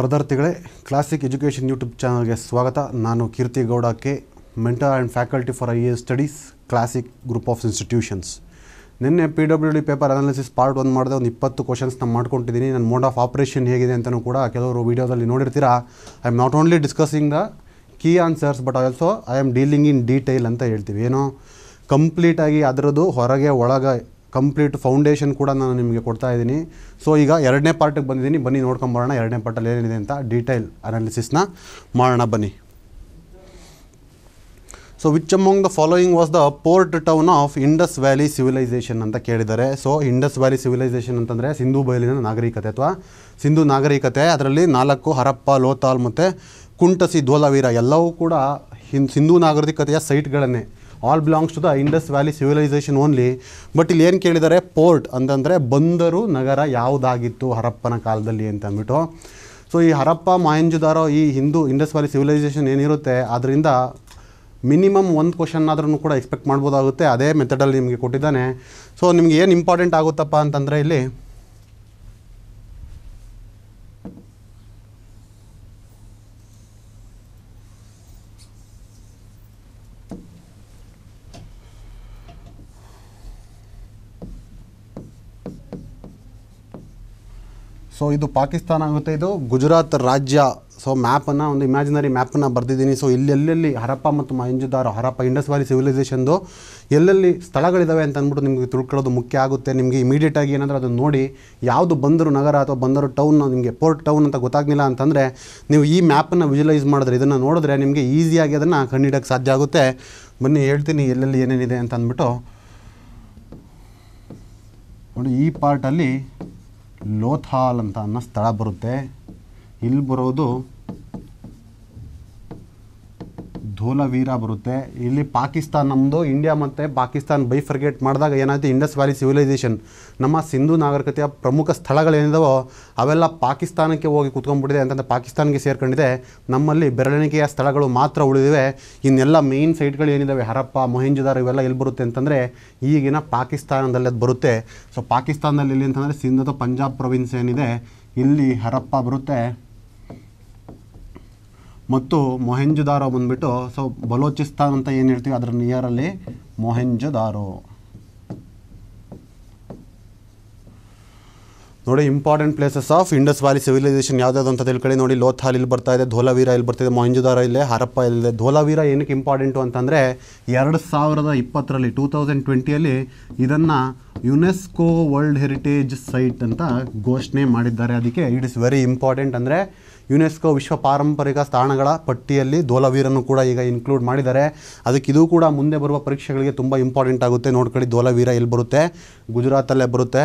ಸ್ಪರ್ಧಾರ್ಥಿಗಳೇ classic education YouTube ಚಾನಲ್ಗೆ ಸ್ವಾಗತ ನಾನು Keerthi Gowda K mentor and faculty for I A studies classic group of institutions ನಿನ್ನೆ P W D paper analysis part ಒಂದು ಮಾಡಿದೆ ಒಂದು ಇಪ್ಪತ್ತು ಕ್ವಶನ್ಸ್ನ ಮಾಡ್ಕೊಂಡಿದ್ದೀನಿ ನನ್ನ ಮೋಡ್ ಆಫ್ ಆಪ್ರೇಷನ್ ಹೇಗಿದೆ ಅಂತಲೂ ಕೂಡ ಕೆಲವರು ವೀಡಿಯೋದಲ್ಲಿ ನೋಡಿರ್ತೀರ I am not only discussing the key answers but also I am dealing in detail ಅಂತ ಹೇಳ್ತೀವಿ ಏನೋ ಕಂಪ್ಲೀಟಾಗಿ ಅದರದ್ದು ಹೊರಗೆ ಒಳಗೆ ಕಂಪ್ಲೀಟ್ ಫೌಂಡೇಶನ್ ಕೂಡ ನಾನು ನಿಮಗೆ ಕೊಡ್ತಾ ಇದ್ದೀನಿ ಸೊ ಈಗ ಎರಡನೇ ಪಾರ್ಟಿಗೆ ಬಂದಿದ್ದೀನಿ ಬನ್ನಿ ನೋಡ್ಕೊಂಬರೋಣ ಎರಡನೇ ಪಾರ್ಟಲ್ಲಿ ಏನಿದೆ ಅಂತ ಡೀಟೈಲ್ ಅನಾಲಿಸಿಸ್ನ ಮಾಡೋಣ ಬನ್ನಿ so which the following was the port town of Indus valley civilisation ಅಂತ ಕೇಳಿದ್ದಾರೆ ಸೊ ಇಂಡಸ್ ವ್ಯಾಲಿ ಸಿವಿಲೈಸೇಷನ್ ಅಂತಂದರೆ ಸಿಂಧು ಬಯಲಿನ ನಾಗರಿಕತೆ ಅಥವಾ ಸಿಂಧು ನಾಗರಿಕತೆ ಅದರಲ್ಲಿ ನಾಲ್ಕು ಹರಪ್ಪ ಲೋತಾಲ್ ಮತ್ತು ಕುಂಟಸಿ ಧೋಲವೀರ ಎಲ್ಲವೂ ಕೂಡ ಹಿಂದ್ ಸಿಂಧೂ ನಾಗರಿಕತೆಯ ಸೈಟ್ಗಳನ್ನೇ all belongs to the Indus valley civilisation only but ಇಲ್ಲಿ ಏನು ಕೇಳಿದ್ದಾರೆ ಪೋರ್ಟ್ ಅಂತಂದರೆ ಬಂದರು ನಗರ ಯಾವುದಾಗಿತ್ತು ಹರಪ್ಪನ ಕಾಲದಲ್ಲಿ ಅಂತ ಅಂದ್ಬಿಟ್ಟು ಸೊ ಈ ಹರಪ್ಪ ಮಾಯಂಜುದಾರೋ ಈ ಹಿಂದೂ ಇಂಡಸ್ ವ್ಯಾಲಿ ಸಿವಿಲೈಸೇಷನ್ ಏನಿರುತ್ತೆ ಅದರಿಂದ ಮಿನಿಮಮ್ ಒಂದು ಕ್ವಶನ್ ಆದ್ರೂ ಕೂಡ ಎಕ್ಸ್ಪೆಕ್ಟ್ ಮಾಡ್ಬೋದಾಗುತ್ತೆ ಅದೇ ಮೆಥಡಲ್ಲಿ ನಿಮಗೆ ಕೊಟ್ಟಿದ್ದಾನೆ ಸೊ ನಿಮ್ಗೆ ಏನು ಇಂಪಾರ್ಟೆಂಟ್ ಆಗುತ್ತಪ್ಪ ಅಂತಂದರೆ ಇಲ್ಲಿ ಸೊ ಇದು ಪಾಕಿಸ್ತಾನ ಆಗುತ್ತೆ ಇದು ಗುಜರಾತ್ ರಾಜ್ಯ ಸೊ ಮ್ಯಾಪನ್ನು ಒಂದು ಇಮ್ಯಾಜಿನರಿ ಮ್ಯಾಪನ್ನು ಬರೆದಿದ್ದೀನಿ ಸೊ ಎಲ್ಲೆಲ್ಲಿ ಹರಪ್ಪ ಮತ್ತು ಮಹಂಜುದಾರ ಹರಪ್ಪ ಇಂಡಸ್ ವ್ಯಾಲಿ ಸಿವಿಲೈಸೇಷನ್ದು ಎಲ್ಲೆಲ್ಲಿ ಸ್ಥಳಗಳಿದ್ದಾವೆ ಅಂತ ಅಂದ್ಬಿಟ್ಟು ನಿಮಗೆ ತಿಳ್ಕೊಳ್ಳೋದು ಮುಖ್ಯ ಆಗುತ್ತೆ ನಿಮಗೆ ಇಮಿಡಿಯೇಟಾಗಿ ಏನಾದರೂ ಅದನ್ನು ನೋಡಿ ಯಾವುದು ಬಂದರು ನಗರ ಅಥವಾ ಬಂದರು ಟೌನ್ ನಿಮಗೆ ಪೋರ್ಟ್ ಟೌನ್ ಅಂತ ಗೊತ್ತಾಗಲಿಲ್ಲ ಅಂತಂದರೆ ನೀವು ಈ ಮ್ಯಾಪನ್ನು ವಿಜುಲೈಸ್ ಮಾಡಿದ್ರೆ ಇದನ್ನು ನೋಡಿದ್ರೆ ನಿಮಗೆ ಈಸಿಯಾಗಿ ಅದನ್ನು ಕಂಡುಹಿಡೋಕ್ಕೆ ಸಾಧ್ಯ ಆಗುತ್ತೆ ಬನ್ನಿ ಹೇಳ್ತೀನಿ ಎಲ್ಲೆಲ್ಲಿ ಏನೇನಿದೆ ಅಂತ ಅಂದ್ಬಿಟ್ಟು ನೋಡಿ ಈ ಪಾರ್ಟಲ್ಲಿ ಲೋಥಾಲ್ ಅಂತ ಅನ್ನೋ ಸ್ಥಳ ಬರುತ್ತೆ ಇಲ್ಲಿ ಬರೋದು ಧೋಲವೀರ ಬರುತ್ತೆ ಇಲ್ಲಿ ಪಾಕಿಸ್ತಾನ ನಮ್ಮದು ಇಂಡಿಯಾ ಮತ್ತು ಪಾಕಿಸ್ತಾನ ಬೈಫರ್ಗೇಟ್ ಮಾಡಿದಾಗ ಏನಾಯಿತು ಇಂಡಸ್ ವ್ಯಾಲಿ ಸಿವಿಲೈಸೇಷನ್ ನಮ್ಮ ಸಿಂಧು ನಾಗರಿಕತೆಯ ಪ್ರಮುಖ ಸ್ಥಳಗಳೇನಿದಾವೋ ಅವೆಲ್ಲ ಪಾಕಿಸ್ತಾನಕ್ಕೆ ಹೋಗಿ ಕುತ್ಕೊಂಡ್ಬಿಟ್ಟಿದೆ ಅಂತಂದರೆ ಪಾಕಿಸ್ತಾನಿಗೆ ಸೇರ್ಕೊಂಡಿದೆ ನಮ್ಮಲ್ಲಿ ಬೆರಳಿಕೆಯ ಸ್ಥಳಗಳು ಮಾತ್ರ ಉಳಿದಿವೆ ಇನ್ನೆಲ್ಲ ಮೇಯ್ನ್ ಸೈಟ್ಗಳು ಏನಿದ್ದಾವೆ ಹರಪ್ಪ ಮೊಹಿಂಜುದಾರ್ ಇವೆಲ್ಲ ಎಲ್ಲಿ ಬರುತ್ತೆ ಅಂತಂದರೆ ಈಗಿನ ಪಾಕಿಸ್ತಾನದಲ್ಲೇ ಬರುತ್ತೆ ಸೊ ಪಾಕಿಸ್ತಾನದಲ್ಲಿ ಇಲ್ಲಿ ಅಂತಂದರೆ ಸಿಂಧದ ಪಂಜಾಬ್ ಪ್ರೊವಿನ್ಸ್ ಏನಿದೆ ಇಲ್ಲಿ ಹರಪ್ಪ ಬರುತ್ತೆ ಮತ್ತು ಮೊಹೆಂಜುದಾರೋ ಬಂದುಬಿಟ್ಟು ಸೊ ಬಲೋಚಿಸ್ತಾನ್ ಅಂತ ಏನು ಹೇಳ್ತೀವಿ ಅದರ ನಿಯರಲ್ಲಿ ಮೊಹೆಂಜುದಾರೋ ನೋಡಿ important places of Indus valley civilisation ಯಾವ್ದಾದ್ರು ಅಂತ ತಿಳ್ಕೊಳ್ಳಿ ನೋಡಿ ಲೋಥಾಲ್ ಇಲ್ಲಿ ಬರ್ತಾ ಇದೆ ಧೋಲಾವೀರ ಇಲ್ಲಿ ಬರ್ತಾ ಇದೆ ಇಲ್ಲಿ ಇಲ್ಲೇ ಹರಪ್ಪ ಇಲ್ಲದೆ ಧೋಲಾವೀರ ಏನಕ್ಕೆ ಇಂಪಾರ್ಟೆಂಟು ಅಂತಂದರೆ ಎರಡು ಸಾವಿರದ ಇಪ್ಪತ್ತರಲ್ಲಿ ಟೂ ತೌಸಂಡ್ ಟ್ವೆಂಟಿಯಲ್ಲಿ ಇದನ್ನು ಯುನೆಸ್ಕೋ ವರ್ಲ್ಡ್ ಹೆರಿಟೇಜ್ ಸೈಟ್ ಅಂತ ಘೋಷಣೆ ಮಾಡಿದ್ದಾರೆ ಅದಕ್ಕೆ ಇಟ್ ಇಸ್ ವೆರಿ ಇಂಪಾರ್ಟೆಂಟ್ ಅಂದರೆ ಯುನೆಸ್ಕೋ ವಿಶ್ವ ಪಾರಂಪರಿಕ ತಾಣಗಳ ಪಟ್ಟಿಯಲ್ಲಿ ಧೋಲವೀರನ್ನು ಕೂಡ ಈಗ ಇನ್ಕ್ಲೂಡ್ ಮಾಡಿದ್ದಾರೆ ಅದಕ್ಕಿದು ಕೂಡ ಮುಂದೆ ಬರುವ ಪರೀಕ್ಷೆಗಳಿಗೆ ತುಂಬ ಇಂಪಾರ್ಟೆಂಟ್ ಆಗುತ್ತೆ ನೋಡ್ಕೊಳ್ಳಿ ಧೋಲವೀರ ಎಲ್ಲಿ ಬರುತ್ತೆ ಗುಜರಾತಲ್ಲೇ ಬರುತ್ತೆ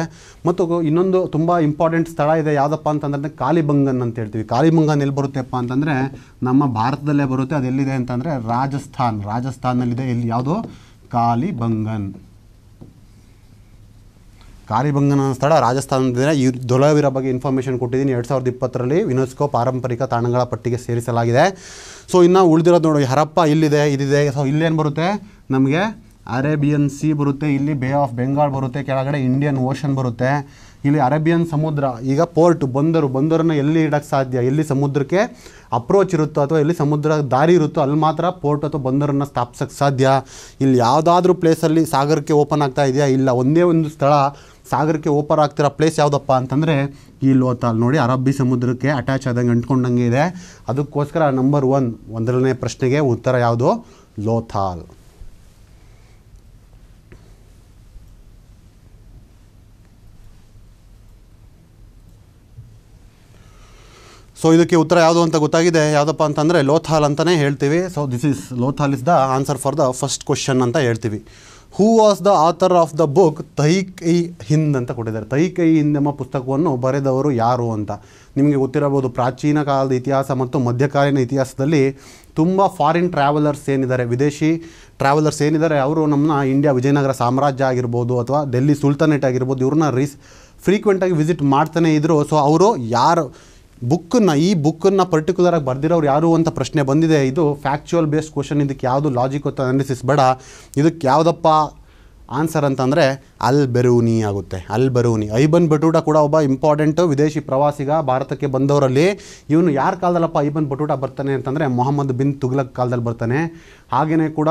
ಮತ್ತು ಇನ್ನೊಂದು ತುಂಬ ಇಂಪಾರ್ಟೆಂಟ್ ಸ್ಥಳ ಇದೆ ಯಾವುದಪ್ಪ ಅಂತಂದರೆ ಕಾಲಿಬಂಗನ್ ಅಂತ ಹೇಳ್ತೀವಿ ಕಾಲಿಬಂಗನ್ ಎಲ್ಲಿ ಬರುತ್ತೆಪ್ಪ ಅಂತಂದರೆ ನಮ್ಮ ಭಾರತದಲ್ಲೇ ಬರುತ್ತೆ ಅದೆಲ್ಲಿದೆ ಅಂತಂದರೆ ರಾಜಸ್ಥಾನ್ ರಾಜಸ್ಥಾನಲ್ಲಿದೆ ಎಲ್ಲಿ ಯಾವುದು ಕಾಲಿಬಂಗನ್ ಕಾರ್ಯಭಂಗನ ಸ್ಥಳ ರಾಜಸ್ಥಾನದಿಂದ ಈ ಬಗ್ಗೆ ಇನ್ಫಾರ್ಮೇಷನ್ ಕೊಟ್ಟಿದ್ದೀನಿ ಎರಡು ಸಾವಿರದ ಇಪ್ಪತ್ತರಲ್ಲಿ ಯುನೆಸ್ಕೋ ಪಾರಂಪರಿಕ ತಾಣಗಳ ಪಟ್ಟಿಗೆ ಸೇರಿಸಲಾಗಿದೆ ಸೊ ಇನ್ನು ಉಳಿದಿರೋದು ನೋಡಿ ಹರಪ್ಪ ಇಲ್ಲಿದೆ ಇದಿದೆ ಸೊ ಇಲ್ಲೇನು ಬರುತ್ತೆ ನಮಗೆ ಅರೇಬಿಯನ್ ಸಿ ಬರುತ್ತೆ ಇಲ್ಲಿ ಬೇ ಆಫ್ ಬೆಂಗಾಲ್ ಬರುತ್ತೆ ಕೆಳಗಡೆ ಇಂಡಿಯನ್ ಓಷನ್ ಬರುತ್ತೆ ಇಲ್ಲಿ ಅರೇಬಿಯನ್ ಸಮುದ್ರ ಈಗ ಪೋರ್ಟ್ ಬಂದರು ಬಂದರನ್ನು ಎಲ್ಲಿ ಇಡೋಕ್ಕೆ ಸಾಧ್ಯ ಎಲ್ಲಿ ಸಮುದ್ರಕ್ಕೆ ಅಪ್ರೋಚ್ ಇರುತ್ತೋ ಅಥವಾ ಎಲ್ಲಿ ಸಮುದ್ರ ದಾರಿ ಇರುತ್ತೋ ಅಲ್ಲಿ ಮಾತ್ರ ಪೋರ್ಟ್ ಅಥವಾ ಬಂದರನ್ನು ಸ್ಥಾಪಿಸೋಕ್ಕೆ ಸಾಧ್ಯ ಇಲ್ಲಿ ಯಾವುದಾದ್ರೂ ಪ್ಲೇಸಲ್ಲಿ ಸಾಗರಕ್ಕೆ ಓಪನ್ ಆಗ್ತಾ ಇದೆಯಾ ಇಲ್ಲ ಒಂದೇ ಒಂದು ಸ್ಥಳ ಸಾಗರಕ್ಕೆ ಓಪರ್ ಆಗ್ತಿರೋ ಪ್ಲೇಸ್ ಯಾವುದಪ್ಪ ಅಂತಂದರೆ ಈ ಲೋತಾಲ್ ನೋಡಿ ಅರಬ್ಬಿ ಸಮುದ್ರಕ್ಕೆ ಅಟ್ಯಾಚ್ ಆದಂಗೆ ಅಂಟ್ಕೊಂಡಂಗೆ ಇದೆ ಅದಕ್ಕೋಸ್ಕರ ನಂಬರ್ ಒನ್ ಒಂದರನೇ ಪ್ರಶ್ನೆಗೆ ಉತ್ತರ ಯಾವುದು ಲೋಥಾಲ್ ಸೊ ಇದಕ್ಕೆ ಉತ್ತರ ಯಾವುದು ಅಂತ ಗೊತ್ತಾಗಿದೆ ಯಾವುದಪ್ಪ ಅಂತಂದರೆ ಲೋಥಾಲ್ ಅಂತಲೇ ಹೇಳ್ತೀವಿ so this is Lothal is the answer for the first question ಅಂತ ಹೇಳ್ತೀವಿ who was the author of the book ತೈ ಕೈ ಹಿಂದ್ ಅಂತ ಕೊಟ್ಟಿದ್ದಾರೆ ತೈ ಕೈ ಹಿಂದ್ ಎಂಬ ಪುಸ್ತಕವನ್ನು ಬರೆದವರು ಯಾರು ಅಂತ ನಿಮಗೆ ಗೊತ್ತಿರಬಹುದು ಪ್ರಾಚೀನ ಕಾಲದ ಇತಿಹಾಸ ಮತ್ತು ಮಧ್ಯಕಾಲೀನ ಇತಿಹಾಸದಲ್ಲಿ ತುಂಬ ಫಾರಿನ್ ಟ್ರಾವೆಲರ್ಸ್ ಏನಿದ್ದಾರೆ ವಿದೇಶಿ ಟ್ರಾವೆಲರ್ಸ್ ಏನಿದ್ದಾರೆ ಅವರು ನಮ್ಮನ್ನ ಇಂಡಿಯಾ ವಿಜಯನಗರ ಸಾಮ್ರಾಜ್ಯ ಆಗಿರ್ಬೋದು ಅಥವಾ ಡೆಲ್ಲಿ ಸುಲ್ತಾನೇಟ್ ಆಗಿರ್ಬೋದು ಇವ್ರನ್ನ ರೀಸ್ ಫ್ರೀಕ್ವೆಂಟಾಗಿ ವಿಸಿಟ್ ಮಾಡ್ತಾನೆ ಇದ್ದರು ಸೊ ಅವರು ಯಾರು ಬುಕ್ಕನ್ನು ಈ ಬುಕ್ಕನ್ನು ಪರ್ಟಿಕ್ಯುಲರಾಗಿ ಬರೆದಿರೋರು ಯಾರು ಅಂತ ಪ್ರಶ್ನೆ ಬಂದಿದೆ ಇದು ಫ್ಯಾಕ್ಚುಯಲ್ ಬೇಸ್ಡ್ ಕ್ವಶನ್ ಇದಕ್ಕೆ ಯಾವುದು ಲಾಜಿಕ್ ಅಂತ ಅನಾಲಿಸಿಸ್ ಬೇಡ ಇದಕ್ಕೆ ಯಾವುದಪ್ಪ ಆನ್ಸರ್ ಅಂತಂದರೆ ಅಲ್ ಬೆರೂನಿ ಆಗುತ್ತೆ ಅಲ್ ಬೆರೂನಿ ಐಬನ್ ಬಟೂಟ ಕೂಡ ಒಬ್ಬ ಇಂಪಾರ್ಟೆಂಟು ವಿದೇಶಿ ಪ್ರವಾಸಿಗ ಭಾರತಕ್ಕೆ ಬಂದವರಲ್ಲಿ ಇವನು ಯಾರ ಕಾಲದಲ್ಲಪ್ಪ ಐಬನ್ ಬಟೂಟ ಬರ್ತಾನೆ ಅಂತಂದರೆ ಮೊಹಮ್ಮದ್ ಬಿನ್ ತುಗ್ಲಕ್ ಕಾಲದಲ್ಲಿ ಬರ್ತಾನೆ ಹಾಗೆಯೇ ಕೂಡ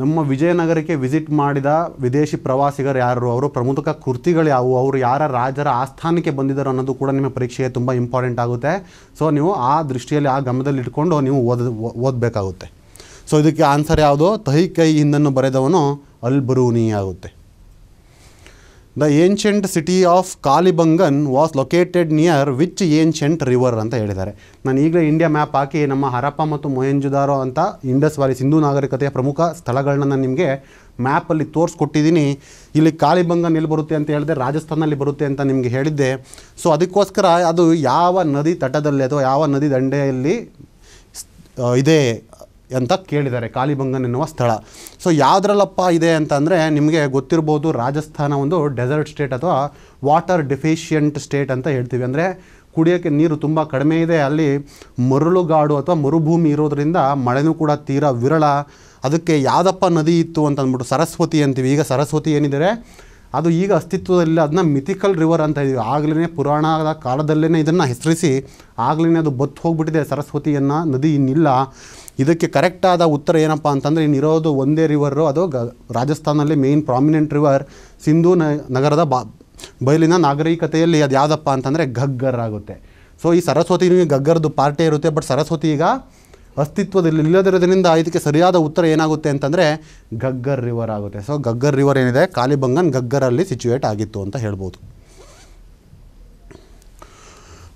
ನಮ್ಮ ವಿಜಯನಗರಕ್ಕೆ ವಿಸಿಟ್ ಮಾಡಿದ ವಿದೇಶಿ ಪ್ರವಾಸಿಗರು ಯಾರು ಅವರು ಪ್ರಮುಖ ಕೃತಿಗಳು ಯಾವುವು ಅವರು ಯಾರ ರಾಜರ ಆಸ್ಥಾನಕ್ಕೆ ಬಂದಿದ್ದಾರೆ ಅನ್ನೋದು ಕೂಡ ನಿಮ್ಮ ಪರೀಕ್ಷೆಗೆ ತುಂಬ ಇಂಪಾರ್ಟೆಂಟ್ ಆಗುತ್ತೆ ಸೊ ನೀವು ಆ ದೃಷ್ಟಿಯಲ್ಲಿ ಆ ಗಮನದಲ್ಲಿ ಇಟ್ಕೊಂಡು ನೀವು ಓದ್ ಓದಬೇಕಾಗುತ್ತೆ ಸೊ ಇದಕ್ಕೆ ಆನ್ಸರ್ ಯಾವುದು ತಹಿ ಕೈ ಹಿಂದನ್ನು ಬರೆದವನು ಅಲ್ಬರೂನಿ ಆಗುತ್ತೆ the ancient city of Kalibangan was located near which ancient river ಅಂತ ಹೇಳಿದ್ದಾರೆ ನಾನು ಈಗಲೇ ಇಂಡಿಯಾ ಮ್ಯಾಪ್ ಹಾಕಿ ನಮ್ಮ ಹರಪ್ಪ ಮತ್ತು ಮೊಯಂಜುದಾರೋ ಅಂತ ಇಂಡಸ್ ವ್ಯಾಲಿ ಸಿಂಧೂ ನಾಗರಿಕತೆಯ ಪ್ರಮುಖ ಸ್ಥಳಗಳನ್ನ ನಾನು ನಿಮಗೆ ಮ್ಯಾಪಲ್ಲಿ ತೋರಿಸ್ಕೊಟ್ಟಿದ್ದೀನಿ ಇಲ್ಲಿ ಕಾಳಿಬಂಗನ್ ಎಲ್ಲಿ ಬರುತ್ತೆ ಅಂತ ಹೇಳಿದೆ ರಾಜಸ್ಥಾನಲ್ಲಿ ಬರುತ್ತೆ ಅಂತ ನಿಮಗೆ ಹೇಳಿದ್ದೆ ಸೊ ಅದಕ್ಕೋಸ್ಕರ ಅದು ಯಾವ ನದಿ ತಟದಲ್ಲಿ ಅಥವಾ ಯಾವ ನದಿ ದಂಡೆಯಲ್ಲಿ ಇದೆ ಅಂತ ಕೇಳಿದ್ದಾರೆ ಕಾಲಿಬಂಗನ್ ಎನ್ನುವ ಸ್ಥಳ ಸೊ ಯಾವುದ್ರಲ್ಲಪ್ಪ ಇದೆ ಅಂದರೆ ನಿಮಗೆ ಗೊತ್ತಿರ್ಬೋದು ರಾಜಸ್ಥಾನ ಒಂದು ಡೆಸರ್ಟ್ ಸ್ಟೇಟ್ ಅಥವಾ ವಾಟರ್ ಡೆಫಿಷಿಯಂಟ್ ಸ್ಟೇಟ್ ಅಂತ ಹೇಳ್ತೀವಿ ಅಂದರೆ ಕುಡಿಯೋಕ್ಕೆ ನೀರು ತುಂಬ ಕಡಿಮೆ ಇದೆ ಅಲ್ಲಿ ಮರಳುಗಾಡು ಅಥವಾ ಮರುಭೂಮಿ ಇರೋದರಿಂದ ಮಳೆನೂ ಕೂಡ ತೀರಾ ವಿರಳ ಅದಕ್ಕೆ ಯಾವುದಪ್ಪ ನದಿ ಇತ್ತು ಅಂತ ಅಂದ್ಬಿಟ್ಟು ಸರಸ್ವತಿ ಅಂತೀವಿ ಈಗ ಸರಸ್ವತಿ ಏನಿದೆ ಅದು ಈಗ ಅಸ್ತಿತ್ವದಲ್ಲಿ ಅದನ್ನ ಮಿಥಿಕಲ್ ರಿವರ್ ಅಂತ ಇದೀವಿ ಆಗಲೇ ಪುರಾಣದ ಕಾಲದಲ್ಲೇ ಇದನ್ನು ಹೆಸರಿಸಿ ಆಗಲೇ ಅದು ಬತ್ತು ಹೋಗ್ಬಿಟ್ಟಿದೆ ಸರಸ್ವತಿಯನ್ನು ನದಿ ಇನ್ನಿಲ್ಲ ಇದಕ್ಕೆ ಕರೆಕ್ಟಾದ ಉತ್ತರ ಏನಪ್ಪ ಅಂತಂದರೆ ಇರೋದು ಒಂದೇ ರಿವರು ಅದು ಗ ರಾಜಸ್ಥಾನಲ್ಲಿ ಮೇಯ್ನ್ ಪ್ರಾಮಿನೆಂಟ್ ರಿವರ್ ಸಿಂಧೂ ನಗರದ ಬಾ ಬಯಲಿನ ನಾಗರಿಕತೆಯಲ್ಲಿ ಅದು ಯಾವುದಪ್ಪ ಅಂತಂದರೆ ಗಗ್ಗರ್ ಆಗುತ್ತೆ ಸೊ ಈ ಸರಸ್ವತಿ ಗಗ್ಗರದ್ದು ಪಾರ್ಟೇ ಇರುತ್ತೆ ಬಟ್ ಸರಸ್ವತಿ ಈಗ ಅಸ್ತಿತ್ವದಲ್ಲಿ ಇಲ್ಲದಿರೋದ್ರಿಂದ ಇದಕ್ಕೆ ಸರಿಯಾದ ಉತ್ತರ ಏನಾಗುತ್ತೆ ಅಂತಂದರೆ ಗಗ್ಗರ್ ರಿವರ್ ಆಗುತ್ತೆ ಸೊ ಗಗ್ಗರ್ ರಿವರ್ ಏನಿದೆ ಕಾಲಿಬಂಗನ್ ಗಗ್ಗರಲ್ಲಿ ಸಿಚುವೇಟ್ ಆಗಿತ್ತು ಅಂತ ಹೇಳ್ಬೋದು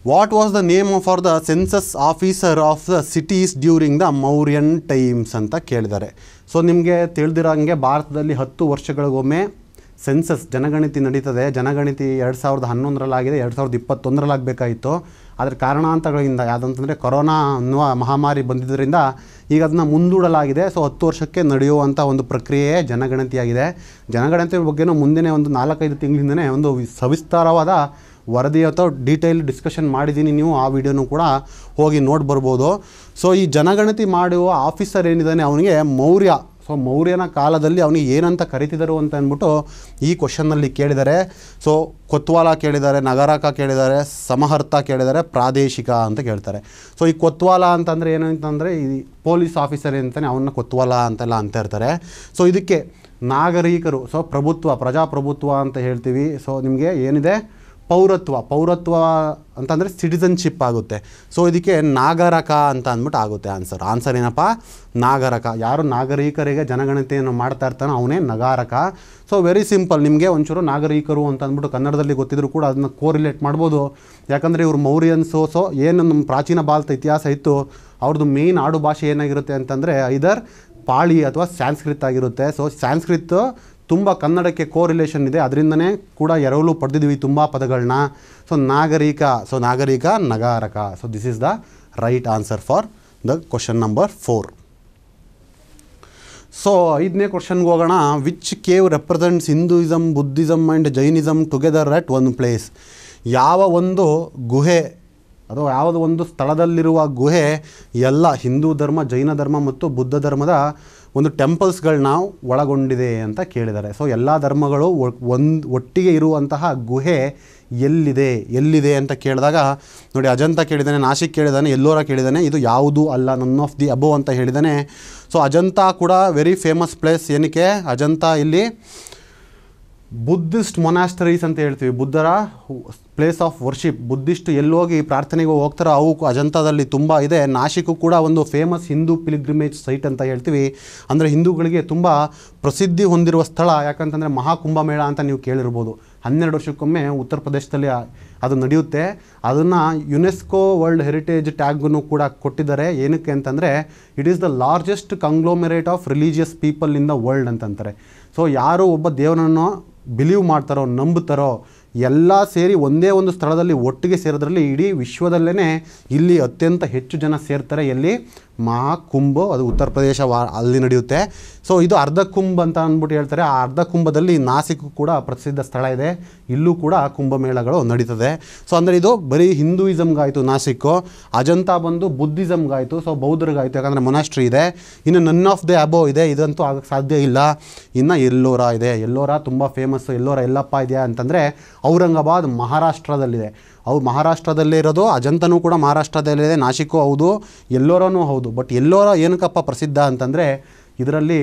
what was the name for the census officer of the cities during the Mauryan times ಅಂತ ಕೇಳಿದ್ದಾರೆ ಸೊ ನಿಮಗೆ ತಿಳಿದಿರೋಂಗೆ ಭಾರತದಲ್ಲಿ ಹತ್ತು ವರ್ಷಗಳಿಗೊಮ್ಮೆ ಸೆನ್ಸಸ್ ಜನಗಣತಿ ನಡೀತದೆ ಜನಗಣತಿ ಎರಡು ಸಾವಿರದ ಹನ್ನೊಂದರಲ್ಲಾಗಿದೆ ಎರಡು ಸಾವಿರದ ಇಪ್ಪತ್ತೊಂದರಲ್ಲಾಗಬೇಕಾಗಿತ್ತು ಆದರೆ ಕಾರಣಾಂತರಗಳಿಂದ ಯಾವುದಂತಂದರೆ ಕೊರೋನಾ ಅನ್ನುವ ಮಹಾಮಾರಿ ಬಂದಿದ್ದರಿಂದ ಈಗ ಅದನ್ನ ಮುಂದೂಡಲಾಗಿದೆ ಸೊ ಹತ್ತು ವರ್ಷಕ್ಕೆ ನಡೆಯುವಂಥ ಒಂದು ಪ್ರಕ್ರಿಯೆಯೇ ಜನಗಣತಿಯಾಗಿದೆ ಜನಗಣತಿ ಬಗ್ಗೆನೂ ಮುಂದಿನ ಒಂದು ನಾಲ್ಕೈದು ತಿಂಗಳಿಂದನೇ ಒಂದು ಸವಿಸ್ತಾರವಾದ ವರದಿ ಅಥವಾ ಡೀಟೇಲ್ ಡಿಸ್ಕಷನ್ ಮಾಡಿದ್ದೀನಿ ನೀವು ಆ ವಿಡಿಯೋನೂ ಕೂಡ ಹೋಗಿ ನೋಡಿ ಬರ್ಬೋದು ಸೊ ಈ ಜನಗಣತಿ ಮಾಡುವ ಆಫೀಸರ್ ಏನಿದ್ದಾನೆ ಅವನಿಗೆ ಮೌರ್ಯ ಸೊ ಮೌರ್ಯನ ಕಾಲದಲ್ಲಿ ಅವನಿಗೆ ಏನಂತ ಕರಿತಿದ್ದರು ಅಂತ ಅಂದ್ಬಿಟ್ಟು ಈ ಕ್ವಶನ್ನಲ್ಲಿ ಕೇಳಿದ್ದಾರೆ ಸೊ ಕೊತ್ವಾಲ ಕೇಳಿದ್ದಾರೆ ನಗರಕ ಕೇಳಿದ್ದಾರೆ ಸಮಹರ್ತ ಕೇಳಿದ್ದಾರೆ ಪ್ರಾದೇಶಿಕ ಅಂತ ಕೇಳ್ತಾರೆ ಸೊ ಈ ಕೊತ್ವಾಲ ಅಂತಂದರೆ ಏನಂತಂದರೆ ಈ ಪೊಲೀಸ್ ಆಫೀಸರ್ ಅಂತಾನೆ ಅವನ್ನ ಕೊತ್ವಾಲ ಅಂತೆಲ್ಲ ಅಂತ ಇರ್ತಾರೆ ಸೊ ಇದಕ್ಕೆ ನಾಗರಿಕರು ಸೊ ಪ್ರಭುತ್ವ ಪ್ರಜಾಪ್ರಭುತ್ವ ಅಂತ ಹೇಳ್ತೀವಿ ಸೊ ನಿಮಗೆ ಏನಿದೆ ಪೌರತ್ವ ಪೌರತ್ವ ಅಂತಂದರೆ ಸಿಟಿಸನ್ಶಿಪ್ ಆಗುತ್ತೆ ಸೊ ಇದಕ್ಕೆ ನಾಗರಕ ಅಂತ ಅಂದ್ಬಿಟ್ಟು ಆಗುತ್ತೆ ಆನ್ಸರ್ ಆನ್ಸರ್ ಏನಪ್ಪ ನಾಗರಕ ಯಾರು ನಾಗರಿಕರಿಗೆ ಜನಗಣತಿಯನ್ನು ಮಾಡ್ತಾ ಇರ್ತಾನೋ ಅವನೇ ನಗಾರಕ ಸೊ ವೆರಿ ಸಿಂಪಲ್ ನಿಮಗೆ ಒಂಚೂರು ನಾಗರಿಕರು ಅಂತ ಅಂದ್ಬಿಟ್ಟು ಕನ್ನಡದಲ್ಲಿ ಗೊತ್ತಿದ್ರು ಕೂಡ ಅದನ್ನ ಕೋರಿಲೇಟ್ ಮಾಡ್ಬೋದು ಯಾಕಂದರೆ ಇವರು ಮೌರ್ಯನ್ಸು ಸೊ ಏನು ನಮ್ಮ ಪ್ರಾಚೀನ ಭಾರತ ಇತಿಹಾಸ ಇತ್ತು ಅವ್ರದ್ದು ಮೇನ್ ಆಡು ಭಾಷೆ ಏನಾಗಿರುತ್ತೆ ಅಂತಂದರೆ ಐದರ್ ಪಾಳಿ ಅಥವಾ ಸ್ಯಾನ್ಸ್ಕ್ರಿತ್ ಆಗಿರುತ್ತೆ ಸೊ ಸ್ಯಾನ್ಸ್ಕ್ರಿತ್ತು ತುಂಬ ಕನ್ನಡಕ್ಕೆ ಕೋ ರಿಲೇಷನ್ ಇದೆ ಅದರಿಂದನೇ ಕೂಡ ಎರವಲು ಪಡೆದಿದ್ದೀವಿ ತುಂಬ ಪದಗಳನ್ನ ಸೊ ನಾಗರಿಕ ಸೊ ನಾಗರಿಕ ನಗಾರಕ so this is the right answer for the question number four so ಐದನೇ ಕ್ವಶನ್ಗೆ ಹೋಗೋಣ which cave represents Hinduism Buddhism and Jainism together at one place ಯಾವ ಒಂದು ಗುಹೆ ಅಥವಾ ಯಾವುದೋ ಒಂದು ಸ್ಥಳದಲ್ಲಿರುವ ಗುಹೆ ಎಲ್ಲ ಹಿಂದೂ ಧರ್ಮ ಜೈನ ಧರ್ಮ ಮತ್ತು ಬುದ್ಧ ಧರ್ಮದ ಒಂದು ಟೆಂಪಲ್ಸ್ಗಳನ್ನ ಒಳಗೊಂಡಿದೆ ಅಂತ ಕೇಳಿದ್ದಾರೆ ಸೊ ಎಲ್ಲ ಧರ್ಮಗಳು ಒಂದು ಒಟ್ಟಿಗೆ ಇರುವಂತಹ ಗುಹೆ ಎಲ್ಲಿದೆ ಎಲ್ಲಿದೆ ಅಂತ ಕೇಳಿದಾಗ ನೋಡಿ ಅಜಂತ ಕೇಳಿದ್ದಾನೆ ನಾಶಿಕ್ ಕೇಳಿದ್ದಾನೆ ಎಲ್ಲೋರ ಕೇಳಿದ್ದಾನೆ ಇದು ಯಾವುದು ಅಲ್ಲ ನನ್ ಆಫ್ ದಿ ಅಬೋ ಅಂತ ಹೇಳಿದ್ದಾನೆ ಸೊ ಅಜಂತ ಕೂಡ ವೆರಿ ಫೇಮಸ್ ಪ್ಲೇಸ್ ಏನಕ್ಕೆ ಅಜಂತ ಇಲ್ಲಿ ಬುದ್ಧಿಸ್ಟ್ ಮೊನಾಸ್ಟರೀಸ್ ಅಂತ ಹೇಳ್ತೀವಿ ಬುದ್ಧರ ಪ್ಲೇಸ್ ಆಫ್ ವರ್ಷಿಪ್ ಬುದ್ಧಿಸ್ಟ್ ಎಲ್ಲೋಗಿ ಪ್ರಾರ್ಥನೆಗೆ ಹೋಗ್ತಾರೋ ಅವು ಅಜಂತಾದಲ್ಲಿ ತುಂಬ ಇದೆ ನಾಶಿಕು ಕೂಡ ಒಂದು ಫೇಮಸ್ ಹಿಂದೂ ಪಿಲಿಗ್ರಿಮೇಜ್ ಸೈಟ್ ಅಂತ ಹೇಳ್ತೀವಿ ಅಂದರೆ ಹಿಂದೂಗಳಿಗೆ ತುಂಬ ಪ್ರಸಿದ್ಧಿ ಹೊಂದಿರುವ ಸ್ಥಳ ಯಾಕಂತಂದರೆ ಮೇಳ ಅಂತ ನೀವು ಕೇಳಿರ್ಬೋದು ಹನ್ನೆರಡು ವರ್ಷಕ್ಕೊಮ್ಮೆ ಉತ್ತರ ಪ್ರದೇಶದಲ್ಲಿ ಅದು ನಡೆಯುತ್ತೆ ಅದನ್ನು ಯುನೆಸ್ಕೋ ವರ್ಲ್ಡ್ ಹೆರಿಟೇಜ್ ಟ್ಯಾಗನ್ನು ಕೂಡ ಕೊಟ್ಟಿದ್ದಾರೆ ಏನಕ್ಕೆ ಅಂತಂದರೆ it is the largest conglomerate of religious people in the world ಅಂತಂತಾರೆ ಸೊ ಯಾರು ಒಬ್ಬ ದೇವನನ್ನು ಬಿಲೀವ್ ಮಾಡ್ತಾರೋ ನಂಬುತ್ತಾರೋ ಎಲ್ಲ ಸೇರಿ ಒಂದೇ ಒಂದು ಸ್ಥಳದಲ್ಲಿ ಒಟ್ಟಿಗೆ ಸೇರೋದ್ರಲ್ಲಿ ಇಡೀ ವಿಶ್ವದಲ್ಲೇ ಇಲ್ಲಿ ಅತ್ಯಂತ ಹೆಚ್ಚು ಜನ ಸೇರ್ತಾರೆ ಎಲ್ಲಿ ಕುಂಭ ಅದು ಉತ್ತರ ಪ್ರದೇಶ ವಾ ಅಲ್ಲಿ ನಡೆಯುತ್ತೆ ಸೊ ಇದು ಅರ್ಧ ಕುಂಭ ಅಂತ ಅಂದ್ಬಿಟ್ಟು ಹೇಳ್ತಾರೆ ಆ ಅರ್ಧ ಕುಂಭದಲ್ಲಿ ನಾಸಿಕ್ ಕೂಡ ಪ್ರಸಿದ್ಧ ಸ್ಥಳ ಇದೆ ಇಲ್ಲೂ ಕೂಡ ಕುಂಭಮೇಳಗಳು ನಡೀತದೆ ಸೊ ಅಂದರೆ ಇದು ಬರೀ ಹಿಂದೂಯಿಸಮ್ಗಾಯಿತು ನಾಸಿಕ್ಕು ಅಜಂತಾ ಬಂದು ಬುದ್ಧಿಸಮ್ಗಾಯಿತು ಸೊ ಬೌದ್ಧರಿಗಾಯಿತು ಯಾಕಂದರೆ ಮೊನಾಸ್ಟ್ರಿ ಇದೆ ಇನ್ನು ನನ್ ಆಫ್ ದಿ ಅಬೋ ಇದೆ ಇದಂತೂ ಆಗಕ್ಕೆ ಸಾಧ್ಯ ಇಲ್ಲ ಇನ್ನು ಎಲ್ಲೋರ ಇದೆ ಎಲ್ಲೋರ ತುಂಬ ಫೇಮಸ್ಸು ಎಲ್ಲೋರ ಎಲ್ಲಪ್ಪ ಇದೆಯಾ ಅಂತಂದರೆ ಔರಂಗಾಬಾದ್ ಮಹಾರಾಷ್ಟ್ರದಲ್ಲಿದೆ ಅವು ಮಹಾರಾಷ್ಟ್ರದಲ್ಲೇ ಇರೋದು ಅಜಂತನೂ ಕೂಡ ಮಹಾರಾಷ್ಟ್ರದಲ್ಲೇ ಇದೆ ನಾಶಿಕೂ ಹೌದು ಎಲ್ಲೋರನೂ ಹೌದು ಬಟ್ ಎಲ್ಲೋರ ಏನಕ್ಕಪ್ಪ ಪ್ರಸಿದ್ಧ ಅಂತಂದರೆ ಇದರಲ್ಲಿ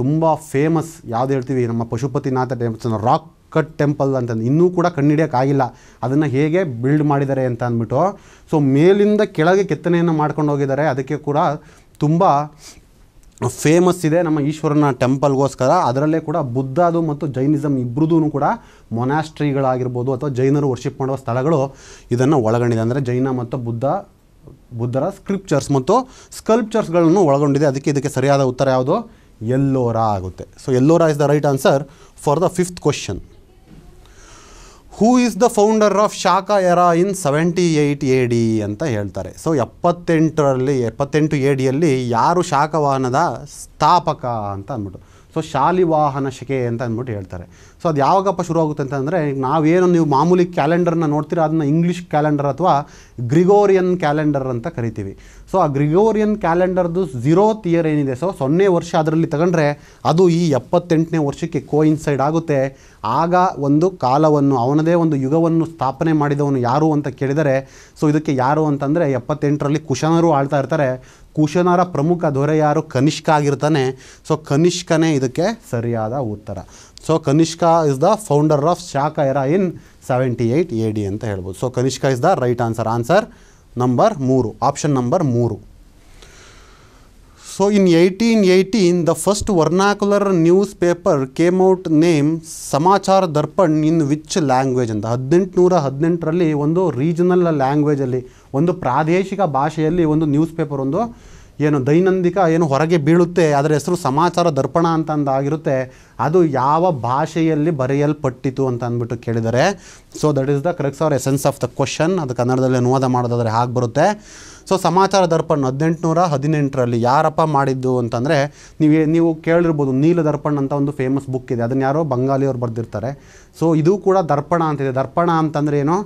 ತುಂಬ ಫೇಮಸ್ ಯಾವುದು ಹೇಳ್ತೀವಿ ನಮ್ಮ Pashupatinath temples rock cut temple ಅಂತಂದು ಇನ್ನೂ ಕೂಡ ಕಣ್ಣಿಡಿಯೋಕ್ಕಾಗಿಲ್ಲ ಅದನ್ನು ಹೇಗೆ ಬಿಲ್ಡ್ ಮಾಡಿದ್ದಾರೆ ಅಂತ ಅಂದ್ಬಿಟ್ಟು ಸೊ ಮೇಲಿಂದ ಕೆಳಗೆ ಕೆತ್ತನೆಯನ್ನು ಮಾಡ್ಕೊಂಡು ಹೋಗಿದ್ದಾರೆ ಅದಕ್ಕೆ ಕೂಡ ತುಂಬ ಫೇಮಸ್ ಇದೆ ನಮ್ಮ ಈಶ್ವರನ ಟೆಂಪಲ್ಗೋಸ್ಕರ ಅದರಲ್ಲೇ ಕೂಡ ಬುದ್ಧದು ಮತ್ತು ಜೈನಿಸಮ್ ಇಬ್ಬರದೂ ಕೂಡ ಮೊನಾಸ್ಟ್ರಿಗಳಾಗಿರ್ಬೋದು ಅಥವಾ ಜೈನರು ವರ್ಷಿಪ್ ಮಾಡುವ ಸ್ಥಳಗಳು ಇದನ್ನು ಒಳಗೊಂಡಿದೆ ಅಂದರೆ ಜೈನ ಮತ್ತು ಬುದ್ಧ ಬುದ್ಧರ ಸ್ಕ್ರಿಪ್ಚರ್ಸ್ ಮತ್ತು ಸ್ಕಲ್ಪ್ಚರ್ಸ್ಗಳನ್ನು ಒಳಗೊಂಡಿದೆ ಅದಕ್ಕೆ ಇದಕ್ಕೆ ಸರಿಯಾದ ಉತ್ತರ ಯಾವುದು ಎಲ್ಲೋರಾ ಆಗುತ್ತೆ so Ellora is the right answer for the fifth question who is the founder of Shaka era in seventy eight A D ಅಂತ ಹೇಳ್ತಾರೆ ಸೊ ಎಪ್ಪತ್ತೆಂಟರಲ್ಲಿ ಎಪ್ಪತ್ತೆಂಟು ಎ ಡಿಯಲ್ಲಿ ಯಾರು ಶಾಖವಾಹನದ ಸ್ಥಾಪಕ ಅಂತ ಅಂದ್ಬಿಟ್ಟು ಸೊ ಶಾಲಿವಾಹನ ಶಕೆ ಅಂತ ಅಂದ್ಬಿಟ್ಟು ಹೇಳ್ತಾರೆ ಸೊ ಅದು ಯಾವಾಗಪ್ಪ ಶುರು ಆಗುತ್ತೆ ಅಂತಂದರೆ ನಾವೇನು ನೀವು ಮಾಮೂಲಿ ಕ್ಯಾಲೆಂಡರ್ನ ನೋಡ್ತೀರಾ ಅದನ್ನ ಇಂಗ್ಲೀಷ್ ಕ್ಯಾಲೆಂಡರ್ ಅಥವಾ ಗ್ರಿಗೋರಿಯನ್ ಕ್ಯಾಲೆಂಡರ್ ಅಂತ ಕರಿತೀವಿ ಸೊ ಆ ಗ್ರಿಗೋರಿಯನ್ ಕ್ಯಾಲೆಂಡರ್ದು ಝೀರೋ ಇಯರ್ ಏನಿದೆ ಸೊ ಸೊನ್ನೆ ವರ್ಷ ಅದರಲ್ಲಿ ತಗೊಂಡ್ರೆ ಅದು ಈ ಎಪ್ಪತ್ತೆಂಟನೇ ವರ್ಷಕ್ಕೆ ಕೋಇನ್ಸೈಡ್ ಆಗುತ್ತೆ ಆಗ ಒಂದು ಕಾಲವನ್ನು ಅವನದೇ ಒಂದು ಯುಗವನ್ನು ಸ್ಥಾಪನೆ ಮಾಡಿದವನು ಯಾರು ಅಂತ ಕೇಳಿದರೆ ಸೊ ಇದಕ್ಕೆ ಯಾರು ಅಂತಂದರೆ ಎಪ್ಪತ್ತೆಂಟರಲ್ಲಿ ಕುಶನರು ಆಳ್ತಾ ಇರ್ತಾರೆ ಕುಶನರ ಪ್ರಮುಖ ದೊರೆ ಯಾರು ಕನಿಷ್ಕ ಆಗಿರ್ತಾನೆ ಸೊ ಕನಿಷ್ಕನೇ ಇದಕ್ಕೆ ಸರಿಯಾದ ಉತ್ತರ so Kanishka is the founder of Shaka era in seventy eight A D ಅಂತ ಹೇಳ್ಬೋದು so Kanishka is the right answer answer number ಮೂರು ಆಪ್ಷನ್ ನಂಬರ್ ಮೂರು so in eighteen eighteen the first vernacular newspaper came out name Samachar Darpan in which language ಅಂತ ಹದಿನೆಂಟುನೂರ ಹದಿನೆಂಟರಲ್ಲಿ ಒಂದು regional ಲ್ಯಾಂಗ್ವೇಜಲ್ಲಿ ಒಂದು ಪ್ರಾದೇಶಿಕ ಭಾಷೆಯಲ್ಲಿ ಒಂದು ನ್ಯೂಸ್ ಪೇಪರ್ ಒಂದು ಏನು ದೈನಂದಿಕ ಏನು ಹೊರಗೆ ಬೀಳುತ್ತೆ ಅದರ ಹೆಸರು ಸಮಾಚಾರ ದರ್ಪಣ ಅಂತ ಅಂದಾಗಿರುತ್ತೆ ಅದು ಯಾವ ಭಾಷೆಯಲ್ಲಿ ಬರೆಯಲ್ಪಟ್ಟಿತು ಅಂತ ಅಂದ್ಬಿಟ್ಟು ಕೇಳಿದರೆ so that is the corrects or essence of the question ಅದು ಕನ್ನಡದಲ್ಲಿ ಅನುವಾದ ಮಾಡೋದಾದರೆ ಹಾಗೆ ಬರುತ್ತೆ ಸೊ ಸಮಾಚಾರ ದರ್ಪಣ ಹದಿನೆಂಟುನೂರ ಹದಿನೆಂಟರಲ್ಲಿ ಯಾರಪ್ಪ ಮಾಡಿದ್ದು ಅಂತಂದರೆ ನೀವು ನೀವು ಕೇಳಿರ್ಬೋದು ನೀಲ ದರ್ಪಣ ಅಂತ ಒಂದು ಫೇಮಸ್ ಬುಕ್ ಇದೆ ಅದನ್ನು ಯಾರೋ ಬಂಗಾಲಿಯವರು ಬರೆದಿರ್ತಾರೆ ಸೊ ಇದು ಕೂಡ ದರ್ಪಣ ಅಂತಿದೆ ದರ್ಪಣ ಅಂತಂದರೆ ಏನು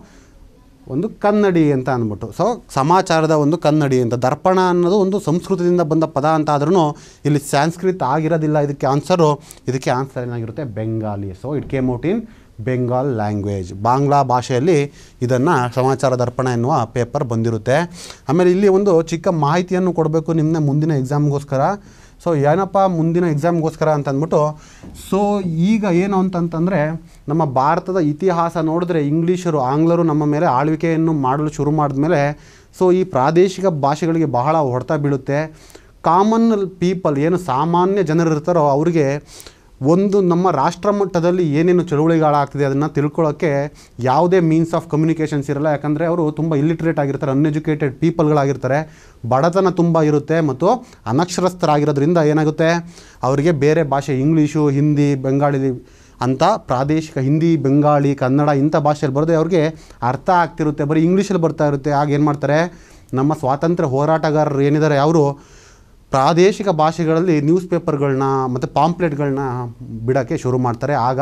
ಒಂದು ಕನ್ನಡಿ ಅಂತ ಅಂದ್ಬಿಟ್ಟು ಸೊ ಸಮಾಚಾರದ ಒಂದು ಕನ್ನಡಿ ಅಂತ ದರ್ಪಣ ಅನ್ನೋದು ಒಂದು ಸಂಸ್ಕೃತದಿಂದ ಬಂದ ಪದ ಅಂತ ಆದ್ರೂ ಇಲ್ಲಿ ಸ್ಯಾನ್ಸ್ಕ್ರಿತ್ ಆಗಿರೋದಿಲ್ಲ ಇದಕ್ಕೆ ಆನ್ಸರು ಇದಕ್ಕೆ ಆನ್ಸರ್ ಏನಾಗಿರುತ್ತೆ Bengali so it came out in Bengal language Bangla ಭಾಷೆಯಲ್ಲಿ ಇದನ್ನು ಸಮಾಚಾರ ದರ್ಪಣ ಎನ್ನುವ ಪೇಪರ್ ಬಂದಿರುತ್ತೆ ಆಮೇಲೆ ಇಲ್ಲಿ ಒಂದು ಚಿಕ್ಕ ಮಾಹಿತಿಯನ್ನು ಕೊಡಬೇಕು ನಿಮ್ಮನ್ನ ಮುಂದಿನ ಎಕ್ಸಾಮ್ಗೋಸ್ಕರ ಸೊ ಏನಪ್ಪ ಮುಂದಿನ ಎಕ್ಸಾಮ್ಗೋಸ್ಕರ ಅಂತಂದ್ಬಿಟ್ಟು ಸೊ ಈಗ ಏನು ಅಂತಂತಂದರೆ ನಮ್ಮ ಭಾರತದ ಇತಿಹಾಸ ನೋಡಿದ್ರೆ ಇಂಗ್ಲೀಷರು ಆಂಗ್ಲರು ನಮ್ಮ ಮೇಲೆ ಆಳ್ವಿಕೆಯನ್ನು ಮಾಡಲು ಶುರು ಮಾಡಿದ್ಮೇಲೆ ಸೊ ಈ ಪ್ರಾದೇಶಿಕ ಭಾಷೆಗಳಿಗೆ ಬಹಳ ಹೊಡೆತ ಬೀಳುತ್ತೆ ಕಾಮನ್ ಪೀಪಲ್ ಏನು ಸಾಮಾನ್ಯ ಜನರಿರ್ತಾರೋ ಅವರಿಗೆ ಒಂದು ನಮ್ಮ ರಾಷ್ಟ್ರ ಮಟ್ಟದಲ್ಲಿ ಏನೇನು ಚಳುವಳಿಗಳಾಗ್ತಿದೆ ಅದನ್ನು ತಿಳ್ಕೊಳ್ಳೋಕ್ಕೆ ಯಾವುದೇ ಮೀನ್ಸ್ ಆಫ್ ಕಮ್ಯುನಿಕೇಷನ್ಸ್ ಇರಲ್ಲ ಯಾಕಂದರೆ ಅವರು ತುಂಬ ಇಲ್ಲಿಟ್ರೇಟ್ ಆಗಿರ್ತಾರೆ ಅನ್ಎಜುಕೇಟೆಡ್ ಪೀಪಲ್ಗಳಾಗಿರ್ತಾರೆ ಬಡತನ ತುಂಬ ಇರುತ್ತೆ ಮತ್ತು ಅನಕ್ಷರಸ್ಥರಾಗಿರೋದ್ರಿಂದ ಏನಾಗುತ್ತೆ ಅವರಿಗೆ ಬೇರೆ ಭಾಷೆ ಇಂಗ್ಲೀಷು ಹಿಂದಿ ಬೆಂಗಾಳಿ ಅಂತ ಪ್ರಾದೇಶಿಕ ಹಿಂದಿ ಬೆಂಗಾಳಿ ಕನ್ನಡ ಇಂಥ ಭಾಷೆಯಲ್ಲಿ ಬರೋದೇ ಅವ್ರಿಗೆ ಅರ್ಥ ಆಗ್ತಿರುತ್ತೆ ಬರೀ ಇಂಗ್ಲೀಷಲ್ಲಿ ಬರ್ತಾ ಇರುತ್ತೆ ಆಗ ಏನು ಮಾಡ್ತಾರೆ ನಮ್ಮ ಸ್ವಾತಂತ್ರ್ಯ ಹೋರಾಟಗಾರರು ಏನಿದ್ದಾರೆ ಅವರು ಪ್ರಾದೇಶಿಕ ಭಾಷೆಗಳಲ್ಲಿ ನ್ಯೂಸ್ ಪೇಪರ್ಗಳನ್ನ ಮತ್ತು ಪಾಂಪ್ಲೆಟ್ಗಳನ್ನ ಬಿಡೋಕ್ಕೆ ಶುರು ಮಾಡ್ತಾರೆ ಆಗ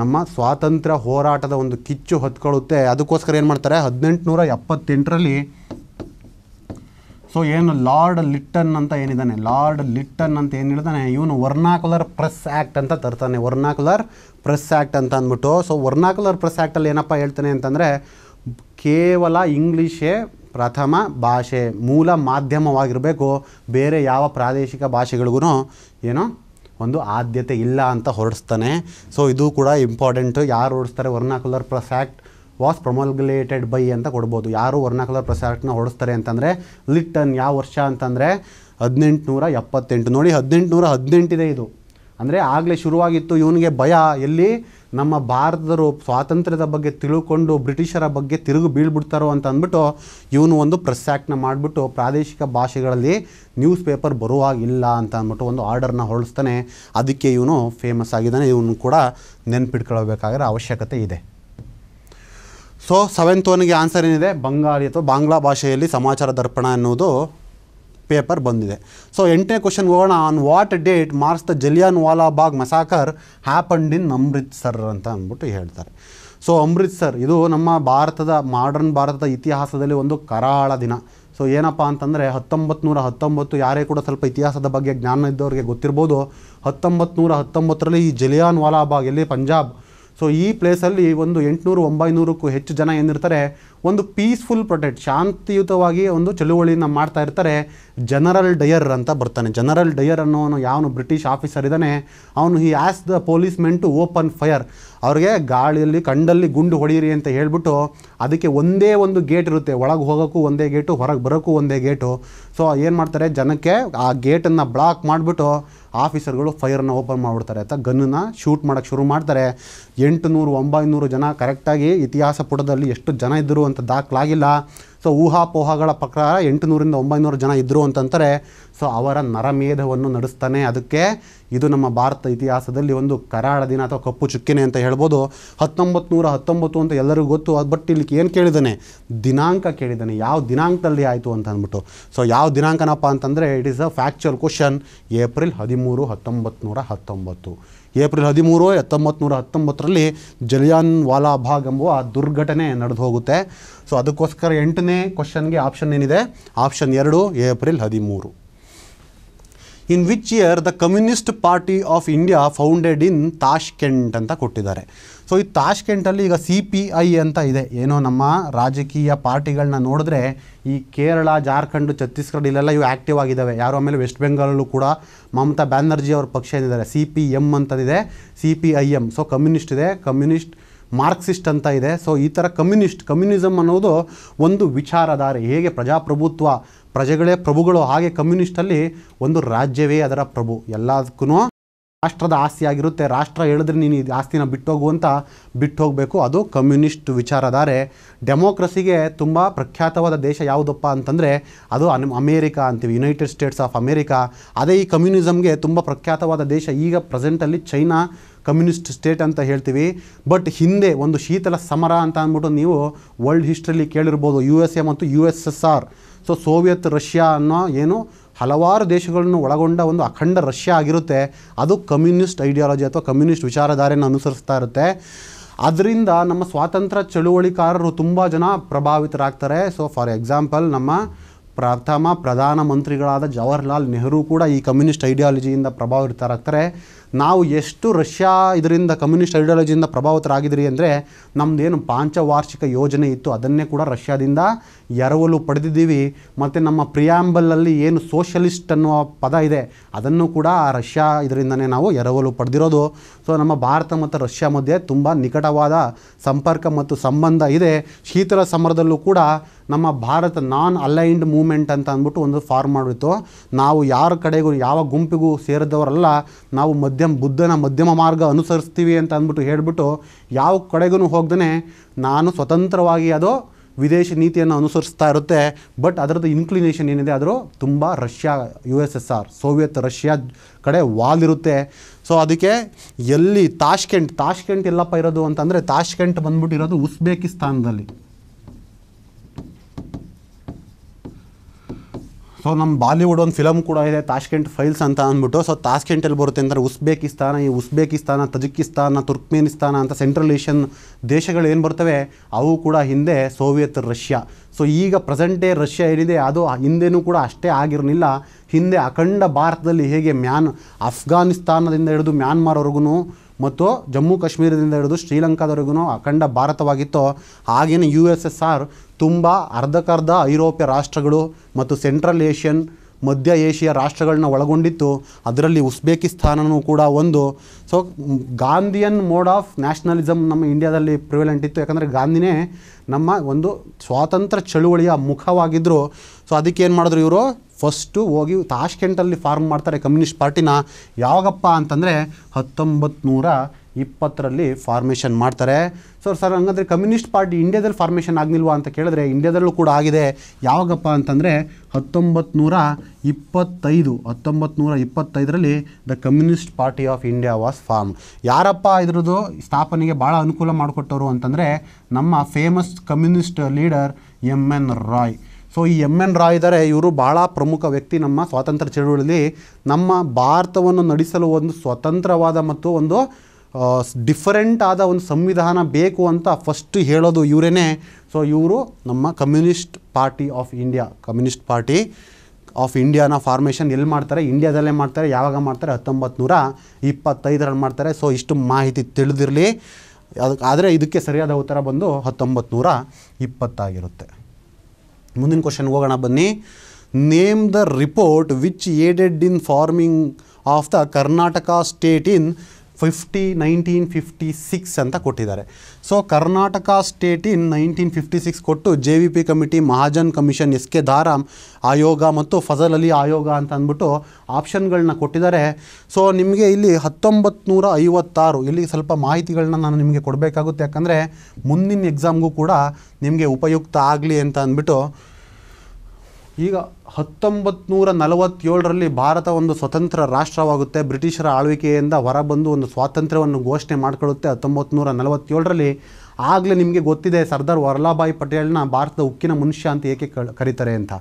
ನಮ್ಮ ಸ್ವಾತಂತ್ರ್ಯ ಹೋರಾಟದ ಒಂದು ಕಿಚ್ಚು ಹೊತ್ಕೊಳ್ಳುತ್ತೆ ಅದಕ್ಕೋಸ್ಕರ ಏನು ಮಾಡ್ತಾರೆ ಹದಿನೆಂಟುನೂರ ಎಪ್ಪತ್ತೆಂಟರಲ್ಲಿ ಸೊ ಏನು ಲಾರ್ಡ್ ಲಿಟ್ಟನ್ ಅಂತ ಏನಿದ್ದಾನೆ ಲಾರ್ಡ್ ಲಿಟ್ಟನ್ ಅಂತ ಏನು ಹೇಳಿದಾನೆ ಇವನು ವರ್ನಾಕುಲರ್ ಪ್ರೆಸ್ ಆ್ಯಕ್ಟ್ ಅಂತ ತರ್ತಾನೆ ವರ್ನಾಕುಲರ್ ಪ್ರೆಸ್ ಆ್ಯಕ್ಟ್ ಅಂತ ಅಂದ್ಬಿಟ್ಟು ಸೊ ವರ್ನಾಕುಲರ್ ಪ್ರೆಸ್ ಆ್ಯಕ್ಟಲ್ಲಿ ಏನಪ್ಪ ಹೇಳ್ತಾನೆ ಅಂತಂದರೆ ಕೇವಲ ಇಂಗ್ಲೀಷೇ ಪ್ರಥಮ ಭಾಷೆ ಮೂಲ ಮಾಧ್ಯಮವಾಗಿರಬೇಕು ಬೇರೆ ಯಾವ ಪ್ರಾದೇಶಿಕ ಭಾಷೆಗಳಿಗೂ ಏನೋ ಒಂದು ಆದ್ಯತೆ ಇಲ್ಲ ಅಂತ ಹೊರಡಿಸ್ತಾನೆ ಸೊ ಇದು ಕೂಡ ಇಂಪಾರ್ಟೆಂಟು ಯಾರು ಹೊರಡಿಸ್ತಾರೆ vernacular press act was promulgated by ಅಂತ ಕೊಡ್ಬೋದು ಯಾರು ವರ್ನಾಕುಲರ್ ಪ್ಲಸ್ ಆ್ಯಕ್ಟ್ನ ಹೊರಡಿಸ್ತಾರೆ ಅಂತಂದರೆ ಲಿಟ್ಟನ್ ಯಾವ ವರ್ಷ ಅಂತಂದರೆ ಹದಿನೆಂಟುನೂರ ಎಪ್ಪತ್ತೆಂಟು ನೋಡಿ ಹದಿನೆಂಟುನೂರ ಹದಿನೆಂಟಿದೆ ಇದು ಅಂದರೆ ಆಗಲೇ ಶುರುವಾಗಿತ್ತು ಇವನಿಗೆ ಭಯ ಎಲ್ಲಿ ನಮ್ಮ ಭಾರತದರು ಸ್ವಾತಂತ್ರ್ಯದ ಬಗ್ಗೆ ತಿಳ್ಕೊಂಡು ಬ್ರಿಟಿಷರ ಬಗ್ಗೆ ತಿರುಗು ಬೀಳ್ಬಿಡ್ತಾರೋ ಅಂತ ಅಂದ್ಬಿಟ್ಟು ಇವನು ಒಂದು ಪ್ರೆಸ್ ಆ್ಯಕ್ಟ್ನ ಮಾಡಿಬಿಟ್ಟು ಪ್ರಾದೇಶಿಕ ಭಾಷೆಗಳಲ್ಲಿ ನ್ಯೂಸ್ ಪೇಪರ್ ಬರುವಾಗಿಲ್ಲ ಅಂತ ಅಂದ್ಬಿಟ್ಟು ಒಂದು ಆರ್ಡರ್ನ ಹೊರಡಿಸ್ತಾನೆ ಅದಕ್ಕೆ ಇವನು ಫೇಮಸ್ ಆಗಿದ್ದಾನೆ ಇವನು ಕೂಡ ನೆನ್ಪಿಟ್ಕೊಳ್ಬೇಕಾಗಿರೋ ಅವಶ್ಯಕತೆ ಇದೆ ಸೊ ಸೆವೆಂತ್ ಒನ್ಗೆ ಆನ್ಸರ್ ಏನಿದೆ ಬಂಗಾಳಿ ಅಥವಾ ಬಾಂಗ್ಲಾ ಭಾಷೆಯಲ್ಲಿ ಸಮಾಚಾರ ದರ್ಪಣ ಅನ್ನೋದು ಪೇಪರ್ ಬಂದಿದೆ ಸೊ ಎಂಟನೇ ಕ್ವಶನ್ ಹೋಗೋಣ on what date marks the Jallianwala ವಾಲಾಬಾಗ್ ಮಸಾಕರ್ ಹ್ಯಾಪಂಡ್ ಇನ್ ಅಮೃತ್ಸರ್ ಅಂತ ಅಂದ್ಬಿಟ್ಟು ಹೇಳ್ತಾರೆ ಸೊ ಅಮೃತ್ಸರ್ ಇದು ನಮ್ಮ ಭಾರತದ ಮಾಡರ್ನ್ ಭಾರತದ ಇತಿಹಾಸದಲ್ಲಿ ಒಂದು ಕರಾಳ ದಿನ ಸೊ ಏನಪ್ಪ ಅಂತಂದರೆ ಹತ್ತೊಂಬತ್ತು ನೂರ ಹತ್ತೊಂಬತ್ತು ಯಾರೇ ಕೂಡ ಸ್ವಲ್ಪ ಇತಿಹಾಸದ ಬಗ್ಗೆ ಜ್ಞಾನ ಇದ್ದವ್ರಿಗೆ ಗೊತ್ತಿರ್ಬೋದು ಹತ್ತೊಂಬತ್ತು ನೂರ ಹತ್ತೊಂಬತ್ತರಲ್ಲಿ ಈ ಜಲಿಯಾನ್ ವಾಲಾಬಾಗ್ ಎಲ್ಲಿ ಪಂಜಾಬ್ ಸೊ ಈ ಪ್ಲೇಸಲ್ಲಿ ಒಂದು ಎಂಟುನೂರು ಒಂಬೈನೂರಕ್ಕೂ ಹೆಚ್ಚು ಜನ ಏನಿರ್ತಾರೆ ಒಂದು ಪೀಸ್ಫುಲ್ ಪ್ರೊಟೆಕ್ಟ್ ಶಾಂತಿಯುತವಾಗಿ ಒಂದು ಚಳುವಳಿಯನ್ನು ಮಾಡ್ತಾ ಇರ್ತಾರೆ ಜನರಲ್ ಡಯರ್ ಅಂತ ಬರ್ತಾನೆ ಜನರಲ್ ಡಯರ್ ಅನ್ನೋನು ಯಾವನು ಬ್ರಿಟಿಷ್ ಆಫೀಸರ್ ಇದ್ದಾನೆ ಅವನು ಹಿ ಆಸ್ the policemen to open fire ಅವ್ರಿಗೆ ಗಾಳಿಯಲ್ಲಿ ಕಂಡಲ್ಲಿ ಗುಂಡು ಹೊಡೆಯಿರಿ ಅಂತ ಹೇಳಿಬಿಟ್ಟು ಅದಕ್ಕೆ ಒಂದೇ ಒಂದು ಗೇಟ್ ಇರುತ್ತೆ ಒಳಗೆ ಹೋಗೋಕ್ಕೂ ಒಂದೇ ಗೇಟು ಹೊರಗೆ ಬರೋಕ್ಕೂ ಒಂದೇ ಗೇಟು ಸೊ ಏನು ಮಾಡ್ತಾರೆ ಜನಕ್ಕೆ ಆ ಗೇಟನ್ನು ಬ್ಲಾಕ್ ಮಾಡಿಬಿಟ್ಟು ಆಫೀಸರ್ಗಳು ಫೈರನ್ನು ಓಪನ್ ಮಾಡಿಬಿಡ್ತಾರೆ ಅಥವಾ ಗನ್ನನ್ನು ಶೂಟ್ ಮಾಡೋಕ್ಕೆ ಶುರು ಮಾಡ್ತಾರೆ ಎಂಟು ನೂರು ಒಂಬೈನೂರು ಜನ ಕರೆಕ್ಟಾಗಿ ಇತಿಹಾಸ ಪುಟದಲ್ಲಿ ಎಷ್ಟು ಜನ ಇದ್ದರು ಅಂತ ದಾಖಲಾಗಿಲ್ಲ ಸೊ ಊಹಾಪೋಹಗಳ ಪ್ರಕಾರ ಎಂಟುನೂರಿಂದ ಒಂಬೈನೂರು ಜನ ಇದ್ದರು ಅಂತಂತಾರೆ ಸೊ ಅವರ ನರಮೇಧವನ್ನು ನಡೆಸ್ತಾನೆ ಅದಕ್ಕೆ ಇದು ನಮ್ಮ ಭಾರತ ಇತಿಹಾಸದಲ್ಲಿ ಒಂದು ಕರಾಳ ದಿನ ಅಥವಾ ಕಪ್ಪು ಚುಕ್ಕಿನೇ ಅಂತ ಹೇಳ್ಬೋದು ಹತ್ತೊಂಬತ್ತು ನೂರ ಹತ್ತೊಂಬತ್ತು ಅಂತ ಎಲ್ಲರಿಗೂ ಗೊತ್ತು ಅದು ಬಟ್ ಇಲ್ಲಿ ಏನು ಕೇಳಿದ್ದಾನೆ ದಿನಾಂಕ ಕೇಳಿದ್ದಾನೆ ಯಾವ ದಿನಾಂಕದಲ್ಲಿ ಆಯಿತು ಅಂತ ಅಂದ್ಬಿಟ್ಟು ಸೊ ಯಾವ ದಿನಾಂಕನಪ್ಪ ಅಂತಂದರೆ it is a factual question April ಹದಿಮೂರು ಹತ್ತೊಂಬತ್ತು ನೂರ ಹತ್ತೊಂಬತ್ತು ಏಪ್ರಿಲ್ ಹದಿಮೂರು ಹತ್ತೊಂಬತ್ತು ನೂರ ಹತ್ತೊಂಬತ್ತರಲ್ಲಿ ಜಲಿಯಾನ್ ವಾಲಾಬಾಗ್ ಎಂಬುವ ದುರ್ಘಟನೆ ನಡೆದು ಹೋಗುತ್ತೆ ಸೊ ಅದಕ್ಕೋಸ್ಕರ ಎಂಟನೇ ಕ್ವಶನ್ಗೆ ಆಪ್ಷನ್ ಏನಿದೆ ಆಪ್ಷನ್ ಎರಡು ಏಪ್ರಿಲ್ ಹದಿಮೂರು in which year the Communist Party of India founded in Tashkent ಅಂತ ಕೊಟ್ಟಿದ್ದಾರೆ ಸೊ ಈ ತಾಷ್ಕೆಂಟಲ್ಲಿ ಈಗ ಸಿ ಪಿ ಐ ಅಂತ ಇದೆ ಏನೋ ನಮ್ಮ ರಾಜಕೀಯ ಪಾರ್ಟಿಗಳನ್ನ ನೋಡಿದ್ರೆ ಈ ಕೇರಳ ಜಾರ್ಖಂಡ್ ಛತ್ತೀಸ್ಗಢ ಇಲ್ಲೆಲ್ಲ ಇವು ಆ್ಯಕ್ಟಿವ್ ಆಗಿದ್ದಾವೆ ಯಾರು ಆಮೇಲೆ ವೆಸ್ಟ್ ಬೆಂಗಾಲಲ್ಲೂ ಕೂಡ ಮಮತಾ ಬ್ಯಾನರ್ಜಿ ಅವ್ರ ಪಕ್ಷ ಏನಿದ್ದಾರೆ ಸಿ ಪಿ ಎಮ್ ಅಂತದಿದೆ C P I M so communist ಇದೆ ಕಮ್ಯುನಿಸ್ಟ್ ಮಾರ್ಕ್ಸಿಸ್ಟ್ ಅಂತ ಇದೆ ಸೊ ಈ ಥರ ಕಮ್ಯುನಿಸ್ಟ್ ಕಮ್ಯುನಿಸಮ್ ಅನ್ನೋದು ಒಂದು ವಿಚಾರಧಾರೆ ಹೇಗೆ ಪ್ರಜಾಪ್ರಭುತ್ವ ಪ್ರಜೆಗಳೇ ಪ್ರಭುಗಳು ಹಾಗೆ ಕಮ್ಯುನಿಸ್ಟಲ್ಲಿ ಒಂದು ರಾಜ್ಯವೇ ಅದರ ಪ್ರಭು ಎಲ್ಲದಕ್ಕೂ ರಾಷ್ಟ್ರದ ಆಸ್ತಿಯಾಗಿರುತ್ತೆ ರಾಷ್ಟ್ರ ಹೇಳಿದ್ರೆ ನೀನು ಈ ಆಸ್ತಿನ ಬಿಟ್ಟೋಗು ಅಂತ ಬಿಟ್ಟು ಹೋಗಬೇಕು ಅದು ಕಮ್ಯುನಿಸ್ಟ್ ವಿಚಾರಧಾರೆ ಡೆಮೋಕ್ರಸಿಗೆ ತುಂಬ ಪ್ರಖ್ಯಾತವಾದ ದೇಶ ಯಾವುದಪ್ಪ ಅಂತಂದರೆ ಅದು ಅನ್ ಅಮೇರಿಕಾ ಅಂತೀವಿ ಯುನೈಟೆಡ್ ಸ್ಟೇಟ್ಸ್ ಆಫ್ ಅಮೇರಿಕಾ ಅದೇ ಈ ಕಮ್ಯುನಿಸಮ್ಗೆ ತುಂಬ ಪ್ರಖ್ಯಾತವಾದ ದೇಶ ಈಗ ಪ್ರೆಸೆಂಟಲ್ಲಿ ಚೈನಾ ಕಮ್ಯುನಿಸ್ಟ್ ಸ್ಟೇಟ್ ಅಂತ ಹೇಳ್ತೀವಿ ಬಟ್ ಹಿಂದೆ ಒಂದು ಶೀತಲ ಸಮರ ಅಂತ ಅಂದ್ಬಿಟ್ಟು ನೀವು ವರ್ಲ್ಡ್ ಹಿಸ್ಟ್ರಿಲಿ ಕೇಳಿರ್ಬೋದು ಯು ಎಸ್ ಎ ಮತ್ತು U S S R so Soviet Russia ಅನ್ನೋ ಏನು ಹಲವಾರು ದೇಶಗಳನ್ನು ಒಳಗೊಂಡ ಒಂದು ಅಖಂಡ ರಷ್ಯಾ ಆಗಿರುತ್ತೆ ಅದು ಕಮ್ಯುನಿಸ್ಟ್ ಐಡಿಯಾಲಜಿ ಅಥವಾ ಕಮ್ಯುನಿಸ್ಟ್ ವಿಚಾರಧಾರೆಯನ್ನು ಅನುಸರಿಸ್ತಾ ಇರುತ್ತೆ ಅದರಿಂದ ನಮ್ಮ ಸ್ವಾತಂತ್ರ್ಯ ಚಳುವಳಿಕಾರರು ತುಂಬ ಜನ ಪ್ರಭಾವಿತರಾಗ್ತಾರೆ ಸೊ ಫಾರ್ ಎಕ್ಸಾಂಪಲ್ ನಮ್ಮ ಪ್ರಥಮ ಪ್ರಧಾನಮಂತ್ರಿಗಳಾದ ಜವಾಹರ್ಲಾಲ್ ನೆಹರು ಕೂಡ ಈ ಕಮ್ಯುನಿಸ್ಟ್ ಐಡಿಯಾಲಜಿಯಿಂದ ಪ್ರಭಾವಿತರಾಗ್ತಾರೆ ನಾವು ಎಷ್ಟು ರಷ್ಯಾ ಇದರಿಂದ ಕಮ್ಯುನಿಸ್ಟ್ ಐಡಿಯಾಲಜಿಯಿಂದ ಪ್ರಭಾವಿತರಾಗಿದ್ರಿ ಅಂದರೆ ನಮ್ಮದೇನು ಪಾಂಚವಾರ್ಷಿಕ ಯೋಜನೆ ಇತ್ತು ಅದನ್ನೇ ಕೂಡ ರಷ್ಯಾದಿಂದ ಎರವಲು ಪಡೆದಿದ್ದೀವಿ ಮತ್ತು ನಮ್ಮ ಪ್ರಿಯಾಂಬಲಲ್ಲಿ ಏನು ಸೋಷಲಿಸ್ಟ್ ಅನ್ನುವ ಪದ ಇದೆ ಅದನ್ನು ಕೂಡ ರಷ್ಯಾ ಇದರಿಂದನೇ ನಾವು ಎರವಲು ಪಡೆದಿರೋದು ಸೊ ನಮ್ಮ ಭಾರತ ಮತ್ತು ರಷ್ಯಾ ಮಧ್ಯೆ ತುಂಬ ನಿಕಟವಾದ ಸಂಪರ್ಕ ಮತ್ತು ಸಂಬಂಧ ಇದೆ ಶೀತಲ ಸಮರದಲ್ಲೂ ಕೂಡ ನಮ್ಮ ಭಾರತ ನಾನ್ ಅಲೈನ್ಡ್ ಮೂಮೆಂಟ್ ಅಂತ ಅಂದ್ಬಿಟ್ಟು ಒಂದು ಫಾರ್ಮ್ ಮಾಡಿತ್ತು ನಾವು ಯಾರ ಕಡೆಗೂ ಯಾವ ಗುಂಪಿಗೂ ಸೇರಿದವರಲ್ಲ ನಾವು ಮಧ್ಯ ಮಧ್ಯಮ ಬುದ್ಧನ ಮಧ್ಯಮ ಮಾರ್ಗ ಅನುಸರಿಸ್ತೀವಿ ಅಂತ ಅಂದ್ಬಿಟ್ಟು ಹೇಳಿಬಿಟ್ಟು ಯಾವ ಕಡೆಗೂ ಹೋಗ್ದೇ ನಾನು ಸ್ವತಂತ್ರವಾಗಿ ಅದು ವಿದೇಶಿ ನೀತಿಯನ್ನು ಅನುಸರಿಸ್ತಾ ಇರುತ್ತೆ ಬಟ್ ಅದರದ್ದು ಇನ್ಕ್ಲಿನೇಷನ್ ಏನಿದೆ ಆದರೂ ತುಂಬ Russia U S S R Soviet Russia ಕಡೆ ವಾಲಿರುತ್ತೆ ಸೊ ಅದಕ್ಕೆ ಎಲ್ಲಿ ತಾಷ್ಕೆಂಟ್ ತಾಷ್ಕೆಂಟ್ ಎಲ್ಲಪ್ಪ ಇರೋದು ಅಂತಂದರೆ ತಾಷ್ಕೆಂಟ್ ಬಂದ್ಬಿಟ್ಟಿರೋದು ಉಸ್ಬೇಕಿಸ್ತಾನದಲ್ಲಿ ಸೊ ನಮ್ಮ ಬಾಲಿವುಡ್ ಒಂದು ಫಿಲಮ್ ಕೂಡ ಇದೆ ತಾಷ್ಕೆಂಟ್ ಫೈಲ್ಸ್ ಅಂತ ಅಂದ್ಬಿಟ್ಟು ಸೊ ತಾಷ್ಕೆಂಟಲ್ಲಿ ಬರುತ್ತೆ ಅಂದರೆ ಉಸ್ಬೇಕಿಸ್ತಾನ ಈ ಉಸ್ಬೇಕಿಸ್ತಾನ ತಜಿಕಿಸ್ತಾನ ತುರ್ಕ್ಮೇನಿಸ್ತಾನ ಅಂತ ಸೆಂಟ್ರಲ್ ಏಷ್ಯನ್ ದೇಶಗಳು ಏನು ಬರ್ತವೆ ಅವು ಕೂಡ ಹಿಂದೆ ಸೋವಿಯತ್ ರಷ್ಯಾ ಸೊ ಈಗ ಪ್ರೆಸೆಂಟ್ ರಷ್ಯಾ ಏನಿದೆ ಅದು ಹಿಂದೆಯೂ ಕೂಡ ಅಷ್ಟೇ ಆಗಿರಲಿಲ್ಲ ಹಿಂದೆ ಅಖಂಡ ಭಾರತದಲ್ಲಿ ಹೇಗೆ ಮ್ಯಾನ್ ಅಫ್ಘಾನಿಸ್ತಾನದಿಂದ ಹಿಡಿದು ಮ್ಯಾನ್ಮಾರ್ವರೆಗೂ ಮತ್ತು ಜಮ್ಮು ಕಾಶ್ಮೀರದಿಂದ ಹಿಡಿದು ಶ್ರೀಲಂಕಾದವರೆಗೂ ಅಖಂಡ ಭಾರತವಾಗಿತ್ತು ಆಗಿನ ಯು ಎಸ್ ಎಸ್ ಆರ್ ತುಂಬ ಅರ್ಧಕ್ಕರ್ಧ ಐರೋಪ್ಯ ರಾಷ್ಟ್ರಗಳು ಮತ್ತು ಸೆಂಟ್ರಲ್ ಏಷ್ಯನ್ ಮಧ್ಯ ಏಷ್ಯಾ ರಾಷ್ಟ್ರಗಳನ್ನ ಒಳಗೊಂಡಿತ್ತು ಅದರಲ್ಲಿ ಉಸ್ಬೇಕಿಸ್ತಾನವೂ ಕೂಡ ಒಂದು so Gandhian mode of nationalism ನಮ್ಮ ಇಂಡಿಯಾದಲ್ಲಿ ಪ್ರಿವೆಲೆಂಟ್ ಇತ್ತು ಯಾಕಂದರೆ ಗಾಂಧಿನೇ ನಮ್ಮ ಒಂದು ಸ್ವಾತಂತ್ರ್ಯ ಚಳುವಳಿಯ ಮುಖವಾಗಿದ್ದರು ಸೊ ಅದಕ್ಕೆ ಏನು ಮಾಡಿದ್ರು ಇವರು ಫಸ್ಟು ಹೋಗಿ ತಾಷ್ಕೆಂಟಲ್ಲಿ ಫಾರ್ಮ್ ಮಾಡ್ತಾರೆ ಕಮ್ಯುನಿಸ್ಟ್ ಪಾರ್ಟಿನ ಯಾವಾಗಪ್ಪ ಅಂತಂದರೆ ಹತ್ತೊಂಬತ್ತು ನೂರ ಇಪ್ಪತ್ತರಲ್ಲಿ ಫಾರ್ಮೇಷನ್ ಮಾಡ್ತಾರೆ ಸೊ ಸರ್ ಹಂಗಂದರೆ ಕಮ್ಯುನಿಸ್ಟ್ ಪಾರ್ಟಿ ಇಂಡ್ಯಾದಲ್ಲಿ ಫಾರ್ಮೇಷನ್ ಆಗಿಲ್ವಾ ಅಂತ ಕೇಳಿದ್ರೆ ಇಂಡ್ಯಾದಲ್ಲೂ ಕೂಡ ಆಗಿದೆ ಯಾವಾಗಪ್ಪ ಅಂತಂದರೆ ಹತ್ತೊಂಬತ್ತು ನೂರ ಇಪ್ಪತ್ತೈದು ಹತ್ತೊಂಬತ್ತು ನೂರ ಇಪ್ಪತ್ತೈದರಲ್ಲಿ the Communist Party of India was form ಯಾರಪ್ಪ ಇದ್ರದ್ದು ಸ್ಥಾಪನೆಗೆ ಭಾಳ ಅನುಕೂಲ ಮಾಡಿಕೊಟ್ಟವರು ಅಂತಂದರೆ ನಮ್ಮ famous communist leader M N Roy so ಈ ಎಮ್ ಎನ್ ರಾವ್ ಇದ್ದಾರೆ ಇವರು ಬಹಳ ಪ್ರಮುಖ ವ್ಯಕ್ತಿ ನಮ್ಮ ಸ್ವಾತಂತ್ರ್ಯ ಚಳುವಳಿಯಲ್ಲಿ ನಮ್ಮ ಭಾರತವನ್ನು ನಡೆಸಲು ಒಂದು ಸ್ವತಂತ್ರವಾದ ಮತ್ತು ಒಂದು ಡಿಫರೆಂಟ್ ಆದ ಒಂದು ಸಂವಿಧಾನ ಬೇಕು ಅಂತ ಫಸ್ಟ್ ಹೇಳೋದು ಇವರೇ ಸೊ ಇವರು ನಮ್ಮ Communist Party of India Communist Party ಆಫ್ ಇಂಡಿಯಾನ ಫಾರ್ಮೇಷನ್ ಎಲ್ಲಿ ಮಾಡ್ತಾರೆ ಇಂಡಿಯಾದಲ್ಲೇ ಮಾಡ್ತಾರೆ ಯಾವಾಗ ಮಾಡ್ತಾರೆ ಹತ್ತೊಂಬತ್ತು ನೂರ ಇಪ್ಪತ್ತೈದರಲ್ಲಿ ಮಾಡ್ತಾರೆ ಸೊ ಇಷ್ಟು ಮಾಹಿತಿ ತಿಳಿದಿರಲಿ ಅದಕ್ಕೆ ಆದರೆ ಇದಕ್ಕೆ ಸರಿಯಾದ ಉತ್ತರ ಬಂದು ಹತ್ತೊಂಬತ್ತು ನೂರ ಇಪ್ಪತ್ತಾಗಿರುತ್ತೆ ಮುಂದಿನ ಕ್ವಶನ್ ಹೋಗೋಣ ಬನ್ನಿ name the report which aided in forming of the Karnataka state in fifty nineteen fifty six ಅಂತ ಕೊಟ್ಟಿದ್ದಾರೆ so Karnataka state in nineteen fifty six ಕೊಟ್ಟು J V P committee Mahajan commission S K Dar ಆಯೋಗ ಮತ್ತು ಫಜಲ್ ಅಲಿ ಆಯೋಗ ಅಂತ ಅಂದ್ಬಿಟ್ಟು ಆಪ್ಷನ್ಗಳನ್ನ ಕೊಟ್ಟಿದ್ದಾರೆ ಸೊ ನಿಮಗೆ ಇಲ್ಲಿ ಹತ್ತೊಂಬತ್ತು ನೂರ ಐವತ್ತಾರು ಇಲ್ಲಿ ಸ್ವಲ್ಪ ಮಾಹಿತಿಗಳನ್ನ ನಾನು ನಿಮಗೆ ಕೊಡಬೇಕಾಗುತ್ತೆ ಯಾಕಂದರೆ ಮುಂದಿನ ಎಕ್ಸಾಮ್ಗೂ ಕೂಡ ನಿಮಗೆ ಉಪಯುಕ್ತ ಆಗಲಿ ಅಂತ ಅಂದ್ಬಿಟ್ಟು ಈಗ ಹತ್ತೊಂಬತ್ತು ನೂರ ನಲವತ್ತೇಳರಲ್ಲಿ ಭಾರತ ಒಂದು ಸ್ವತಂತ್ರ ರಾಷ್ಟ್ರವಾಗುತ್ತೆ ಬ್ರಿಟಿಷರ ಆಳ್ವಿಕೆಯಿಂದ ಹೊರಬಂದು ಒಂದು ಸ್ವಾತಂತ್ರ್ಯವನ್ನು ಘೋಷಣೆ ಮಾಡಿಕೊಳ್ಳುತ್ತೆ ಹತ್ತೊಂಬತ್ತು ನೂರ ನಲವತ್ತೇಳರಲ್ಲಿ ಆಗಲೇ ನಿಮಗೆ ಗೊತ್ತಿದೆ ಸರ್ದಾರ್ ವರಲಾಬಾಯಿ ಪಟೇಲ್ನ ಭಾರತದ ಉಕ್ಕಿನ ಮನುಷ್ಯ ಅಂತ ಏಕೆ ಕರೀತಾರೆ ಅಂತ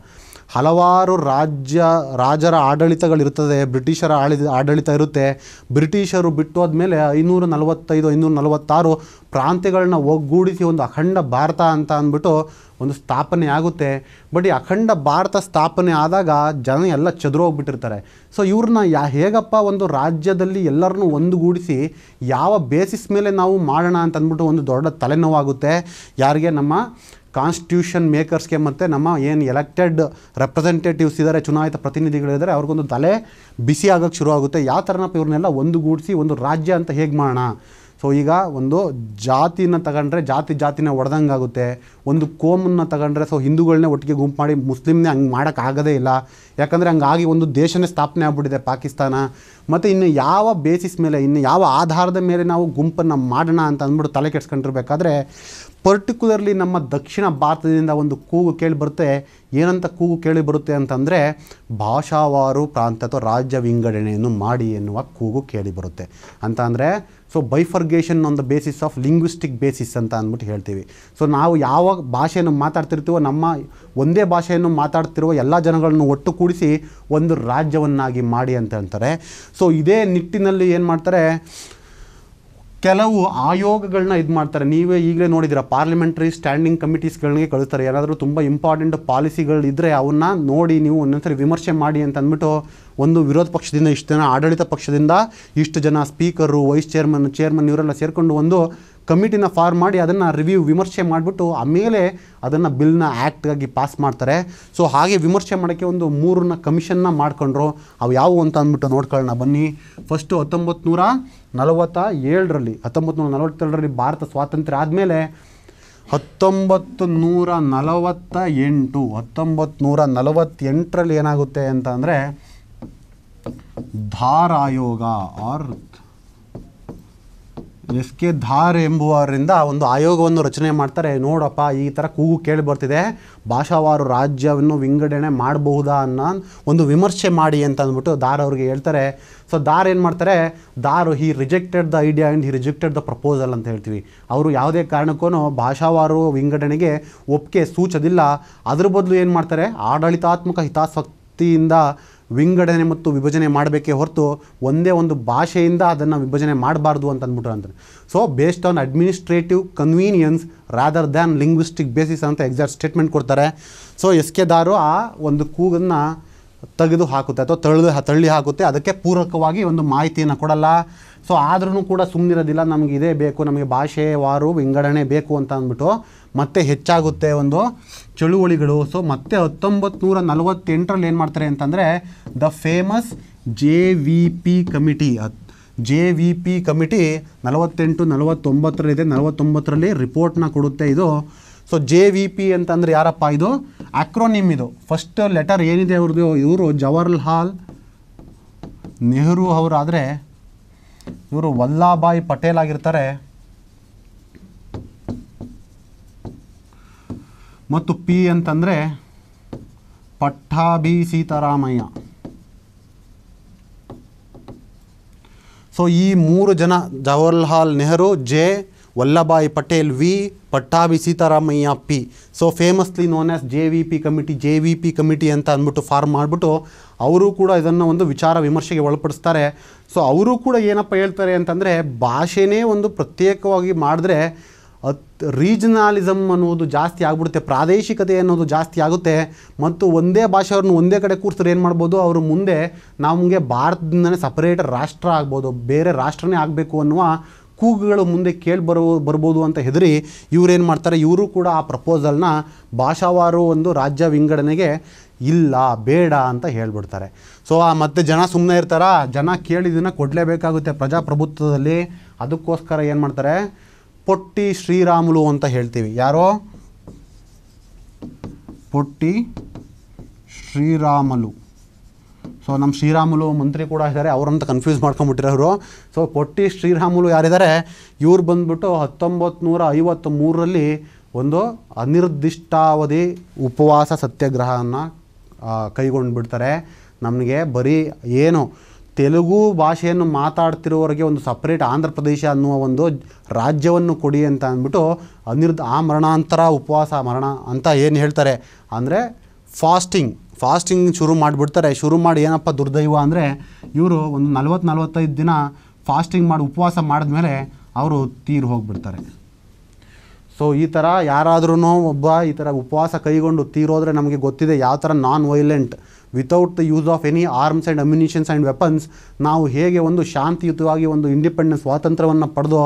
ಹಲವಾರು ರಾಜ್ಯ ರಾಜರ ಆಡಳಿತಗಳಿರ್ತದೆ ಬ್ರಿಟಿಷರ ಆಳಿ ಆಡಳಿತ ಇರುತ್ತೆ ಬ್ರಿಟಿಷರು ಬಿಟ್ಟು ಆದಮೇಲೆ ಐನೂರ ನಲವತ್ತೈದು ಐನೂರ ನಲವತ್ತಾರು ಪ್ರಾಂತ್ಯಗಳನ್ನ ಒಗ್ಗೂಡಿಸಿ ಒಂದು ಅಖಂಡ ಭಾರತ ಅಂತ ಅಂದ್ಬಿಟ್ಟು ಒಂದು ಸ್ಥಾಪನೆ ಆಗುತ್ತೆ ಬಟ್ ಈ ಅಖಂಡ ಭಾರತ ಸ್ಥಾಪನೆ ಆದಾಗ ಜನ ಎಲ್ಲ ಚದುರೋಗ್ಬಿಟ್ಟಿರ್ತಾರೆ ಸೊ ಇವ್ರನ್ನ ಯಾ ಹೇಗಪ್ಪ ಒಂದು ರಾಜ್ಯದಲ್ಲಿ ಎಲ್ಲರನ್ನು ಒಂದುಗೂಡಿಸಿ ಯಾವ ಬೇಸಿಸ್ ಮೇಲೆ ನಾವು ಮಾಡೋಣ ಅಂತ ಅಂದ್ಬಿಟ್ಟು ಒಂದು ದೊಡ್ಡ ತಲೆನೋವಾಗುತ್ತೆ ಯಾರಿಗೆ ನಮ್ಮ ಕಾನ್ಸ್ಟಿಟ್ಯೂಷನ್ ಮೇಕರ್ಸ್ಗೆ ಮತ್ತು ನಮ್ಮ ಏನು ಎಲೆಕ್ಟೆಡ್ ರೆಪ್ರೆಸೆಂಟೇಟಿವ್ಸ್ ಇದ್ದಾರೆ ಚುನಾಯಿತ ಪ್ರತಿನಿಧಿಗಳಿದ್ದಾರೆ ಅವ್ರಿಗೊಂದು ತಲೆ ಬಿಸಿ ಆಗೋಕ್ಕೆ ಶುರುವಾಗುತ್ತೆ ಯಾವ ಥರನಪ್ಪ ಇವ್ರನ್ನೆಲ್ಲ ಒಂದುಗೂಡಿಸಿ ಒಂದು ರಾಜ್ಯ ಅಂತ ಹೇಗೆ ಮಾಡೋಣ ಸೊ ಈಗ ಒಂದು ಜಾತಿನ ತಗೊಂಡ್ರೆ ಜಾತಿ ಜಾತಿನ ಆಗುತ್ತೆ ಒಂದು ಕೋಮನ್ನು ತಗೊಂಡ್ರೆ ಸೊ ಹಿಂದೂಗಳನ್ನೇ ಒಟ್ಟಿಗೆ ಗುಂಪು ಮಾಡಿ ಮುಸ್ಲಿಮ್ನೇ ಹಂಗೆ ಮಾಡೋಕ್ಕಾಗದೇ ಇಲ್ಲ ಯಾಕಂದರೆ ಹಂಗಾಗಿ ಒಂದು ದೇಶನೇ ಸ್ಥಾಪನೆ ಆಗ್ಬಿಟ್ಟಿದೆ ಪಾಕಿಸ್ತಾನ ಮತ್ತು ಇನ್ನು ಯಾವ ಬೇಸಿಸ್ ಮೇಲೆ ಇನ್ನು ಯಾವ ಆಧಾರದ ಮೇಲೆ ನಾವು ಗುಂಪನ್ನು ಮಾಡೋಣ ಅಂತ ಅಂದ್ಬಿಟ್ಟು ತಲೆ ಕೆಡ್ಸ್ಕೊಂಡಿರ್ಬೇಕಾದ್ರೆ ಪರ್ಟಿಕ್ಯುಲರ್ಲಿ ನಮ್ಮ ದಕ್ಷಿಣ ಭಾರತದಿಂದ ಒಂದು ಕೂಗು ಕೇಳಿ ಬರುತ್ತೆ ಏನಂತ ಕೂಗು ಕೇಳಿ ಬರುತ್ತೆ ಅಂತಂದರೆ ಭಾಷಾವಾರು ಪ್ರಾಂತ ಅಥವಾ ರಾಜ್ಯ ವಿಂಗಡಣೆಯನ್ನು ಮಾಡಿ ಎನ್ನುವ ಕೂಗು ಬರುತ್ತೆ ಅಂತ ಅಂದರೆ so bifurcation on the basis of linguistic basis ಅಂತ ಅಂದ್ಬಿಟ್ಟು ಹೇಳ್ತೀವಿ ಸೊ ನಾವು ಯಾವ ಭಾಷೆಯನ್ನು ಮಾತಾಡ್ತಿರ್ತೀವೋ ನಮ್ಮ ಒಂದೇ ಭಾಷೆಯನ್ನು ಮಾತಾಡ್ತಿರುವ ಎಲ್ಲ ಜನಗಳನ್ನು ಒಟ್ಟು ಕೂಡಿಸಿ ಒಂದು ರಾಜ್ಯವನ್ನಾಗಿ ಮಾಡಿ ಅಂತ ಹೇಳ್ತಾರೆ ಸೊ ಇದೇ ನಿಟ್ಟಿನಲ್ಲಿ ಏನು ಮಾಡ್ತಾರೆ ಕೆಲವು ಆಯೋಗಗಳನ್ನ ಇದು ಮಾಡ್ತಾರೆ ನೀವೇ ಈಗಲೇ ನೋಡಿದಿರ ಪಾರ್ಲಿಮೆಂಟ್ರಿ ಸ್ಟ್ಯಾಂಡಿಂಗ್ ಕಮಿಟೀಸ್ಗಳಿಗೆ ಕಳಿಸ್ತಾರೆ ಯಾರಾದರೂ ತುಂಬ ಇಂಪಾರ್ಟೆಂಟ್ ಪಾಲಿಸಿಗಳು ಇದ್ದರೆ ಅವನ್ನ ನೋಡಿ ನೀವು ಒಂದೊಂದ್ಸರಿ ವಿಮರ್ಶೆ ಮಾಡಿ ಅಂತ ಅಂದ್ಬಿಟ್ಟು ಒಂದು ವಿರೋಧ ಪಕ್ಷದಿಂದ ಇಷ್ಟು ಜನ ಆಡಳಿತ ಪಕ್ಷದಿಂದ ಇಷ್ಟು ಜನ ಸ್ಪೀಕರು ವೈಸ್ ಚೇರ್ಮನ್ ಚೇರ್ಮನ್ ಇವರೆಲ್ಲ ಸೇರಿಕೊಂಡು ಒಂದು ಕಮಿಟಿನ ಫಾರ್ಮ್ ಮಾಡಿ ಅದನ್ನು ರಿವ್ಯೂ ವಿಮರ್ಶೆ ಮಾಡಿಬಿಟ್ಟು ಆಮೇಲೆ ಅದನ್ನು ಬಿಲ್ನ ಆ್ಯಕ್ಟ್ಗಾಗಿ ಪಾಸ್ ಮಾಡ್ತಾರೆ ಸೊ ಹಾಗೆ ವಿಮರ್ಶೆ ಮಾಡೋಕ್ಕೆ ಒಂದು ಮೂರನ್ನ ಕಮಿಷನ್ನ ಮಾಡ್ಕೊಂಡ್ರು ಅವು ಯಾವುವು ಅಂತ ಅಂದ್ಬಿಟ್ಟು ನೋಡ್ಕೊಳ್ಳೋಣ ಬನ್ನಿ ಫಸ್ಟು ಹತ್ತೊಂಬತ್ತು ನೂರ ನಲವತ್ತ ಏಳರಲ್ಲಿ ಹತ್ತೊಂಬತ್ತು ಭಾರತ ಸ್ವಾತಂತ್ರ್ಯ ಆದಮೇಲೆ ಹತ್ತೊಂಬತ್ತು ನೂರ ನಲವತ್ತ ಎಂಟು ಹತ್ತೊಂಬತ್ತು ನೂರ ನಲವತ್ತೆಂಟರಲ್ಲಿ ಏನಾಗುತ್ತೆ ಅಂತ ಅಂದರೆ ಧಾರಾಯೋಗ ಆರ್ ಎಸ್ ಕೆ ಧಾರ್ ಎಂಬುವರಿಂದ ಒಂದು ಆಯೋಗವನ್ನು ರಚನೆ ಮಾಡ್ತಾರೆ ನೋಡಪ್ಪ ಈ ಥರ ಕೂಗು ಕೇಳಿ ಬರ್ತಿದೆ ಭಾಷಾವಾರು ರಾಜ್ಯವನ್ನು ವಿಂಗಡಣೆ ಮಾಡಬಹುದಾ ಅನ್ನೋ ಒಂದು ವಿಮರ್ಶೆ ಮಾಡಿ ಅಂತ ಅಂದ್ಬಿಟ್ಟು ದಾರ್ ಅವ್ರಿಗೆ ಹೇಳ್ತಾರೆ ಸೊ ದಾರ್ ಏನು ಮಾಡ್ತಾರೆ Dar he rejected the idea and he rejected the proposal ಅಂತ ಹೇಳ್ತೀವಿ ಅವರು ಯಾವುದೇ ಕಾರಣಕ್ಕೂ ಭಾಷಾವಾರು ವಿಂಗಡಣೆಗೆ ಒಪ್ಪಿಗೆ ಸೂಚದಿಲ್ಲ ಅದ್ರ ಬದಲು ಏನು ಮಾಡ್ತಾರೆ ಆಡಳಿತಾತ್ಮಕ ಹಿತಾಸಕ್ತಿಯಿಂದ ವಿಂಗಡಣೆ ಮತ್ತು ವಿಭಜನೆ ಮಾಡಬೇಕೇ ಹೊರತು ಒಂದೇ ಒಂದು ಭಾಷೆಯಿಂದ ಅದನ್ನು ವಿಭಜನೆ ಮಾಡಬಾರ್ದು ಅಂತ ಅಂದ್ಬಿಟ್ರೆ ಅಂತಾರೆ so based on administrative convenience rather than linguistic basis ಅಂತ ಎಕ್ಸಾಕ್ಟ್ ಸ್ಟೇಟ್ಮೆಂಟ್ ಕೊಡ್ತಾರೆ ಸೊ ಎಸ್ ಕೆ ಆ ಒಂದು ಕೂಗನ್ನು ತೆಗೆದು ಹಾಕುತ್ತೆ ಅಥವಾ ತಳ್ಳಿ ತಳ್ಳಿ ಹಾಕುತ್ತೆ ಅದಕ್ಕೆ ಪೂರಕವಾಗಿ ಒಂದು ಮಾಹಿತಿಯನ್ನು ಕೊಡಲ್ಲ ಸೊ ಆದ್ರೂ ಕೂಡ ಸುಮ್ಮನಿರೋದಿಲ್ಲ ನಮಗೆ ಇದೇ ಬೇಕು ನಮಗೆ ಭಾಷೆ ವಾರು ವಿಂಗಡಣೆ ಬೇಕು ಅಂತ ಅಂದ್ಬಿಟ್ಟು ಮತ್ತೆ ಹೆಚ್ಚಾಗುತ್ತೆ ಒಂದು ಚಳುವಳಿಗಳು ಸೊ ಮತ್ತೆ ಹತ್ತೊಂಬತ್ತು ನೂರ ನಲವತ್ತೆಂಟರಲ್ಲಿ ಏನು ಮಾಡ್ತಾರೆ ಅಂತಂದರೆ the famous J V P committee J V P committee ನಲವತ್ತೆಂಟು ನಲವತ್ತೊಂಬತ್ತರಲ್ಲಿದೆ ನಲವತ್ತೊಂಬತ್ತರಲ್ಲಿ ರಿಪೋರ್ಟ್ನ ಕೊಡುತ್ತೆ ಇದು ಸೊ ಜೆ ವಿ ಪಿ ಅಂತಂದರೆ ಯಾರಪ್ಪ ಇದು ಆಕ್ರೋನಿಮ್ ಇದು ಫಸ್ಟ್ ಲೆಟರ್ ಏನಿದೆ ಅವ್ರದ್ದು ಇವರು ಜವಾಹರ್ಲಾಲ್ ನೆಹರು ಅವರಾದರೆ ಇವರು ವಲ್ಲಾಭಾಯಿ ಪಟೇಲ್ ಆಗಿರ್ತಾರೆ ಮತ್ತು ಪಿ ಅಂತಂದರೆ ಪಟ್ಟಾಭಿ ಸೀತಾರಾಮಯ್ಯ ಸೊ ಈ ಮೂರು ಜನ Jawaharlal Nehru J Vallabhai Patel V Pattabi Sitaramayya P so famously known as J V P committee J V P committee ಅಂತ ಅಂದ್ಬಿಟ್ಟು ಫಾರ್ಮ್ ಮಾಡಿಬಿಟ್ಟು ಅವರು ಕೂಡ ಇದನ್ನು ಒಂದು ವಿಚಾರ ವಿಮರ್ಶೆಗೆ ಒಳಪಡಿಸ್ತಾರೆ ಸೊ ಅವರು ಕೂಡ ಏನಪ್ಪ ಹೇಳ್ತಾರೆ ಅಂತಂದರೆ ಭಾಷೆನೇ ಒಂದು ಪ್ರತ್ಯೇಕವಾಗಿ ಮಾಡಿದ್ರೆ ಅತ್ ರೀಜನಲಿಸಮ್ ಅನ್ನೋದು ಜಾಸ್ತಿ ಆಗ್ಬಿಡುತ್ತೆ ಪ್ರಾದೇಶಿಕತೆ ಅನ್ನೋದು ಜಾಸ್ತಿ ಆಗುತ್ತೆ ಮತ್ತು ಒಂದೇ ಭಾಷೆಯವ್ರನ್ನ ಒಂದೇ ಕಡೆ ಕೂರಿಸಿದ್ರೆ ಏನು ಮಾಡ್ಬೋದು ಅವರು ಮುಂದೆ ನಮಗೆ ಭಾರತದಿಂದನೇ ಸಪರೇಟ್ ರಾಷ್ಟ್ರ ಆಗ್ಬೋದು ಬೇರೆ ರಾಷ್ಟ್ರನೇ ಆಗಬೇಕು ಅನ್ನುವ ಕೂಗುಗಳು ಮುಂದೆ ಕೇಳಿ ಬರೋ ಬರ್ಬೋದು ಅಂತ ಹೆದರಿ ಇವರೇನು ಮಾಡ್ತಾರೆ ಇವರು ಕೂಡ ಆ ಪ್ರಪೋಸಲ್ನ ಭಾಷಾವಾರು ಒಂದು ರಾಜ್ಯ ವಿಂಗಡಣೆಗೆ ಇಲ್ಲ ಬೇಡ ಅಂತ ಹೇಳ್ಬಿಡ್ತಾರೆ ಸೊ ಆ ಮತ್ತೆ ಜನ ಸುಮ್ಮನೆ ಇರ್ತಾರ ಜನ ಕೇಳಿದ್ದನ್ನು ಕೊಡಲೇಬೇಕಾಗುತ್ತೆ ಪ್ರಜಾಪ್ರಭುತ್ವದಲ್ಲಿ ಅದಕ್ಕೋಸ್ಕರ ಏನು ಮಾಡ್ತಾರೆ ಪೊಟ್ಟಿ ಶ್ರೀರಾಮುಲು ಅಂತ ಹೇಳ್ತೀವಿ ಯಾರೋ ಪೊಟ್ಟಿ ಶ್ರೀರಾಮಲು ಸೊ ನಮ್ಮ ಶ್ರೀರಾಮುಲು ಮಂತ್ರಿ ಕೂಡ ಇದ್ದಾರೆ ಅವರಂತ ಕನ್ಫ್ಯೂಸ್ ಮಾಡ್ಕೊಂಬಿಟ್ಟಿರೋರು ಸೊ ಪೊಟ್ಟಿ ಶ್ರೀರಾಮುಲು ಯಾರಿದ್ದಾರೆ ಇವ್ರು ಬಂದ್ಬಿಟ್ಟು ಹತ್ತೊಂಬತ್ತು ನೂರ ಮೂರರಲ್ಲಿ ಒಂದು ಅನಿರ್ದಿಷ್ಟಾವಧಿ ಉಪವಾಸ ಸತ್ಯಾಗ್ರಹವನ್ನು ಕೈಗೊಂಡು ಬಿಡ್ತಾರೆ ನಮಗೆ ಬರೀ ಏನು ತೆಲುಗು ಭಾಷೆಯನ್ನು ಮಾತಾಡ್ತಿರೋರಿಗೆ ಒಂದು ಸಪ್ರೇಟ್ ಆಂಧ್ರ ಪ್ರದೇಶ ಅನ್ನುವ ಒಂದು ರಾಜ್ಯವನ್ನು ಕೊಡಿ ಅಂತ ಅಂದ್ಬಿಟ್ಟು ಅನಿರ್ದ ಆ ಮರಣಾಂತರ ಉಪವಾಸ ಮರಣ ಅಂತ ಏನು ಹೇಳ್ತಾರೆ ಅಂದರೆ ಫಾಸ್ಟಿಂಗ್ ಫಾಸ್ಟಿಂಗ್ ಶುರು ಮಾಡಿಬಿಡ್ತಾರೆ ಶುರು ಮಾಡಿ ಏನಪ್ಪ ದುರ್ದೈವ ಅಂದರೆ ಇವರು ಒಂದು ನಲ್ವತ್ತು ನಲ್ವತ್ತೈದು ದಿನ ಫಾಸ್ಟಿಂಗ್ ಮಾಡಿ ಉಪವಾಸ ಮಾಡಿದ್ಮೇಲೆ ಅವರು ತೀರು ಹೋಗಿಬಿಡ್ತಾರೆ ಸೊ ಈ ಥರ ಯಾರಾದ್ರೂ ಒಬ್ಬ ಈ ಥರ ಉಪವಾಸ ಕೈಗೊಂಡು ತೀರೋದ್ರೆ ನಮಗೆ ಗೊತ್ತಿದೆ ಯಾವ ಥರ non violent without the use of any arms and ammunitions and weapons ನಾವು ಹೇಗೆ ಒಂದು ಶಾಂತಿಯುತವಾಗಿ ಒಂದು ಇಂಡಿಪೆಂಡೆನ್ಸ್ ಸ್ವಾತಂತ್ರ್ಯವನ್ನು ಪಡೆದು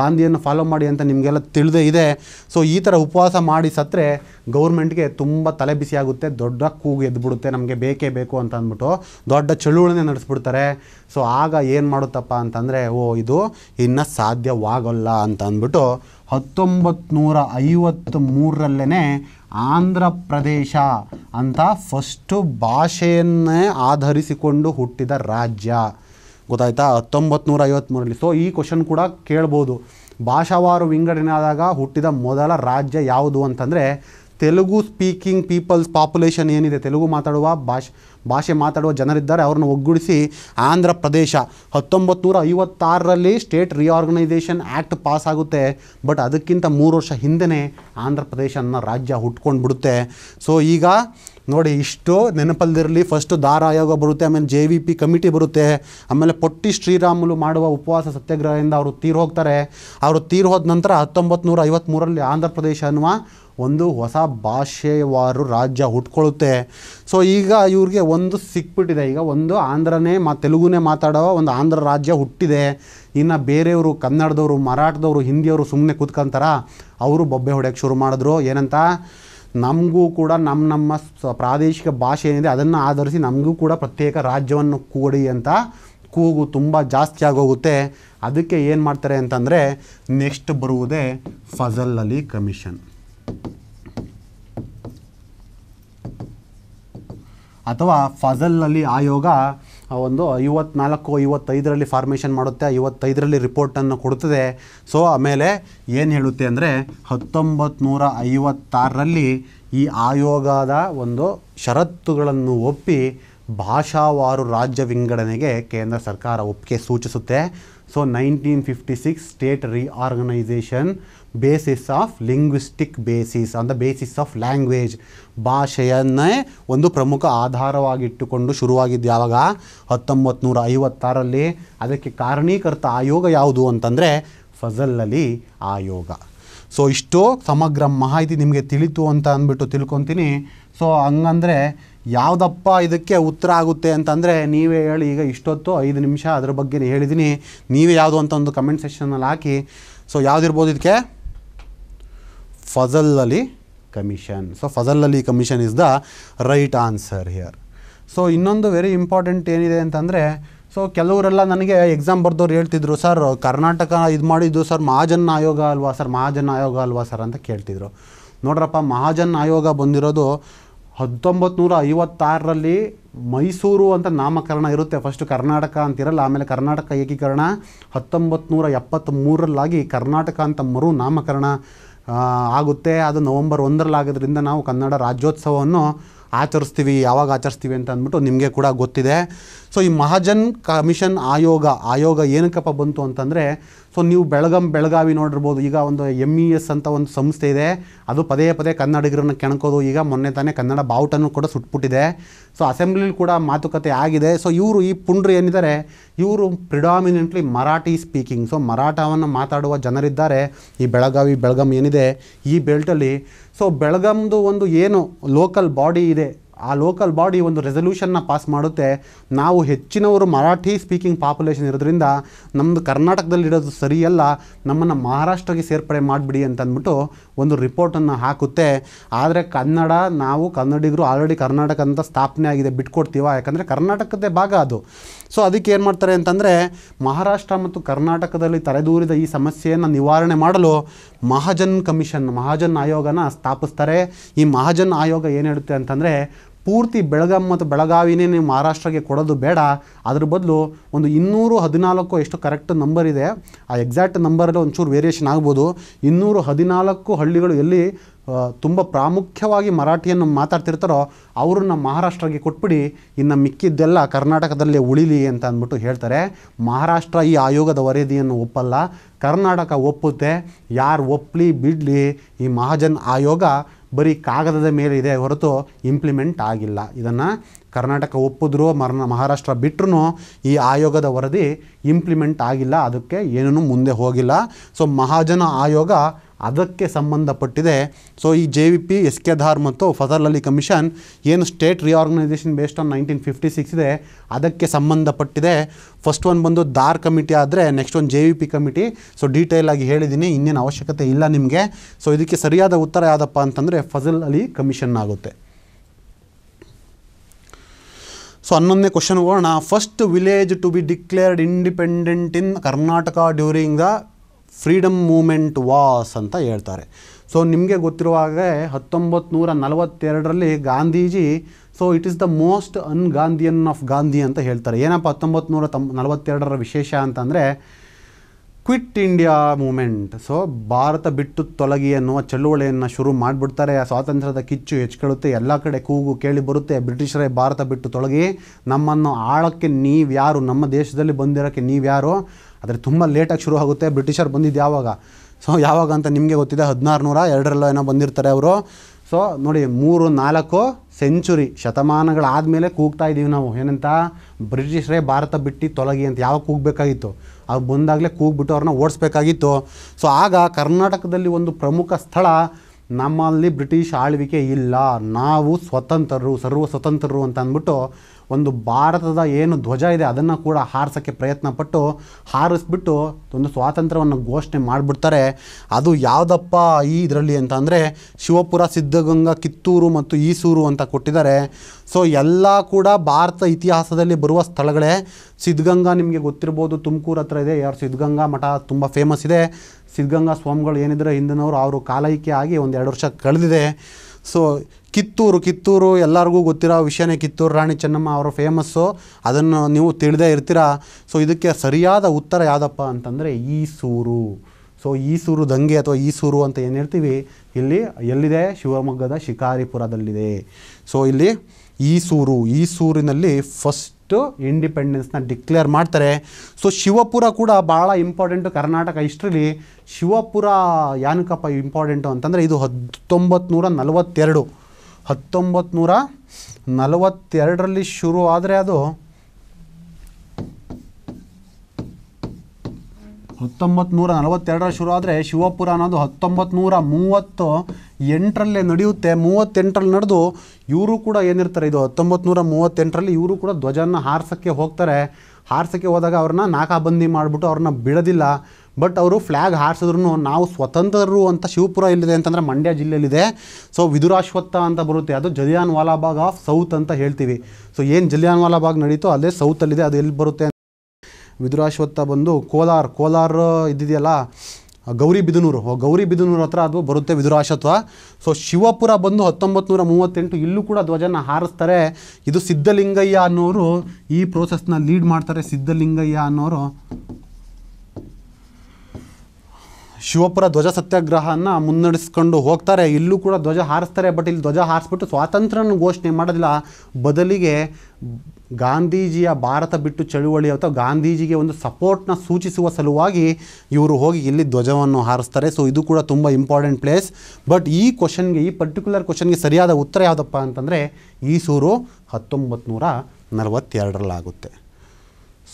ಗಾಂಧಿಯನ್ನು ಫಾಲೋ ಮಾಡಿ ಅಂತ ನಿಮಗೆಲ್ಲ ತಿಳಿದೇ ಇದೆ ಸೊ ಈ ಥರ ಉಪವಾಸ ಮಾಡಿ ಸತ್ತರೆ ಗೌರ್ಮೆಂಟ್ಗೆ ತುಂಬ ತಲೆ ಬಿಸಿಯಾಗುತ್ತೆ ದೊಡ್ಡ ಕೂಗು ಎದ್ಬಿಡುತ್ತೆ ನಮಗೆ ಬೇಕೇ ಬೇಕು ಅಂತ ಅಂದ್ಬಿಟ್ಟು ದೊಡ್ಡ ಚಳುವಳಿನೇ ನಡೆಸ್ಬಿಡ್ತಾರೆ ಸೊ ಆಗ ಏನು ಮಾಡುತ್ತಪ್ಪ ಅಂತಂದರೆ ಓ ಇದು ಇನ್ನೂ ಸಾಧ್ಯವಾಗಲ್ಲ ಅಂತ ಅಂದ್ಬಿಟ್ಟು ಹತ್ತೊಂಬತ್ತು ನೂರ ಐವತ್ತ್ಮೂರರಲ್ಲೇ ಆಂಧ್ರ ಪ್ರದೇಶ ಅಂತ ಫಸ್ಟು ಭಾಷೆಯನ್ನೇ ಆಧರಿಸಿಕೊಂಡು ಹುಟ್ಟಿದ ರಾಜ್ಯ ಗೊತ್ತಾಯ್ತಾ ಹತ್ತೊಂಬತ್ತು ನೂರ ಐವತ್ತ್ಮೂರರಲ್ಲಿ ಸೊ ಈ ಕ್ವಶನ್ ಕೂಡ ಕೇಳ್ಬೋದು ಭಾಷಾವಾರು ವಿಂಗಡಣೆ ಆದಾಗ ಹುಟ್ಟಿದ ಮೊದಲ ರಾಜ್ಯ ಯಾವುದು ಅಂತಂದರೆ ತೆಲುಗು ಸ್ಪೀಕಿಂಗ್ ಪೀಪಲ್ಸ್ ಪಾಪ್ಯುಲೇಷನ್ ಏನಿದೆ ತೆಲುಗು ಮಾತಾಡುವ ಭಾಷೆ ಭಾಷೆ ಮಾತಾಡುವ ಜನರಿದ್ದಾರೆ ಅವ್ರನ್ನ ಒಗ್ಗೂಡಿಸಿ ಆಂಧ್ರ ಪ್ರದೇಶ ಹತ್ತೊಂಬತ್ತು ನೂರ ಐವತ್ತಾರರಲ್ಲಿ ಸ್ಟೇಟ್ ರಿಆರ್ಗನೈಸೇಷನ್ ಆ್ಯಕ್ಟ್ ಪಾಸ್ ಆಗುತ್ತೆ ಬಟ್ ಅದಕ್ಕಿಂತ ಮೂರು ವರ್ಷ ಹಿಂದೆಯೇ ಆಂಧ್ರ ಪ್ರದೇಶ ಅನ್ನೋ ರಾಜ್ಯ ಹುಟ್ಕೊಂಡು ಬಿಡುತ್ತೆ ಸೊ ಈಗ ನೋಡಿ ಇಷ್ಟು ನೆನಪಲ್ದಿರಲಿ ಫಸ್ಟು ದಾರ ಆಯೋಗ ಬರುತ್ತೆ ಆಮೇಲೆ ಜೆ ವಿ ಪಿ ಕಮಿಟಿ ಬರುತ್ತೆ ಆಮೇಲೆ ಪೊಟ್ಟಿ ಶ್ರೀರಾಮುಲು ಮಾಡುವ ಉಪವಾಸ ಸತ್ಯಾಗ್ರಹದಿಂದ ಅವರು ತೀರು ಹೋಗ್ತಾರೆ ಅವರು ತೀರು ಹೋದ ನಂತರ ಹತ್ತೊಂಬತ್ತು ನೂರ ಐವತ್ತ್ಮೂರಲ್ಲಿ ಆಂಧ್ರ ಪ್ರದೇಶ ಅನ್ನುವ ಒಂದು ಹೊಸ ಭಾಷೆವಾರು ರಾಜ್ಯ ಹುಟ್ಕೊಳ್ಳುತ್ತೆ ಸೊ ಈಗ ಇವ್ರಿಗೆ ಒಂದು ಸಿಕ್ಬಿಟ್ಟಿದೆ ಈಗ ಒಂದು ಆಂಧ್ರನೇ ಮಾ ತೆಲುಗುನೇ ಮಾತಾಡೋ ಒಂದು ಆಂಧ್ರ ರಾಜ್ಯ ಹುಟ್ಟಿದೆ ಇನ್ನು ಬೇರೆಯವರು ಕನ್ನಡದವರು ಮರಾಠದವರು ಹಿಂದಿಯವರು ಸುಮ್ಮನೆ ಕೂತ್ಕೊಂತಾರ ಅವರು ಬೊಬ್ಬೆ ಹೊಡೆಯೋಕ್ಕೆ ಶುರು ಮಾಡಿದ್ರು ಏನಂತ ನಮಗೂ ಕೂಡ ನಮ್ಮ ನಮ್ಮ ಪ್ರಾದೇಶಿಕ ಭಾಷೆ ಏನಿದೆ ಅದನ್ನು ಆಧರಿಸಿ ನಮಗೂ ಕೂಡ ಪ್ರತ್ಯೇಕ ರಾಜ್ಯವನ್ನು ಕೂಡಿ ಅಂತ ಕೂಗು ತುಂಬ ಜಾಸ್ತಿ ಆಗೋಗುತ್ತೆ ಅದಕ್ಕೆ ಏನು ಮಾಡ್ತಾರೆ ಅಂತಂದರೆ ನೆಕ್ಸ್ಟ್ ಬರುವುದೇ ಫಜಲ್ ಅಲಿ ಕಮಿಷನ್ ಅಥವಾ ಫಜಲ್ನಲ್ಲಿ ಆಯೋಗ ಒಂದು ಐವತ್ನಾಲ್ಕು ಐವತ್ತೈದರಲ್ಲಿ ಫಾರ್ಮೇಷನ್ ಮಾಡುತ್ತೆ ಐವತ್ತೈದರಲ್ಲಿ ರಿಪೋರ್ಟನ್ನು ಕೊಡುತ್ತದೆ ಸೊ ಆಮೇಲೆ ಏನು ಹೇಳುತ್ತೆ ಅಂದರೆ ಹತ್ತೊಂಬತ್ತು ನೂರ ಐವತ್ತಾರರಲ್ಲಿ ಈ ಆಯೋಗದ ಒಂದು ಷರತ್ತುಗಳನ್ನು ಒಪ್ಪಿ ಭಾಷಾವಾರು ರಾಜ್ಯ ವಿಂಗಡಣೆಗೆ ಕೇಂದ್ರ ಸರ್ಕಾರ ಒಪ್ಪಿಗೆ ಸೂಚಿಸುತ್ತೆ so nineteen fifty six state reorganisation basis of linguistic basis on the basis of language ಭಾಷೆಯನ್ನೇ ಒಂದು ಪ್ರಮುಖ ಆಧಾರವಾಗಿಟ್ಟುಕೊಂಡು ಶುರುವಾಗಿದ್ದು ಯಾವಾಗ ಹತ್ತೊಂಬತ್ತು ನೂರ ಐವತ್ತಾರಲ್ಲಿ ಅದಕ್ಕೆ ಕಾರಣೀಕರ್ತ ಆಯೋಗ ಯಾವುದು ಅಂತಂದರೆ ಫಜಲ್ ಅಲಿ ಆಯೋಗ ಸೊ ಇಷ್ಟೋ ಸಮಗ್ರ ಮಾಹಿತಿ ನಿಮಗೆ ತಿಳಿತು ಅಂತ ಅಂದ್ಬಿಟ್ಟು ತಿಳ್ಕೊತೀನಿ ಸೊ ಹಂಗಂದರೆ ಯಾವುದಪ್ಪ ಇದಕ್ಕೆ ಉತ್ತರ ಆಗುತ್ತೆ ಅಂತಂದರೆ ನೀವೇ ಹೇಳಿ ಈಗ ಇಷ್ಟೊತ್ತು ಐದು ನಿಮಿಷ ಅದ್ರ ಬಗ್ಗೆ ಹೇಳಿದ್ದೀನಿ ನೀವೇ ಯಾವುದು ಅಂತ ಒಂದು ಕಮೆಂಟ್ ಸೆಷನ್ನಲ್ಲಿ ಹಾಕಿ ಸೊ ಯಾವುದಿರ್ಬೋದು ಇದಕ್ಕೆ Fazal Ali commission so Fazal Ali commission is the right answer here so ಇನ್ನೊಂದು ವೆರಿ ಇಂಪಾರ್ಟೆಂಟ್ ಏನಿದೆ ಅಂತಂದರೆ ಸೊ ಕೆಲವರೆಲ್ಲ ನನಗೆ ಎಕ್ಸಾಮ್ ಬರ್ದವ್ರು ಹೇಳ್ತಿದ್ರು ಸರ್ ಕರ್ನಾಟಕ ಇದು ಮಾಡಿದ್ದು ಸರ್ ಮಹಾಜನ್ ಆಯೋಗ ಅಲ್ವಾ ಸರ್ ಮಹಾಜನ್ ಆಯೋಗ ಅಲ್ವಾ ಸರ್ ಅಂತ ಕೇಳ್ತಿದ್ರು ನೋಡ್ರಪ್ಪ ಮಹಾಜನ್ ಆಯೋಗ ಬಂದಿರೋದು ಹತ್ತೊಂಬತ್ತು ನೂರ ಐವತ್ತಾರರಲ್ಲಿ ಮೈಸೂರು ಅಂತ ನಾಮಕರಣ ಇರುತ್ತೆ ಫಸ್ಟು ಕರ್ನಾಟಕ ಅಂತಿರಲ್ಲ ಆಮೇಲೆ ಕರ್ನಾಟಕ ಏಕೀಕರಣ ಹತ್ತೊಂಬತ್ತು ನೂರ ಎಪ್ಪತ್ತ್ಮೂರಲ್ಲಾಗಿ ಕರ್ನಾಟಕ ಅಂತ ಮರು ನಾಮಕರಣ ಆಗುತ್ತೆ ಅದು ನವಂಬರ್ ಒಂದರಲ್ಲಾಗೋದ್ರಿಂದ ನಾವು ಕನ್ನಡ ರಾಜ್ಯೋತ್ಸವವನ್ನು ಆಚರಿಸ್ತೀವಿ ಯಾವಾಗ ಆಚರಿಸ್ತೀವಿ ಅಂತ ಅಂದ್ಬಿಟ್ಟು ನಿಮಗೆ ಕೂಡ ಗೊತ್ತಿದೆ ಸೊ ಈ ಮಹಾಜನ್ ಕಮಿಷನ್ ಆಯೋಗ ಆಯೋಗ ಏನಕ್ಕಪ್ಪ ಬಂತು ಅಂತಂದರೆ ಸೊ ನೀವು ಬೆಳಗಾಂ ಬೆಳಗಾವಿ ನೋಡಿರ್ಬೋದು ಈಗ ಒಂದು ಎಮ್ ಇ ಎಸ್ ಅಂತ ಒಂದು ಸಂಸ್ಥೆ ಇದೆ ಅದು ಪದೇ ಪದೇ ಕನ್ನಡಿಗರನ್ನು ಕೆಣಕೋದು ಈಗ ಮೊನ್ನೆ ತಾನೇ ಕನ್ನಡ ಬಾವುಟನೂ ಕೂಡ ಸುಟ್ಬಿಟ್ಟಿದೆ ಸೊ ಅಸೆಂಬ್ಲಿಲಿ ಕೂಡ ಮಾತುಕತೆ ಆಗಿದೆ ಸೊ ಇವರು ಈ ಪುಂಡ್ರು ಏನಿದ್ದಾರೆ ಇವರು ಪ್ರಿಡಾಮಿನೆಂಟ್ಲಿ ಮರಾಠಿ ಸ್ಪೀಕಿಂಗ್ ಸೊ ಮರಾಠವನ್ನು ಮಾತಾಡುವ ಜನರಿದ್ದಾರೆ ಈ ಬೆಳಗಾವಿ ಬೆಳಗಾಂ ಏನಿದೆ ಈ ಬೆಲ್ಟಲ್ಲಿ ಸೊ ಬೆಳಗಾಂದು ಒಂದು ಏನು ಲೋಕಲ್ ಬಾಡಿ ಇದೆ ಆ ಲೋಕಲ್ ಬಾಡಿ ಒಂದು ರೆಸೊಲ್ಯೂಷನ್ನ ಪಾಸ್ ಮಾಡುತ್ತೆ ನಾವು ಹೆಚ್ಚಿನವರು ಮರಾಠಿ ಸ್ಪೀಕಿಂಗ್ ಪಾಪ್ಯುಲೇಷನ್ ಇರೋದ್ರಿಂದ ನಮ್ಮದು ಕರ್ನಾಟಕದಲ್ಲಿಡೋದು ಸರಿಯಲ್ಲ ನಮ್ಮನ್ನು ಮಹಾರಾಷ್ಟ್ರಗೆ ಸೇರ್ಪಡೆ ಮಾಡಿಬಿಡಿ ಅಂತಂದ್ಬಿಟ್ಟು ಒಂದು ರಿಪೋರ್ಟನ್ನು ಹಾಕುತ್ತೆ ಆದರೆ ಕನ್ನಡ ನಾವು ಕನ್ನಡಿಗರು ಆಲ್ರೆಡಿ ಕರ್ನಾಟಕ ಅಂತ ಸ್ಥಾಪನೆ ಆಗಿದೆ ಬಿಟ್ಕೊಡ್ತೀವ ಯಾಕಂದರೆ ಕರ್ನಾಟಕದ್ದೇ ಭಾಗ ಅದು ಸೊ ಅದಕ್ಕೆ ಏನು ಮಾಡ್ತಾರೆ ಅಂತಂದರೆ ಮಹಾರಾಷ್ಟ್ರ ಮತ್ತು ಕರ್ನಾಟಕದಲ್ಲಿ ತಲೆದೂರಿದ ಈ ಸಮಸ್ಯೆಯನ್ನು ನಿವಾರಣೆ ಮಾಡಲು ಮಹಾಜನ್ ಕಮಿಷನ್ ಮಹಾಜನ್ ಆಯೋಗನ ಸ್ಥಾಪಿಸ್ತಾರೆ ಈ ಮಹಾಜನ್ ಆಯೋಗ ಏನು ಹೇಳುತ್ತೆ ಅಂತಂದರೆ ಪೂರ್ತಿ ಬೆಳಗಾಂ ಮತ್ತು ಬೆಳಗಾವಿನೇ ನೀವು ಮಹಾರಾಷ್ಟ್ರಗೆ ಕೊಡೋದು ಬೇಡ ಅದ್ರ ಬದಲು ಒಂದು ಇನ್ನೂರು ಹದಿನಾಲ್ಕು ಎಷ್ಟು ಕರೆಕ್ಟ್ ನಂಬರ್ ಇದೆ ಆ ಎಕ್ಸಾಕ್ಟ್ ನಂಬರಲ್ಲಿ ಒಂಚೂರು ವೇರಿಯೇಷನ್ ಆಗ್ಬೋದು ಇನ್ನೂರು ಹದಿನಾಲ್ಕು ಹಳ್ಳಿಗಳು ಎಲ್ಲಿ ತುಂಬ ಪ್ರಾಮುಖ್ಯವಾಗಿ ಮರಾಠಿಯನ್ನು ಮಾತಾಡ್ತಿರ್ತಾರೋ ಅವ್ರನ್ನ ಮಹಾರಾಷ್ಟ್ರಗೆ ಕೊಟ್ಬಿಡಿ ಇನ್ನು ಮಿಕ್ಕಿದ್ದೆಲ್ಲ ಕರ್ನಾಟಕದಲ್ಲೇ ಉಳಿಲಿ ಅಂತ ಅಂದ್ಬಿಟ್ಟು ಹೇಳ್ತಾರೆ ಮಹಾರಾಷ್ಟ್ರ ಈ ಆಯೋಗದ ವರದಿಯನ್ನು ಒಪ್ಪಲ್ಲ ಕರ್ನಾಟಕ ಒಪ್ಪುತ್ತೆ ಯಾರು ಒಪ್ಪಲಿ ಬಿಡಲಿ ಈ ಮಹಾಜನ್ ಆಯೋಗ ಬರೀ ಕಾಗದದ ಮೇಲೆ ಇದೆ ಹೊರತು ಇಂಪ್ಲಿಮೆಂಟ್ ಆಗಿಲ್ಲ ಇದನ್ನು ಕರ್ನಾಟಕ ಒಪ್ಪಿದ್ರೂ ಮರ ಮಹಾರಾಷ್ಟ್ರ ಬಿಟ್ಟರು ಈ ಆಯೋಗದ ವರದಿ ಇಂಪ್ಲಿಮೆಂಟ್ ಆಗಿಲ್ಲ ಅದಕ್ಕೆ ಏನೂ ಮುಂದೆ ಹೋಗಿಲ್ಲ ಸೊ ಮಹಾಜನ ಆಯೋಗ ಅದಕ್ಕೆ ಸಂಬಂಧಪಟ್ಟಿದೆ ಸೊ ಈ J V P S K Dhar ಮತ್ತು ಫಜಲ್ ಅಲಿ ಕಮಿಷನ್ ಏನು state reorganisation based on nineteen fifty six ಇದೆ ಅದಕ್ಕೆ ಸಂಬಂಧಪಟ್ಟಿದೆ ಫಸ್ಟ್ ಒಂದು ಬಂದು ದಾರ್ ಕಮಿಟಿ ಆದರೆ ನೆಕ್ಸ್ಟ್ ಒಂದು J V P committee so detail ಆಗಿ ಹೇಳಿದ್ದೀನಿ ಇನ್ನೇನು ಅವಶ್ಯಕತೆ ಇಲ್ಲ ನಿಮಗೆ ಸೊ ಇದಕ್ಕೆ ಸರಿಯಾದ ಉತ್ತರ ಯಾವುದಪ್ಪ ಅಂತಂದರೆ ಫಜಲ್ ಅಲಿ ಕಮಿಷನ್ ಆಗುತ್ತೆ ಸೊ ಹನ್ನೊಂದನೇ ಕ್ವಶನ್ ಹೋಗೋಣ first village to be declared independent in Karnataka during the freedom movement was ಅಂತ ಹೇಳ್ತಾರೆ ಸೊ ನಿಮಗೆ ಗೊತ್ತಿರುವ ಹಾಗೆ ಹತ್ತೊಂಬತ್ತು ನೂರ ನಲವತ್ತೆರಡರಲ್ಲಿ Gandhiji so it is the most un Gandhian of Gandhi ಅಂತ ಹೇಳ್ತಾರೆ ಏನಪ್ಪ ಹತ್ತೊಂಬತ್ತು ನೂರ ತಮ್ ನಲವತ್ತೆರಡರ ವಿಶೇಷ ಅಂತಂದರೆ quit India movement so Bharat ಬಿಟ್ಟು ತೊಲಗಿ ಅನ್ನುವ ಚಳುವಳಿಯನ್ನು ಶುರು ಮಾಡಿಬಿಡ್ತಾರೆ ಆ ಸ್ವಾತಂತ್ರ್ಯದ ಕಿಚ್ಚು ಹೆಚ್ಚುಕೊಳ್ಳುತ್ತೆ ಎಲ್ಲ ಕಡೆ ಕೂಗು ಕೇಳಿ ಬರುತ್ತೆ ಬ್ರಿಟಿಷರೇ ಭಾರತ ಬಿಟ್ಟು ತೊಲಗಿ ನಮ್ಮನ್ನು ಆಳಕ್ಕೆ ನೀವ್ಯಾರು ನಮ್ಮ ದೇಶದಲ್ಲಿ ಬಂದಿರೋಕ್ಕೆ ನೀವ್ಯಾರು ಆದರೆ ತುಂಬ ಲೇಟಾಗಿ ಶುರು ಆಗುತ್ತೆ ಬ್ರಿಟಿಷರು ಬಂದಿದ್ದು ಯಾವಾಗ ಸೊ ಯಾವಾಗ ಅಂತ ನಿಮಗೆ ಗೊತ್ತಿದೆ ಹದಿನಾರು ನೂರ ಎರಡರಲ್ಲೋ ಏನೋ ಬಂದಿರ್ತಾರೆ ಅವರು ಸೊ ನೋಡಿ ಮೂರು ನಾಲ್ಕು ಸೆಂಚುರಿ ಶತಮಾನಗಳಾದಮೇಲೆ ಕೂಗ್ತಾ ಇದ್ದೀವಿ ನಾವು ಏನಂತ ಬ್ರಿಟಿಷರೇ ಭಾರತ ಬಿಟ್ಟು ತೊಲಗಿ ಅಂತ ಯಾವಾಗ ಕೂಗಬೇಕಾಗಿತ್ತು ಅವ್ರು ಬಂದಾಗಲೇ ಕೂಗ್ಬಿಟ್ಟು ಅವ್ರನ್ನ ಓಡಿಸ್ಬೇಕಾಗಿತ್ತು ಸೊ ಆಗ ಕರ್ನಾಟಕದಲ್ಲಿ ಒಂದು ಪ್ರಮುಖ ಸ್ಥಳ ನಮ್ಮಲ್ಲಿ ಬ್ರಿಟಿಷ್ ಆಳ್ವಿಕೆ ಇಲ್ಲ ನಾವು ಸ್ವತಂತ್ರರು ಸರ್ವ ಸ್ವತಂತ್ರರು ಅಂತ ಅಂದ್ಬಿಟ್ಟು ಒಂದು ಭಾರತದ ಏನು ಧ್ವಜ ಇದೆ ಅದನ್ನು ಕೂಡ ಹಾರಿಸೋಕ್ಕೆ ಪ್ರಯತ್ನ ಪಟ್ಟು ಹಾರಿಸ್ಬಿಟ್ಟು ಒಂದು ಸ್ವಾತಂತ್ರ್ಯವನ್ನು ಘೋಷಣೆ ಮಾಡಿಬಿಡ್ತಾರೆ ಅದು ಯಾವುದಪ್ಪ ಈ ಇದರಲ್ಲಿ ಅಂತ ಅಂದರೆ ಶಿವಪುರ ಸಿದ್ಧಗಂಗಾ ಕಿತ್ತೂರು ಮತ್ತು ಈಸೂರು ಅಂತ ಕೊಟ್ಟಿದ್ದಾರೆ ಸೊ ಎಲ್ಲ ಕೂಡ ಭಾರತ ಇತಿಹಾಸದಲ್ಲಿ ಬರುವ ಸ್ಥಳಗಳೇ ಸಿದ್ಧಗಂಗಾ ನಿಮಗೆ ಗೊತ್ತಿರ್ಬೋದು ತುಮಕೂರು ಹತ್ರ ಇದೆ ಯಾರು ಸಿದ್ಧಗಂಗಾ ಮಠ ತುಂಬ ಫೇಮಸ್ ಇದೆ ಸಿದ್ಧಗಂಗಾ ಸ್ವಾಮಿಗಳು ಏನಿದ್ರೆ ಹಿಂದಿನವರು ಅವರು ಕಾಲೈಕೆ ಆಗಿ ಒಂದು ಎರಡು ವರ್ಷ ಕಳೆದಿದೆ ಸೊ ಕಿತ್ತೂರು ಕಿತ್ತೂರು ಎಲ್ಲರಿಗೂ ಗೊತ್ತಿರೋ ವಿಷಯನೇ ಕಿತ್ತೂರು ರಾಣಿ ಚೆನ್ನಮ್ಮ ಅವರು ಫೇಮಸ್ಸು ಅದನ್ನು ನೀವು ತಿಳಿದೇ ಇರ್ತೀರಾ ಸೊ ಇದಕ್ಕೆ ಸರಿಯಾದ ಉತ್ತರ ಯಾವುದಪ್ಪ ಅಂತಂದರೆ ಈಸೂರು ಸೊ ಈಸೂರು ದಂಗೆ ಅಥವಾ ಈಸೂರು ಅಂತ ಏನು ಹೇಳ್ತೀವಿ ಇಲ್ಲಿ ಎಲ್ಲಿದೆ ಶಿವಮೊಗ್ಗದ ಶಿಕಾರಿಪುರದಲ್ಲಿದೆ ಸೊ ಇಲ್ಲಿ ಈಸೂರು ಈಸೂರಿನಲ್ಲಿ ಈ ಸೂರಿನಲ್ಲಿ ಇಂಡಿಪೆಂಡೆನ್ಸ್ನ ಡಿಕ್ಲೇರ್ ಮಾಡ್ತಾರೆ ಸೊ ಶಿವಪುರ ಕೂಡ ಭಾಳ ಇಂಪಾರ್ಟೆಂಟು ಕರ್ನಾಟಕ ಹಿಸ್ಟ್ರಿಲಿ ಶಿವಪುರ ಯಾನಕಪ್ಪ ಇಂಪಾರ್ಟೆಂಟು ಅಂತಂದರೆ ಇದು ಹತ್ತೊಂಬತ್ತು ನೂರ ನಲವತ್ತೆರಡು ಹತ್ತೊಂಬತ್ತು ನೂರ ನಲವತ್ತೆರಡರಲ್ಲಿ ಶುರು ಆದರೆ ಅದು ಹತ್ತೊಂಬತ್ತು ನೂರ ನಲವತ್ತೆರಡರ ಶುರು ಆದರೆ ಶಿವಪುರ ಅನ್ನೋದು ಹತ್ತೊಂಬತ್ತು ನೂರ ಮೂವತ್ತು ಎಂಟರಲ್ಲಿ ನಡೆಯುತ್ತೆ ಮೂವತ್ತೆಂಟರಲ್ಲಿ ನಡೆದು ಇವರು ಕೂಡ ಏನಿರ್ತಾರೆ ಇದು ಹತ್ತೊಂಬತ್ತು ನೂರ ಮೂವತ್ತೆಂಟರಲ್ಲಿ ಇವರು ಕೂಡ ಧ್ವಜನ ಹಾರಿಸೋಕ್ಕೆ ಹೋಗ್ತಾರೆ ಹಾರಿಸೋಕ್ಕೆ ಹೋದಾಗ ಅವ್ರನ್ನ ನಾಕಾಬಂದಿ ಮಾಡಿಬಿಟ್ಟು ಅವ್ರನ್ನ ಬಿಡೋದಿಲ್ಲ ಬಟ್ ಅವರು ಫ್ಲ್ಯಾಗ್ ಹಾರಿಸಿದ್ರು ನಾವು ಸ್ವತಂತ್ರರು ಅಂತ ಶಿವಪುರ ಇಲ್ಲಿದೆ ಅಂತಂದರೆ ಮಂಡ್ಯ ಜಿಲ್ಲೆಯಲ್ಲಿದೆ ಸೊ ವಿದುರಾಶ್ವತ್ಥ ಅಂತ ಬರುತ್ತೆ ಅದು ಜಲಿಯಾನ್ ವಾಲಾಬಾಗ್ ಆಫ್ ಸೌತ್ ಅಂತ ಹೇಳ್ತೀವಿ ಸೊ ಏನು ಜಲಿಯಾನ್ ವಾಲಾಬಾಗ್ ನಡೀತೋ ಅಲ್ಲೇ ಸೌತಲ್ಲಿದೆ ಅದು ಎಲ್ಲಿ ಬರುತ್ತೆ ವಿದುರಾಶ್ವತ್ಥ ಬಂದು ಕೋಲಾರ್ ಕೋಲಾರ್ ಇದ್ದಿದೆಯಲ್ಲ ಗೌರಿ ಬಿದನೂರು ಗೌರಿ ಬಿದನೂರು ಹತ್ರ ಅದು ಬರುತ್ತೆ ವಿದುರಾಶತ್ವ ಸೊ ಶಿವಪುರ ಬಂದು ಹತ್ತೊಂಬತ್ತು ನೂರ ಮೂವತ್ತೆಂಟು ಇಲ್ಲೂ ಕೂಡ ಧ್ವಜನ ಹಾರಿಸ್ತಾರೆ ಇದು ಸಿದ್ಧಲಿಂಗಯ್ಯ ಅನ್ನೋರು ಈ ಪ್ರೋಸೆಸ್ನ ಲೀಡ್ ಮಾಡ್ತಾರೆ ಸಿದ್ಧಲಿಂಗಯ್ಯ ಅನ್ನೋರು ಶಿವಪುರ ಧ್ವಜ ಸತ್ಯಾಗ್ರಹನ ಮುನ್ನಡೆಸ್ಕೊಂಡು ಹೋಗ್ತಾರೆ ಇಲ್ಲೂ ಕೂಡ ಧ್ವಜ ಹಾರಿಸ್ತಾರೆ ಬಟ್ ಇಲ್ಲಿ ಧ್ವಜ ಹಾರಿಸ್ಬಿಟ್ಟು ಸ್ವಾತಂತ್ರ್ಯನ ಘೋಷಣೆ ಮಾಡೋದಿಲ್ಲ ಬದಲಿಗೆ ಗಾಂಧೀಜಿಯ ಭಾರತ ಬಿಟ್ಟು ಚಳುವಳಿ ಅಥವಾ ಗಾಂಧೀಜಿಗೆ ಒಂದು ಸಪೋರ್ಟ್ನ ಸೂಚಿಸುವ ಸಲುವಾಗಿ ಇವರು ಹೋಗಿ ಇಲ್ಲಿ ಧ್ವಜವನ್ನು ಹಾರಿಸ್ತಾರೆ ಸೊ ಇದು ಕೂಡ ತುಂಬ ಇಂಪಾರ್ಟೆಂಟ್ ಪ್ಲೇಸ್ ಬಟ್ ಈ ಕ್ವಶನ್ಗೆ ಈ ಪರ್ಟಿಕ್ಯುಲರ್ ಕ್ವಶನ್ಗೆ ಸರಿಯಾದ ಉತ್ತರ ಯಾವುದಪ್ಪ ಅಂತಂದರೆ ಈಸೂರು ಹತ್ತೊಂಬತ್ತು ನೂರ ನಲವತ್ತೆರಡರಲ್ಲಾಗುತ್ತೆ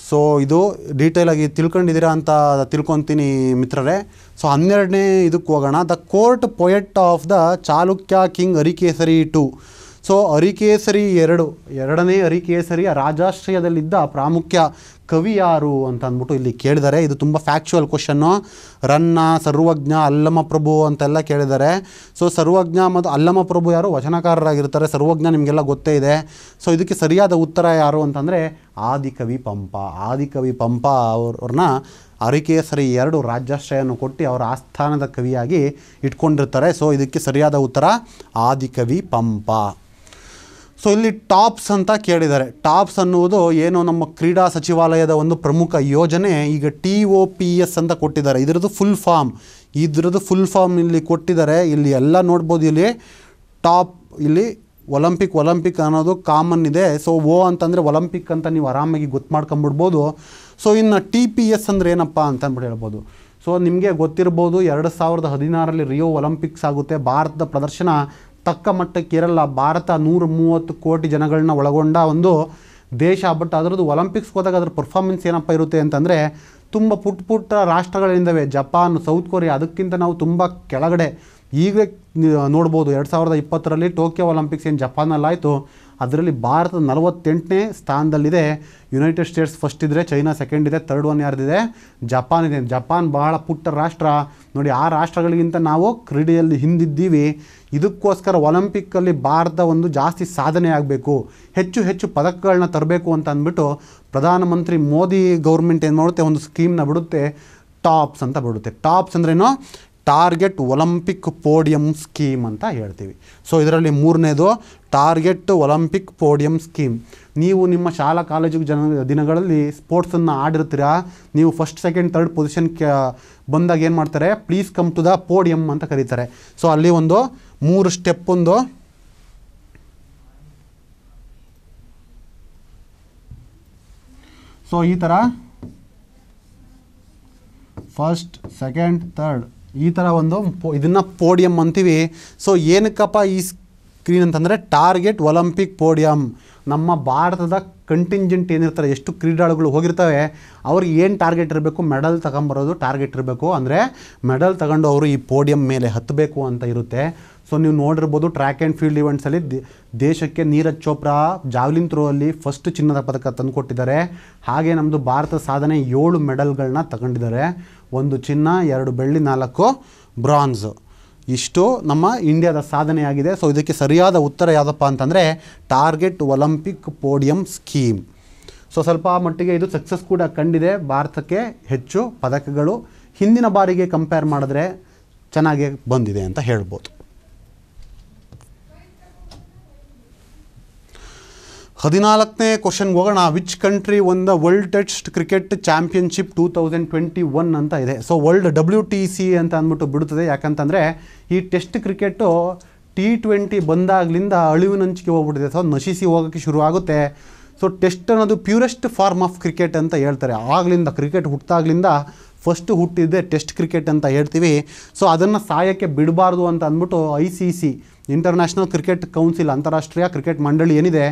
ಸೊ ಇದು ಡೀಟೇಲಾಗಿ ತಿಳ್ಕೊಂಡಿದ್ದೀರಾ ಅಂತ ತಿಳ್ಕೊತೀನಿ ಮಿತ್ರರೇ ಸೊ ಹನ್ನೆರಡನೇ ಇದಕ್ಕೆ ಹೋಗೋಣ the court poet of the Chalukya king Arikesari two so Arikesari ಎರಡು ಎರಡನೇ ಅರಿಕೇಸರಿಯ ರಾಜಾಶ್ರಯದಲ್ಲಿದ್ದ ಪ್ರಾಮುಖ್ಯ ಕವಿ ಯಾರು ಅಂತ ಅಂದ್ಬಿಟ್ಟು ಇಲ್ಲಿ ಕೇಳಿದ್ದಾರೆ ಇದು ತುಂಬ ಫ್ಯಾಕ್ಚುವಲ್ ಕ್ವಶನ್ನು ರನ್ನ ಸರ್ವಜ್ಞ ಅಲ್ಲಮ ಪ್ರಭು ಅಂತೆಲ್ಲ ಕೇಳಿದ್ದಾರೆ ಸೊ ಸರ್ವಜ್ಞ ಮತ್ತು ಅಲ್ಲಮ ಪ್ರಭು ಯಾರು ವಚನಕಾರರಾಗಿರ್ತಾರೆ ಸರ್ವಜ್ಞ ನಿಮಗೆಲ್ಲ ಗೊತ್ತೇ ಇದೆ ಸೊ ಇದಕ್ಕೆ ಸರಿಯಾದ ಉತ್ತರ ಯಾರು ಅಂತಂದರೆ ಆದಿಕವಿ ಪಂಪ ಆದಿಕವಿ ಪಂಪ ಅವ್ರನ್ನ ಅರಿಕೇಸರಿ ಎರಡು ರಾಜ್ಯಾಶ್ರಯವನ್ನು ಕೊಟ್ಟು ಅವರ ಆಸ್ಥಾನದ ಕವಿಯಾಗಿ ಇಟ್ಕೊಂಡಿರ್ತಾರೆ ಸೊ ಇದಕ್ಕೆ ಸರಿಯಾದ ಉತ್ತರ ಆದಿಕವಿ ಪಂಪ ಸೊ ಇಲ್ಲಿ ಟಾಪ್ಸ್ ಅಂತ ಕೇಳಿದ್ದಾರೆ ಟಾಪ್ಸ್ ಅನ್ನುವುದು ಏನು ನಮ್ಮ ಕ್ರೀಡಾ ಸಚಿವಾಲಯದ ಒಂದು ಪ್ರಮುಖ ಯೋಜನೆ ಈಗ ಟಿ ಒ ಪಿ ಎಸ್ ಅಂತ ಕೊಟ್ಟಿದ್ದಾರೆ ಇದರದ್ದು ಫುಲ್ ಫಾರ್ಮ್ ಇದರದ್ದು ಫುಲ್ ಫಾರ್ಮ್ ಇಲ್ಲಿ ಕೊಟ್ಟಿದ್ದಾರೆ ಇಲ್ಲಿ ಎಲ್ಲ ನೋಡ್ಬೋದು ಇಲ್ಲಿ ಟಾಪ್ ಇಲ್ಲಿ ಒಲಂಪಿಕ್ ಒಲಂಪಿಕ್ ಅನ್ನೋದು ಕಾಮನ್ ಇದೆ ಸೊ ಓ ಅಂತಂದರೆ ಒಲಂಪಿಕ್ ಅಂತ ನೀವು ಆರಾಮಾಗಿ ಗೊತ್ತು ಮಾಡ್ಕೊಂಬಿಡ್ಬೋದು ಸೊ ಇನ್ನು ಟಿ ಪಿ ಎಸ್ ಅಂದರೆ ಏನಪ್ಪ ಅಂತ ಅಂದ್ಬಿಟ್ಟು ಹೇಳ್ಬೋದು ಸೊ ನಿಮಗೆ ಗೊತ್ತಿರ್ಬೋದು ಎರಡು ಸಾವಿರದ ಹದಿನಾರಲ್ಲಿ ರಿಯೋ ಒಲಂಪಿಕ್ಸ್ ಆಗುತ್ತೆ ಭಾರತದ ಪ್ರದರ್ಶನ ತಕ್ಕ ಮಟ್ಟಕ್ಕೆ ಇರಲ್ಲ ಭಾರತ ನೂರ ಮೂವತ್ತು ಕೋಟಿ ಜನಗಳನ್ನ ಒಳಗೊಂಡ ಒಂದು ದೇಶ ಬಟ್ ಅದರದ್ದು ಒಲಿಂಪಿಕ್ಸ್ಗೆ ಹೋದಾಗ ಅದರ ಪರ್ಫಾರ್ಮೆನ್ಸ್ ಏನಪ್ಪ ಇರುತ್ತೆ ಅಂತಂದರೆ ತುಂಬ ಪುಟ್ಟ ಪುಟ್ಟ ರಾಷ್ಟ್ರಗಳಿಂದವೆ ಜಪಾನ್ ಸೌತ್ ಕೊರಿಯಾ ಅದಕ್ಕಿಂತ ನಾವು ತುಂಬ ಕೆಳಗಡೆ ಈಗಲೇ ನೋಡ್ಬೋದು ಎರಡು ಸಾವಿರದ ಇಪ್ಪತ್ತರಲ್ಲಿ ಟೋಕಿಯೋ ಒಲಿಂಪಿಕ್ಸ್ ಏನು ಜಪಾನಲ್ಲಾಯಿತು ಅದರಲ್ಲಿ ಭಾರತ ನಲವತ್ತೆಂಟನೇ ಸ್ಥಾನದಲ್ಲಿದೆ ಯುನೈಟೆಡ್ ಸ್ಟೇಟ್ಸ್ ಫಸ್ಟ್ ಇದ್ದರೆ ಚೈನಾ ಸೆಕೆಂಡ್ ಇದೆ ತರ್ಡ್ ಒನ್ ಯಾರ್ದಿದೆ ಜಪಾನ್ ಇದೆ ಜಪಾನ್ ಬಹಳ ಪುಟ್ಟ ರಾಷ್ಟ್ರ ನೋಡಿ ಆ ರಾಷ್ಟ್ರಗಳಿಗಿಂತ ನಾವು ಕ್ರೀಡೆಯಲ್ಲಿ ಹಿಂದಿದ್ದೀವಿ ಇದಕ್ಕೋಸ್ಕರ ಒಲಿಂಪಿಕ್ಕಲ್ಲಿ ಭಾರತ ಒಂದು ಜಾಸ್ತಿ ಸಾಧನೆ ಆಗಬೇಕು ಹೆಚ್ಚು ಹೆಚ್ಚು ಪದಕಗಳನ್ನ ತರಬೇಕು ಅಂತ ಅಂದ್ಬಿಟ್ಟು ಪ್ರಧಾನಮಂತ್ರಿ ಮೋದಿ ಗೌರ್ಮೆಂಟ್ ಏನು ಮಾಡುತ್ತೆ ಒಂದು ಸ್ಕೀಮ್ನ ಬಿಡುತ್ತೆ ಟಾಪ್ಸ್ ಅಂತ ಬಿಡುತ್ತೆ ಟಾಪ್ಸ್ ಅಂದ್ರೇನು ಟಾರ್ಗೆಟ್ ಒಲಂಪಿಕ್ ಪೋಡಿಯಂ ಸ್ಕೀಮ್ ಅಂತ ಹೇಳ್ತೀವಿ ಸೊ ಇದರಲ್ಲಿ ಮೂರನೇದು ಟಾರ್ಗೆಟ್ ಒಲಂಪಿಕ್ ಪೋಡಿಯಂ ಸ್ಕೀಮ್ ನೀವು ನಿಮ್ಮ ಶಾಲಾ ಕಾಲೇಜು ಜನ ದಿನಗಳಲ್ಲಿ ಸ್ಪೋರ್ಟ್ಸನ್ನು ಆಡಿರ್ತೀರಾ ನೀವು ಫಸ್ಟ್ ಸೆಕೆಂಡ್ ತರ್ಡ್ ಪೊಸಿಷನ್ ಕ್ಯಾ ಬಂದಾಗ ಏನು ಮಾಡ್ತಾರೆ please come to the podium ಅಂತ ಕರೀತಾರೆ ಸೊ ಅಲ್ಲಿ ಒಂದು ಮೂರು ಸ್ಟೆಪ್ ಒಂದು ಸೊ ಈ ಥರ ಫಸ್ಟ್ ಸೆಕೆಂಡ್ ಥರ್ಡ್ ಈ ಥರ ಒಂದು ಇದನ್ನು ಪೋಡಿಯಂ ಅಂತೀವಿ ಸೊ ಏನಕ್ಕಪ್ಪ ಈ ಸ್ಕ್ರೀನ್ ಅಂತಂದರೆ ಟಾರ್ಗೆಟ್ ಒಲಂಪಿಕ್ ಪೋಡಿಯಂ ನಮ್ಮ ಭಾರತದ ಕಂಟಿಂಜೆಂಟ್ ಏನಿರ್ತಾರೆ ಎಷ್ಟು ಕ್ರೀಡಾಳುಗಳು ಹೋಗಿರ್ತವೆ ಅವ್ರಿಗೆ ಏನು ಟಾರ್ಗೆಟ್ ಇರಬೇಕು ಮೆಡಲ್ ತಗೊಂಬರೋದು ಟಾರ್ಗೆಟ್ ಇರಬೇಕು ಅಂದರೆ ಮೆಡಲ್ ತಗೊಂಡು ಅವರು ಈ ಪೋಡಿಯಂ ಮೇಲೆ ಹತ್ತಬೇಕು ಅಂತ ಇರುತ್ತೆ ಸೊ ನೀವು ನೋಡಿರ್ಬೋದು ಟ್ರ್ಯಾಕ್ ಆ್ಯಂಡ್ ಫೀಲ್ಡ್ ಇವೆಂಟ್ಸಲ್ಲಿ ದೇಶಕ್ಕೆ ನೀರಜ್ ಚೋಪ್ರಾ ಜಾವ್ಲಿನ್ ಥ್ರೋ ಅಲ್ಲಿ ಫಸ್ಟ್ ಚಿನ್ನದ ಪದಕ ತಂದುಕೊಟ್ಟಿದ್ದಾರೆ ಹಾಗೆ ನಮ್ಮದು ಭಾರತ ಸಾಧನೆ ಏಳು ಮೆಡಲ್ಗಳನ್ನ ತಗೊಂಡಿದ್ದಾರೆ ಒಂದು ಚಿನ್ನ ಎರಡು ಬೆಳ್ಳಿ ನಾಲ್ಕು ಬ್ರಾನ್ಸು ಇಷ್ಟು ನಮ್ಮ ಇಂಡಿಯಾದ ಸಾಧನೆಯಾಗಿದೆ ಸೊ ಇದಕ್ಕೆ ಸರಿಯಾದ ಉತ್ತರ ಯಾವುದಪ್ಪ ಅಂತಂದರೆ target Olympic podium scheme so ಸ್ವಲ್ಪ ಮಟ್ಟಿಗೆ ಇದು ಸಕ್ಸಸ್ ಕೂಡ ಕಂಡಿದೆ ಭಾರತಕ್ಕೆ ಹೆಚ್ಚು ಪದಕಗಳು ಹಿಂದಿನ ಬಾರಿಗೆ ಕಂಪೇರ್ ಮಾಡಿದ್ರೆ ಚೆನ್ನಾಗಿ ಬಂದಿದೆ ಅಂತ ಹೇಳ್ಬೋದು ಹದಿನಾಲ್ಕನೇ ಕ್ವಶನ್ಗೆ ಹೋಗೋಣ which country won the world test cricket championship two thousand twenty one ಅಂತ ಇದೆ so world W T C ಅಂತ ಅಂದ್ಬಿಟ್ಟು ಬಿಡುತ್ತದೆ ಯಾಕಂತಂದರೆ ಈ ಟೆಸ್ಟ್ ಕ್ರಿಕೆಟು ಟಿ ಟ್ವೆಂಟಿ ಬಂದಾಗಲಿಂದ ಅಳಿವಿನಂಚಿಕೆ ಹೋಗ್ಬಿಟ್ಟಿದೆ ಸೊ ನಶಿಸಿ ಹೋಗೋಕ್ಕೆ ಶುರು ಆಗುತ್ತೆ ಸೊ ಟೆಸ್ಟ್ ಅನ್ನೋದು ಪ್ಯೂರೆಸ್ಟ್ ಫಾರ್ಮ್ ಆಫ್ ಕ್ರಿಕೆಟ್ ಅಂತ ಹೇಳ್ತಾರೆ ಆಗಲಿಂದ ಕ್ರಿಕೆಟ್ ಹುಟ್ಟಾಗ್ಲಿಂದ ಫಸ್ಟ್ ಹುಟ್ಟಿದ್ದೆ ಟೆಸ್ಟ್ ಕ್ರಿಕೆಟ್ ಅಂತ ಹೇಳ್ತೀವಿ ಸೊ ಅದನ್ನು ಸಾಯಕ್ಕೆ ಬಿಡಬಾರ್ದು ಅಂತ ಅಂದ್ಬಿಟ್ಟು I C C international cricket council ಅಂತಾರಾಷ್ಟ್ರೀಯ ಕ್ರಿಕೆಟ್ ಮಂಡಳಿ ಏನಿದೆ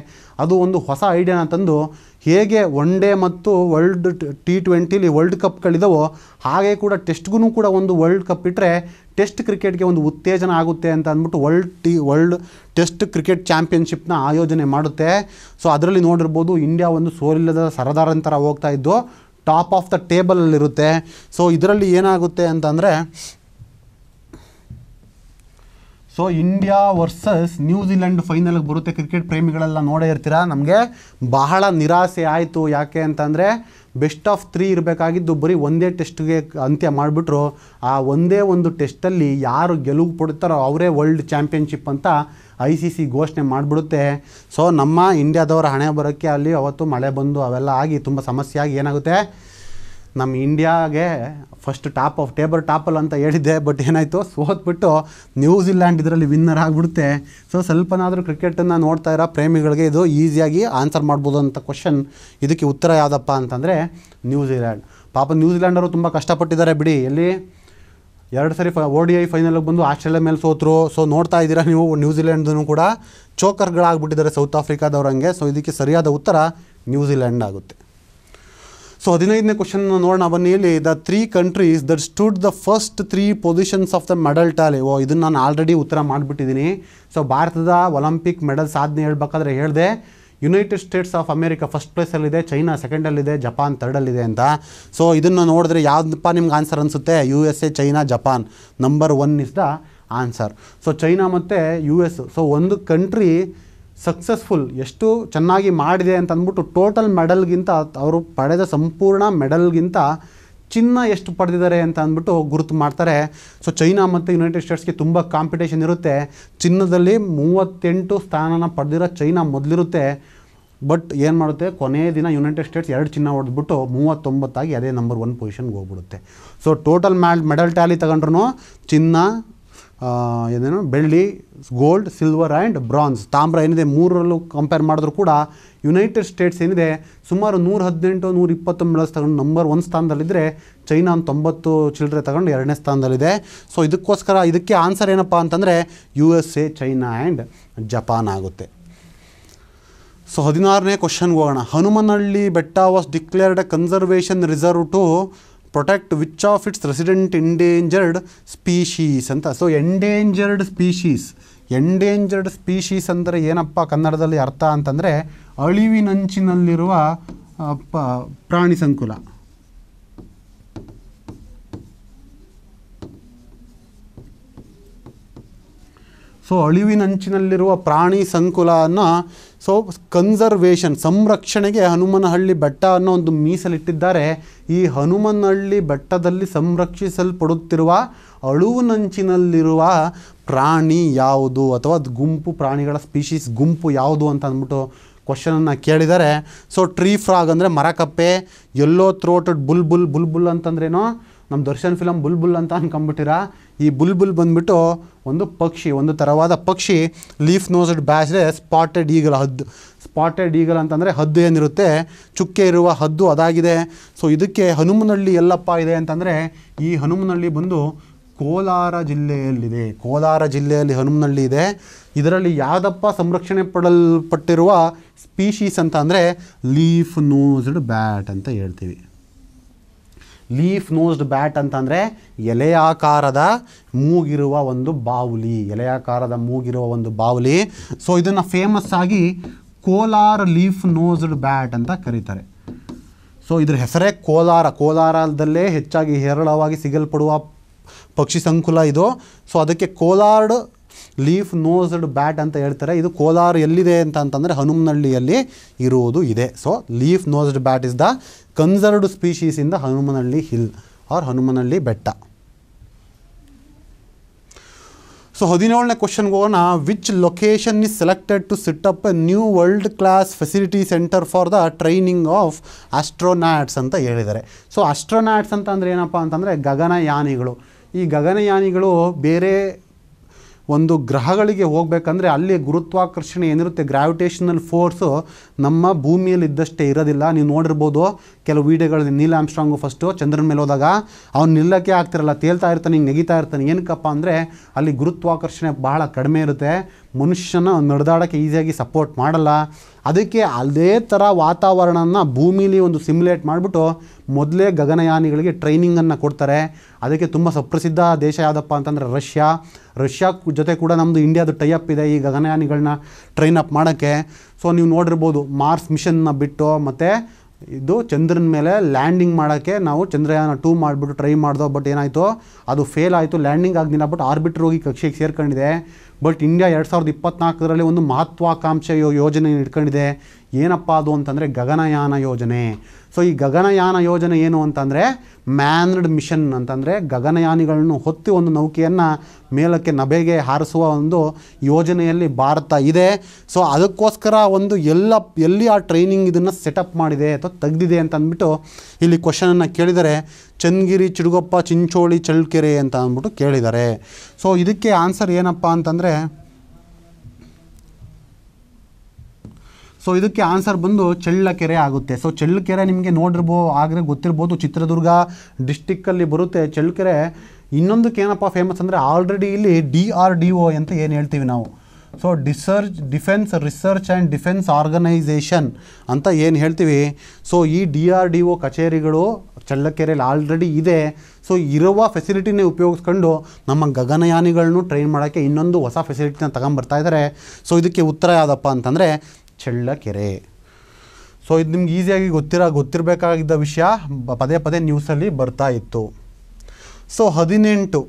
ಅದು ಒಂದು ಹೊಸ ಐಡಿಯಾನ ತಂದು ಹೇಗೆ ಒನ್ ಡೇ ಮತ್ತು ವರ್ಲ್ಡ್ ಟಿ ಟ್ವೆಂಟಿಲಿ ವರ್ಲ್ಡ್ ಕಪ್ಗಳಿದವೋ ಹಾಗೆ ಕೂಡ ಟೆಸ್ಟ್ಗೂ ಕೂಡ ಒಂದು ವರ್ಲ್ಡ್ ಕಪ್ ಇಟ್ಟರೆ ಟೆಸ್ಟ್ ಕ್ರಿಕೆಟ್ಗೆ ಒಂದು ಉತ್ತೇಜನ ಆಗುತ್ತೆ ಅಂತ ಅಂದ್ಬಿಟ್ಟು world T world test cricket ಚಾಂಪಿಯನ್ಶಿಪ್ನ ಆಯೋಜನೆ ಮಾಡುತ್ತೆ ಸೊ ಅದರಲ್ಲಿ ನೋಡಿರ್ಬೋದು ಇಂಡಿಯಾ ಒಂದು ಸೋಲಿಲ್ಲದ ಥರ ಹೋಗ್ತಾ ಇದ್ದು ಟಾಪ್ ಆಫ್ ದ ಟೇಬಲಲ್ಲಿರುತ್ತೆ ಸೊ ಇದರಲ್ಲಿ ಏನಾಗುತ್ತೆ ಅಂತಂದರೆ ಸೊ ಇಂಡಿಯಾ ವರ್ಸಸ್ ನ್ಯೂಜಿಲೆಂಡ್ ಫೈನಲ್ಗೆ ಬರುತ್ತೆ ಕ್ರಿಕೆಟ್ ಪ್ರೇಮಿಗಳೆಲ್ಲ ನೋಡೇ ಇರ್ತೀರ ನಮಗೆ ಬಹಳ ನಿರಾಸೆ ಆಯಿತು ಯಾಕೆ ಅಂತಂದರೆ ಬೆಸ್ಟ್ ಆಫ್ ತ್ರೀ ಇರಬೇಕಾಗಿದ್ದು ಬರೀ ಒಂದೇ ಟೆಸ್ಟ್ಗೆ ಅಂತ್ಯ ಮಾಡಿಬಿಟ್ರು ಆ ಒಂದೇ ಒಂದು ಟೆಸ್ಟಲ್ಲಿ ಯಾರು ಗೆಲುವು ಪಡುತ್ತಾರೋ ಅವರೇ ವರ್ಲ್ಡ್ ಚಾಂಪಿಯನ್ಶಿಪ್ ಅಂತ ಐ ಸಿ ಸಿ ಘೋಷಣೆ ಮಾಡಿಬಿಡುತ್ತೆ ಸೊ ನಮ್ಮ ಇಂಡಿಯಾದವರ ಹಣೆ ಬರೋಕ್ಕೆ ಅಲ್ಲಿ ಅವತ್ತು ಮಳೆ ಬಂದು ಅವೆಲ್ಲ ಆಗಿ ತುಂಬ ಸಮಸ್ಯೆ ಆಗಿ ಏನಾಗುತ್ತೆ ನಮ್ಮ ಇಂಡಿಯಾಗೆ ಫಸ್ಟ್ ಟಾಪ್ ಆಫ್ ಟೇಬಲ್ ಟಾಪಲ್ ಅಂತ ಹೇಳಿದ್ದೆ ಬಟ್ ಏನಾಯಿತು ಸೋತ್ಬಿಟ್ಟು ನ್ಯೂಜಿಲ್ಯಾಂಡ್ ಇದರಲ್ಲಿ ವಿನ್ನರ್ ಆಗಿಬಿಡುತ್ತೆ ಸೊ ಸ್ವಲ್ಪನಾದರೂ ಕ್ರಿಕೆಟನ್ನು ನೋಡ್ತಾ ಇರೋ ಪ್ರೇಮಿಗಳಿಗೆ ಇದು ಈಸಿಯಾಗಿ ಆನ್ಸರ್ ಮಾಡ್ಬೋದು ಅಂತ ಕ್ವಶನ್ ಇದಕ್ಕೆ ಉತ್ತರ ಯಾವುದಪ್ಪ ಅಂತಂದರೆ ನ್ಯೂಜಿಲ್ಯಾಂಡ್ ಪಾಪ ಅವರು ತುಂಬ ಕಷ್ಟಪಟ್ಟಿದ್ದಾರೆ ಬಿಡಿ ಎಲ್ಲಿ ಎರಡು ಸರಿ ಫ ಓ ಡಿ ಐ ಫೈನಲ್ಗೆ ಬಂದು ಆಸ್ಟ್ರೇಲಿಯಾ ಮೇಲೆ ಸೋತರು ಸೊ ನೋಡ್ತಾ ಇದ್ದೀರಾ ನೀವು ನ್ಯೂಜಿಲ್ಯಾಂಡ್ದೂ ಕೂಡ ಚೋಕರ್ಗಳಾಗ್ಬಿಟ್ಟಿದ್ದಾರೆ ಸೌತ್ ಆಫ್ರಿಕಾದವ್ರಂಗೆ ಸೊ ಇದಕ್ಕೆ ಸರಿಯಾದ ಉತ್ತರ ನ್ಯೂಜಿಲ್ಯಾಂಡ್ ಆಗುತ್ತೆ ಸೊ ಹದಿನೈದನೇ ಕ್ವಶನ್ ನೋಡೋಣ ಬನ್ನಿ ಇಲ್ಲಿ the three countries that stood the first three positions of the medal tally O ಇದನ್ನು ನಾನು ಆಲ್ರೆಡಿ ಉತ್ತರ ಮಾಡಿಬಿಟ್ಟಿದ್ದೀನಿ ಸೊ ಭಾರತದ ಒಲಿಂಪಿಕ್ ಮೆಡಲ್ ಸಾಧನೆ ಹೇಳ್ಬೇಕಾದ್ರೆ ಹೇಳಿದೆ United States of America first ಪ್ಲೇಸಲ್ಲಿದೆ ಚೈನಾ ಸೆಕೆಂಡಲ್ಲಿದೆ ಜಪಾನ್ ತರ್ಡಲ್ಲಿದೆ ಅಂತ ಸೊ ಇದನ್ನು ನೋಡಿದ್ರೆ ಯಾವ್ದಪ್ಪ ನಿಮ್ಗೆ ಆನ್ಸರ್ ಅನಿಸುತ್ತೆ U S A China Japan number one is the answer so China ಮತ್ತು ಯು ಎಸ್ ಸೊ ಒಂದು ಕಂಟ್ರಿ ಸಕ್ಸಸ್ಫುಲ್ ಎಷ್ಟು ಚೆನ್ನಾಗಿ ಮಾಡಿದೆ ಅಂತ ಅಂದ್ಬಿಟ್ಟು ಟೋಟಲ್ ಮೆಡಲ್ಗಿಂತ ಅವರು ಪಡೆದ ಸಂಪೂರ್ಣ ಮೆಡಲ್ಗಿಂತ ಚಿನ್ನ ಎಷ್ಟು ಪಡೆದಿದ್ದಾರೆ ಅಂತ ಅಂದ್ಬಿಟ್ಟು ಗುರುತು ಮಾಡ್ತಾರೆ ಸೊ ಚೈನಾ ಮತ್ತು ಯುನೈಟೆಡ್ ಸ್ಟೇಟ್ಸ್ಗೆ ತುಂಬ ಕಾಂಪಿಟೇಷನ್ ಇರುತ್ತೆ ಚಿನ್ನದಲ್ಲಿ ಮೂವತ್ತೆಂಟು ಸ್ಥಾನನ ಪಡೆದಿರೋ ಚೈನಾ ಮೊದಲಿರುತ್ತೆ ಬಟ್ ಏನು ಮಾಡುತ್ತೆ ಕೊನೆಯ ದಿನ ಯುನೈಟೆಡ್ ಸ್ಟೇಟ್ಸ್ ಎರಡು ಚಿನ್ನ ಹೊಡೆದ್ಬಿಟ್ಟು ಮೂವತ್ತೊಂಬತ್ತಾಗಿ ಅದೇ ನಂಬರ್ ಒನ್ ಪೊಸಿಷನ್ಗೆ ಹೋಗ್ಬಿಡುತ್ತೆ ಸೊ ಟೋಟಲ್ ಮ್ಯಾಲ್ ಮೆಡಲ್ ಟ್ಯಾಲಿ ತಗೊಂಡ್ರು ಚಿನ್ನ ಏನೇನು ಬೆಳ್ಳಿ ಗೋಲ್ಡ್ ಸಿಲ್ವರ್ ಆ್ಯಂಡ್ ಬ್ರಾನ್ಸ್ ತಾಮ್ರ ಏನಿದೆ ಮೂರರಲ್ಲೂ ಕಂಪೇರ್ ಮಾಡಿದ್ರು ಕೂಡ ಯುನೈಟೆಡ್ ಸ್ಟೇಟ್ಸ್ ಏನಿದೆ ಸುಮಾರು ನೂರ ಹದಿನೆಂಟು ನೂರ ಇಪ್ಪತ್ತು ಮೆಡಲ್ಸ್ ತಗೊಂಡು ನಂಬರ್ ಒನ್ ಸ್ಥಾನದಲ್ಲಿದ್ದರೆ ಚೈನಾ ತೊಂಬತ್ತು ಚಿಲ್ಡ್ರೆ ತಗೊಂಡು ಎರಡನೇ ಸ್ಥಾನದಲ್ಲಿದೆ ಸೊ ಇದಕ್ಕೋಸ್ಕರ ಇದಕ್ಕೆ ಆನ್ಸರ್ ಏನಪ್ಪ ಅಂತಂದರೆ U S A China and Japan ಆಗುತ್ತೆ ಸೊ ಹದಿನಾರನೇ ಕ್ವಶನ್ಗೆ ಹೋಗೋಣ ಹನುಮನಹಳ್ಳಿ ಬೆಟ್ಟ was declared conservation reserve to protect which of its resident endangered species ಅಂತ so endangered species endangered species ಅಂದರೆ ಏನಪ್ಪ ಕನ್ನಡದಲ್ಲಿ ಅರ್ಥ ಅಂತಂದರೆ ಅಳಿವಿನಂಚಿನಲ್ಲಿರುವ ಪ್ರಾಣಿ ಸಂಕುಲ ಸೊ ಅಳಿವಿನಂಚಿನಲ್ಲಿರುವ ಪ್ರಾಣಿ ಸಂಕುಲನ ಸೊ ಕನ್ಸರ್ವೇಷನ್ ಸಂರಕ್ಷಣೆಗೆ ಹನುಮನಹಳ್ಳಿ ಬೆಟ್ಟ ಅನ್ನೋ ಒಂದು ಮೀಸಲಿಟ್ಟಿದ್ದಾರೆ ಈ ಹನುಮನಹಳ್ಳಿ ಬೆಟ್ಟದಲ್ಲಿ ಸಂರಕ್ಷಿಸಲ್ಪಡುತ್ತಿರುವ ಅಳುವಿನಂಚಿನಲ್ಲಿರುವ ಪ್ರಾಣಿ ಯಾವುದು ಅಥವಾ ಗುಂಪು ಪ್ರಾಣಿಗಳ ಸ್ಪೀಶೀಸ್ ಗುಂಪು ಯಾವುದು ಅಂತ ಅಂದ್ಬಿಟ್ಟು ಕ್ವಶನನ್ನು ಕೇಳಿದ್ದಾರೆ ಸೊ ಟ್ರೀ ಫ್ರಾಗ್ ಅಂದರೆ ಮರಕಪ್ಪೆ ಎಲ್ಲೋ ಬುಲ್ ಬುಲ್ಬುಲ್ ಬುಲ್ಬುಲ್ ಅಂತಂದ್ರೇನೋ ನಮ್ಮ ದರ್ಶನ್ ಫಿಲಮ್ ಬುಲ್ಬುಲ್ ಅಂತ ಅನ್ಕೊಂಬಿಟ್ಟಿರ ಈ ಬುಲ್ಬುಲ್ ಬಂದ್ಬಿಟ್ಟು ಒಂದು ಪಕ್ಷಿ ಒಂದು ಥರವಾದ ಪಕ್ಷಿ ಲೀಫ್ ನೋಸ್ಡ್ ಬ್ಯಾಸ್ರೆ ಸ್ಪಾಟೆಡ್ ಈಗಲ್ ಹದ್ದು ಸ್ಪಾಟೆಡ್ ಈಗಲ್ ಅಂತಂದರೆ ಹದ್ದು ಏನಿರುತ್ತೆ ಚುಕ್ಕೆ ಇರುವ ಹದ್ದು ಅದಾಗಿದೆ ಸೊ ಇದಕ್ಕೆ ಹನುಮನಹಳ್ಳಿ ಎಲ್ಲಪ್ಪ ಇದೆ ಅಂತಂದರೆ ಈ ಹನುಮನಹಳ್ಳಿ ಬಂದು ಕೋಲಾರ ಜಿಲ್ಲೆಯಲ್ಲಿದೆ ಕೋಲಾರ ಜಿಲ್ಲೆಯಲ್ಲಿ ಹನುಮನಹಳ್ಳಿ ಇದೆ ಇದರಲ್ಲಿ ಯಾವುದಪ್ಪ ಸಂರಕ್ಷಣೆ ಪಡಲ್ಪಟ್ಟಿರುವ ಸ್ಪೀಶೀಸ್ ಅಂತ ಅಂದರೆ ಲೀಫ್ ನೋಸ್ಡ್ ಬ್ಯಾಟ್ ಅಂತ ಹೇಳ್ತೀವಿ ಲೀಫ್ ನೋಸ್ಡ್ ಬ್ಯಾಟ್ ಅಂತಂದರೆ ಎಲೆಯಾಕಾರದ ಮೂಗಿರುವ ಒಂದು ಬಾವುಲಿ ಎಲೆಯಾಕಾರದ ಮೂಗಿರುವ ಒಂದು ಬಾವುಲಿ ಸೊ ಇದನ್ನು ಫೇಮಸ್ ಆಗಿ ಕೋಲಾರ್ ಲೀಫ್ ನೋಸ್ಡ್ ಬ್ಯಾಟ್ ಅಂತ ಕರೀತಾರೆ ಸೊ ಇದ್ರ ಹೆಸರೇ ಕೋಲಾರ ಕೋಲಾರದಲ್ಲೇ ಹೆಚ್ಚಾಗಿ ಹೇರಳವಾಗಿ ಸಿಗಲ್ಪಡುವ ಪಕ್ಷಿ ಸಂಕುಲ ಇದು ಸೊ ಅದಕ್ಕೆ ಕೋಲಾರ್ಡ್ ಲೀಫ್ ನೋಸ್ಡ್ ಬ್ಯಾಟ್ ಅಂತ ಹೇಳ್ತಾರೆ ಇದು ಕೋಲಾರ ಎಲ್ಲಿದೆ ಅಂತ ಅಂತಂದರೆ ಹನುಮನಹಳ್ಳಿಯಲ್ಲಿ ಇರುವುದು ಇದೆ so leaf nosed bat is the concerned species in the Hanumanahalli hill or Hanumanahalli ಬೆಟ್ಟ ಸೊ ಹದಿನೇಳನೇ ಕ್ವಶನ್ ಹೋಗೋಣ which location is selected to set up a new world class facility centre for the training of astronauts ಅಂತ ಹೇಳಿದ್ದಾರೆ so astronauts ಅಂತ ಅಂದರೆ ಏನಪ್ಪ ಅಂತಂದರೆ ಗಗನಯಾನಿಗಳು ಈ ಗಗನಯಾನಿಗಳು ಬೇರೆ ಒಂದು ಗ್ರಹಗಳಿಗೆ ಹೋಗಬೇಕಂದ್ರೆ ಅಲ್ಲಿ ಗುರುತ್ವಾಕರ್ಷಣೆ ಏನಿರುತ್ತೆ ಗ್ರಾವಿಟೇಷನಲ್ ಫೋರ್ಸು ನಮ್ಮ ಭೂಮಿಯಲ್ಲಿ ಇದ್ದಷ್ಟೇ ಇರೋದಿಲ್ಲ ನೀವು ನೋಡಿರ್ಬೋದು ಕೆಲವು ವೀಡಿಯೋಗಳಲ್ಲಿ ನೀಲ್ ಆಮ್ಸ್ಟ್ರಾಂಗು ಫಸ್ಟು ಚಂದ್ರನ ಮೇಲೆ ಹೋದಾಗ ಅವ್ನು ನಿಲ್ಲಕ್ಕೆ ಆಗ್ತಿರಲ್ಲ ತೇಲ್ತಾ ಇರ್ತಾನೆ ಹಿಂಗೆ ನೆಗಿತಾ ಇರ್ತಾನೆ ಏನಕ್ಕಪ್ಪ ಅಂದರೆ ಅಲ್ಲಿ ಗುರುತ್ವಾಕರ್ಷಣೆ ಬಹಳ ಕಡಿಮೆ ಇರುತ್ತೆ ಮನುಷ್ಯನ ನಡೆದಾಡೋಕ್ಕೆ ಈಸಿಯಾಗಿ ಸಪೋರ್ಟ್ ಮಾಡಲ್ಲ ಅದಕ್ಕೆ ಅದೇ ಥರ ವಾತಾವರಣನ ಭೂಮಿಲಿ ಒಂದು ಸಿಮ್ಯುಲೇಟ್ ಮಾಡಿಬಿಟ್ಟು ಮೊದಲೇ ಗಗನಯಾನಿಗಳಿಗೆ ಟ್ರೈನಿಂಗನ್ನು ಕೊಡ್ತಾರೆ ಅದಕ್ಕೆ ತುಂಬ ಸುಪ್ರಸಿದ್ಧ ದೇಶ ಯಾವುದಪ್ಪ ಅಂತಂದರೆ ರಷ್ಯಾ ರಷ್ಯಾ ಜೊತೆ ಕೂಡ ನಮ್ಮದು ಇಂಡಿಯಾದ ಟೈಅಪ್ ಇದೆ ಈ ಗಗನಯಾನಿಗಳನ್ನ ಟ್ರೈನ್ ಅಪ್ ಮಾಡೋಕ್ಕೆ ಸೊ ನೀವು ನೋಡಿರ್ಬೋದು ಮಾರ್ಸ್ ಮಿಷನ್ನ ಬಿಟ್ಟು ಮತ್ತು ಇದು ಚಂದ್ರನ ಮೇಲೆ ಲ್ಯಾಂಡಿಂಗ್ ಮಾಡೋಕ್ಕೆ ನಾವು ಚಂದ್ರಯಾನ ಟೂ ಮಾಡಿಬಿಟ್ಟು ಟ್ರೈ ಮಾಡ್ದೋ ಬಟ್ ಏನಾಯಿತು ಅದು ಫೇಲ್ ಆಯಿತು ಲ್ಯಾಂಡಿಂಗ್ ಆಗಲಿಲ್ಲ ಬಟ್ ಆರ್ಬಿಟ್ರ್ ಹೋಗಿ ಕಕ್ಷೆಗೆ ಸೇರ್ಕೊಂಡಿದೆ ಬಟ್ ಇಂಡಿಯಾ ಎರಡು ಸಾವಿರದ ಇಪ್ಪತ್ನಾಲ್ಕರಲ್ಲಿ ಒಂದು ಮಹತ್ವಾಕಾಂಕ್ಷೆ ಯೋಜನೆ ಇಟ್ಕೊಂಡಿದೆ ಏನಪ್ಪ ಅದು ಅಂತಂದರೆ ಗಗನಯಾನ ಯೋಜನೆ ಸೊ ಈ ಗಗನಯಾನ ಯೋಜನೆ ಏನು ಅಂತಂದರೆ ಮ್ಯಾನ್ಡ್ ಮಿಷನ್ ಅಂತಂದರೆ ಗಗನಯಾನಿಗಳನ್ನು ಹೊತ್ತಿ ಒಂದು ನೌಕೆಯನ್ನು ಮೇಲಕ್ಕೆ ನಭೆಗೆ ಹಾರಿಸುವ ಒಂದು ಯೋಜನೆಯಲ್ಲಿ ಭಾರತ ಇದೆ ಸೊ ಅದಕ್ಕೋಸ್ಕರ ಒಂದು ಎಲ್ಲ ಎಲ್ಲಿ ಆ ಟ್ರೈನಿಂಗ್ ಇದನ್ನು ಸೆಟಪ್ ಮಾಡಿದೆ ಅಥವಾ ತೆಗ್ದಿದೆ ಅಂತ ಅಂದ್ಬಿಟ್ಟು ಇಲ್ಲಿ ಕ್ವಶನನ್ನು ಕೇಳಿದರೆ ಚನ್ನಗಿರಿ ಚಿಡುಗಪ್ಪ ಚಿಂಚೋಳಿ ಚಳ್ಳಕೆರೆ ಅಂತ ಅಂದ್ಬಿಟ್ಟು ಕೇಳಿದ್ದಾರೆ ಸೊ ಇದಕ್ಕೆ ಆನ್ಸರ್ ಏನಪ್ಪ ಅಂತಂದರೆ ಸೊ ಇದಕ್ಕೆ ಆನ್ಸರ್ ಬಂದು ಚಳ್ಳಕೆರೆ ಆಗುತ್ತೆ ಸೊ ಚಳ್ಳಕೆರೆ ನಿಮಗೆ ನೋಡಿರ್ಬೋ ಆಗ್ರೆ ಗೊತ್ತಿರ್ಬೋದು ಚಿತ್ರದುರ್ಗ ಡಿಸ್ಟಿಕ್ಕಲ್ಲಿ ಬರುತ್ತೆ ಚಳ್ಳಕೆರೆ ಇನ್ನೊಂದಕ್ಕೆ ಏನಪ್ಪ ಫೇಮಸ್ ಅಂದರೆ ಆಲ್ರೆಡಿ ಇಲ್ಲಿ ಡಿ ಆರ್ ಡಿ ಒ ಅಂತ ಏನು ಹೇಳ್ತೀವಿ ನಾವು ಸೊ ಡಿಸರ್ಚ್ defence research and defence organisation ಅಂತ ಏನು ಹೇಳ್ತೀವಿ ಸೊ ಈ ಡಿ ಆರ್ ಡಿ ಒ ಕಚೇರಿಗಳು ಚಳ್ಳಕೆರೆಯಲ್ಲಿ ಆಲ್ರೆಡಿ ಇದೆ ಸೊ ಇರುವ ಫೆಸಿಲಿಟಿನೇ ಉಪಯೋಗಿಸ್ಕೊಂಡು ನಮ್ಮ ಗಗನಯಾನಿಗಳನ್ನೂ ಟ್ರೈನ್ ಮಾಡೋಕ್ಕೆ ಇನ್ನೊಂದು ಹೊಸ ಫೆಸಿಲಿಟಿನ ತಗೊಂಬರ್ತಾ ಇದ್ದಾರೆ ಸೊ ಇದಕ್ಕೆ ಉತ್ತರ ಯಾವುದಪ್ಪ ಅಂತಂದರೆ ಚಳ್ಳಕೆರೆ ಸೊ ಇದು ನಿಮ್ಗೆ ಈಸಿಯಾಗಿ ಗೊತ್ತಿರ ಗೊತ್ತಿರಬೇಕಾಗಿದ್ದ ವಿಷಯ ಪದೇ ಪದೇ ನ್ಯೂಸಲ್ಲಿ ಬರ್ತಾ ಇತ್ತು ಸೊ ಹದಿನೆಂಟು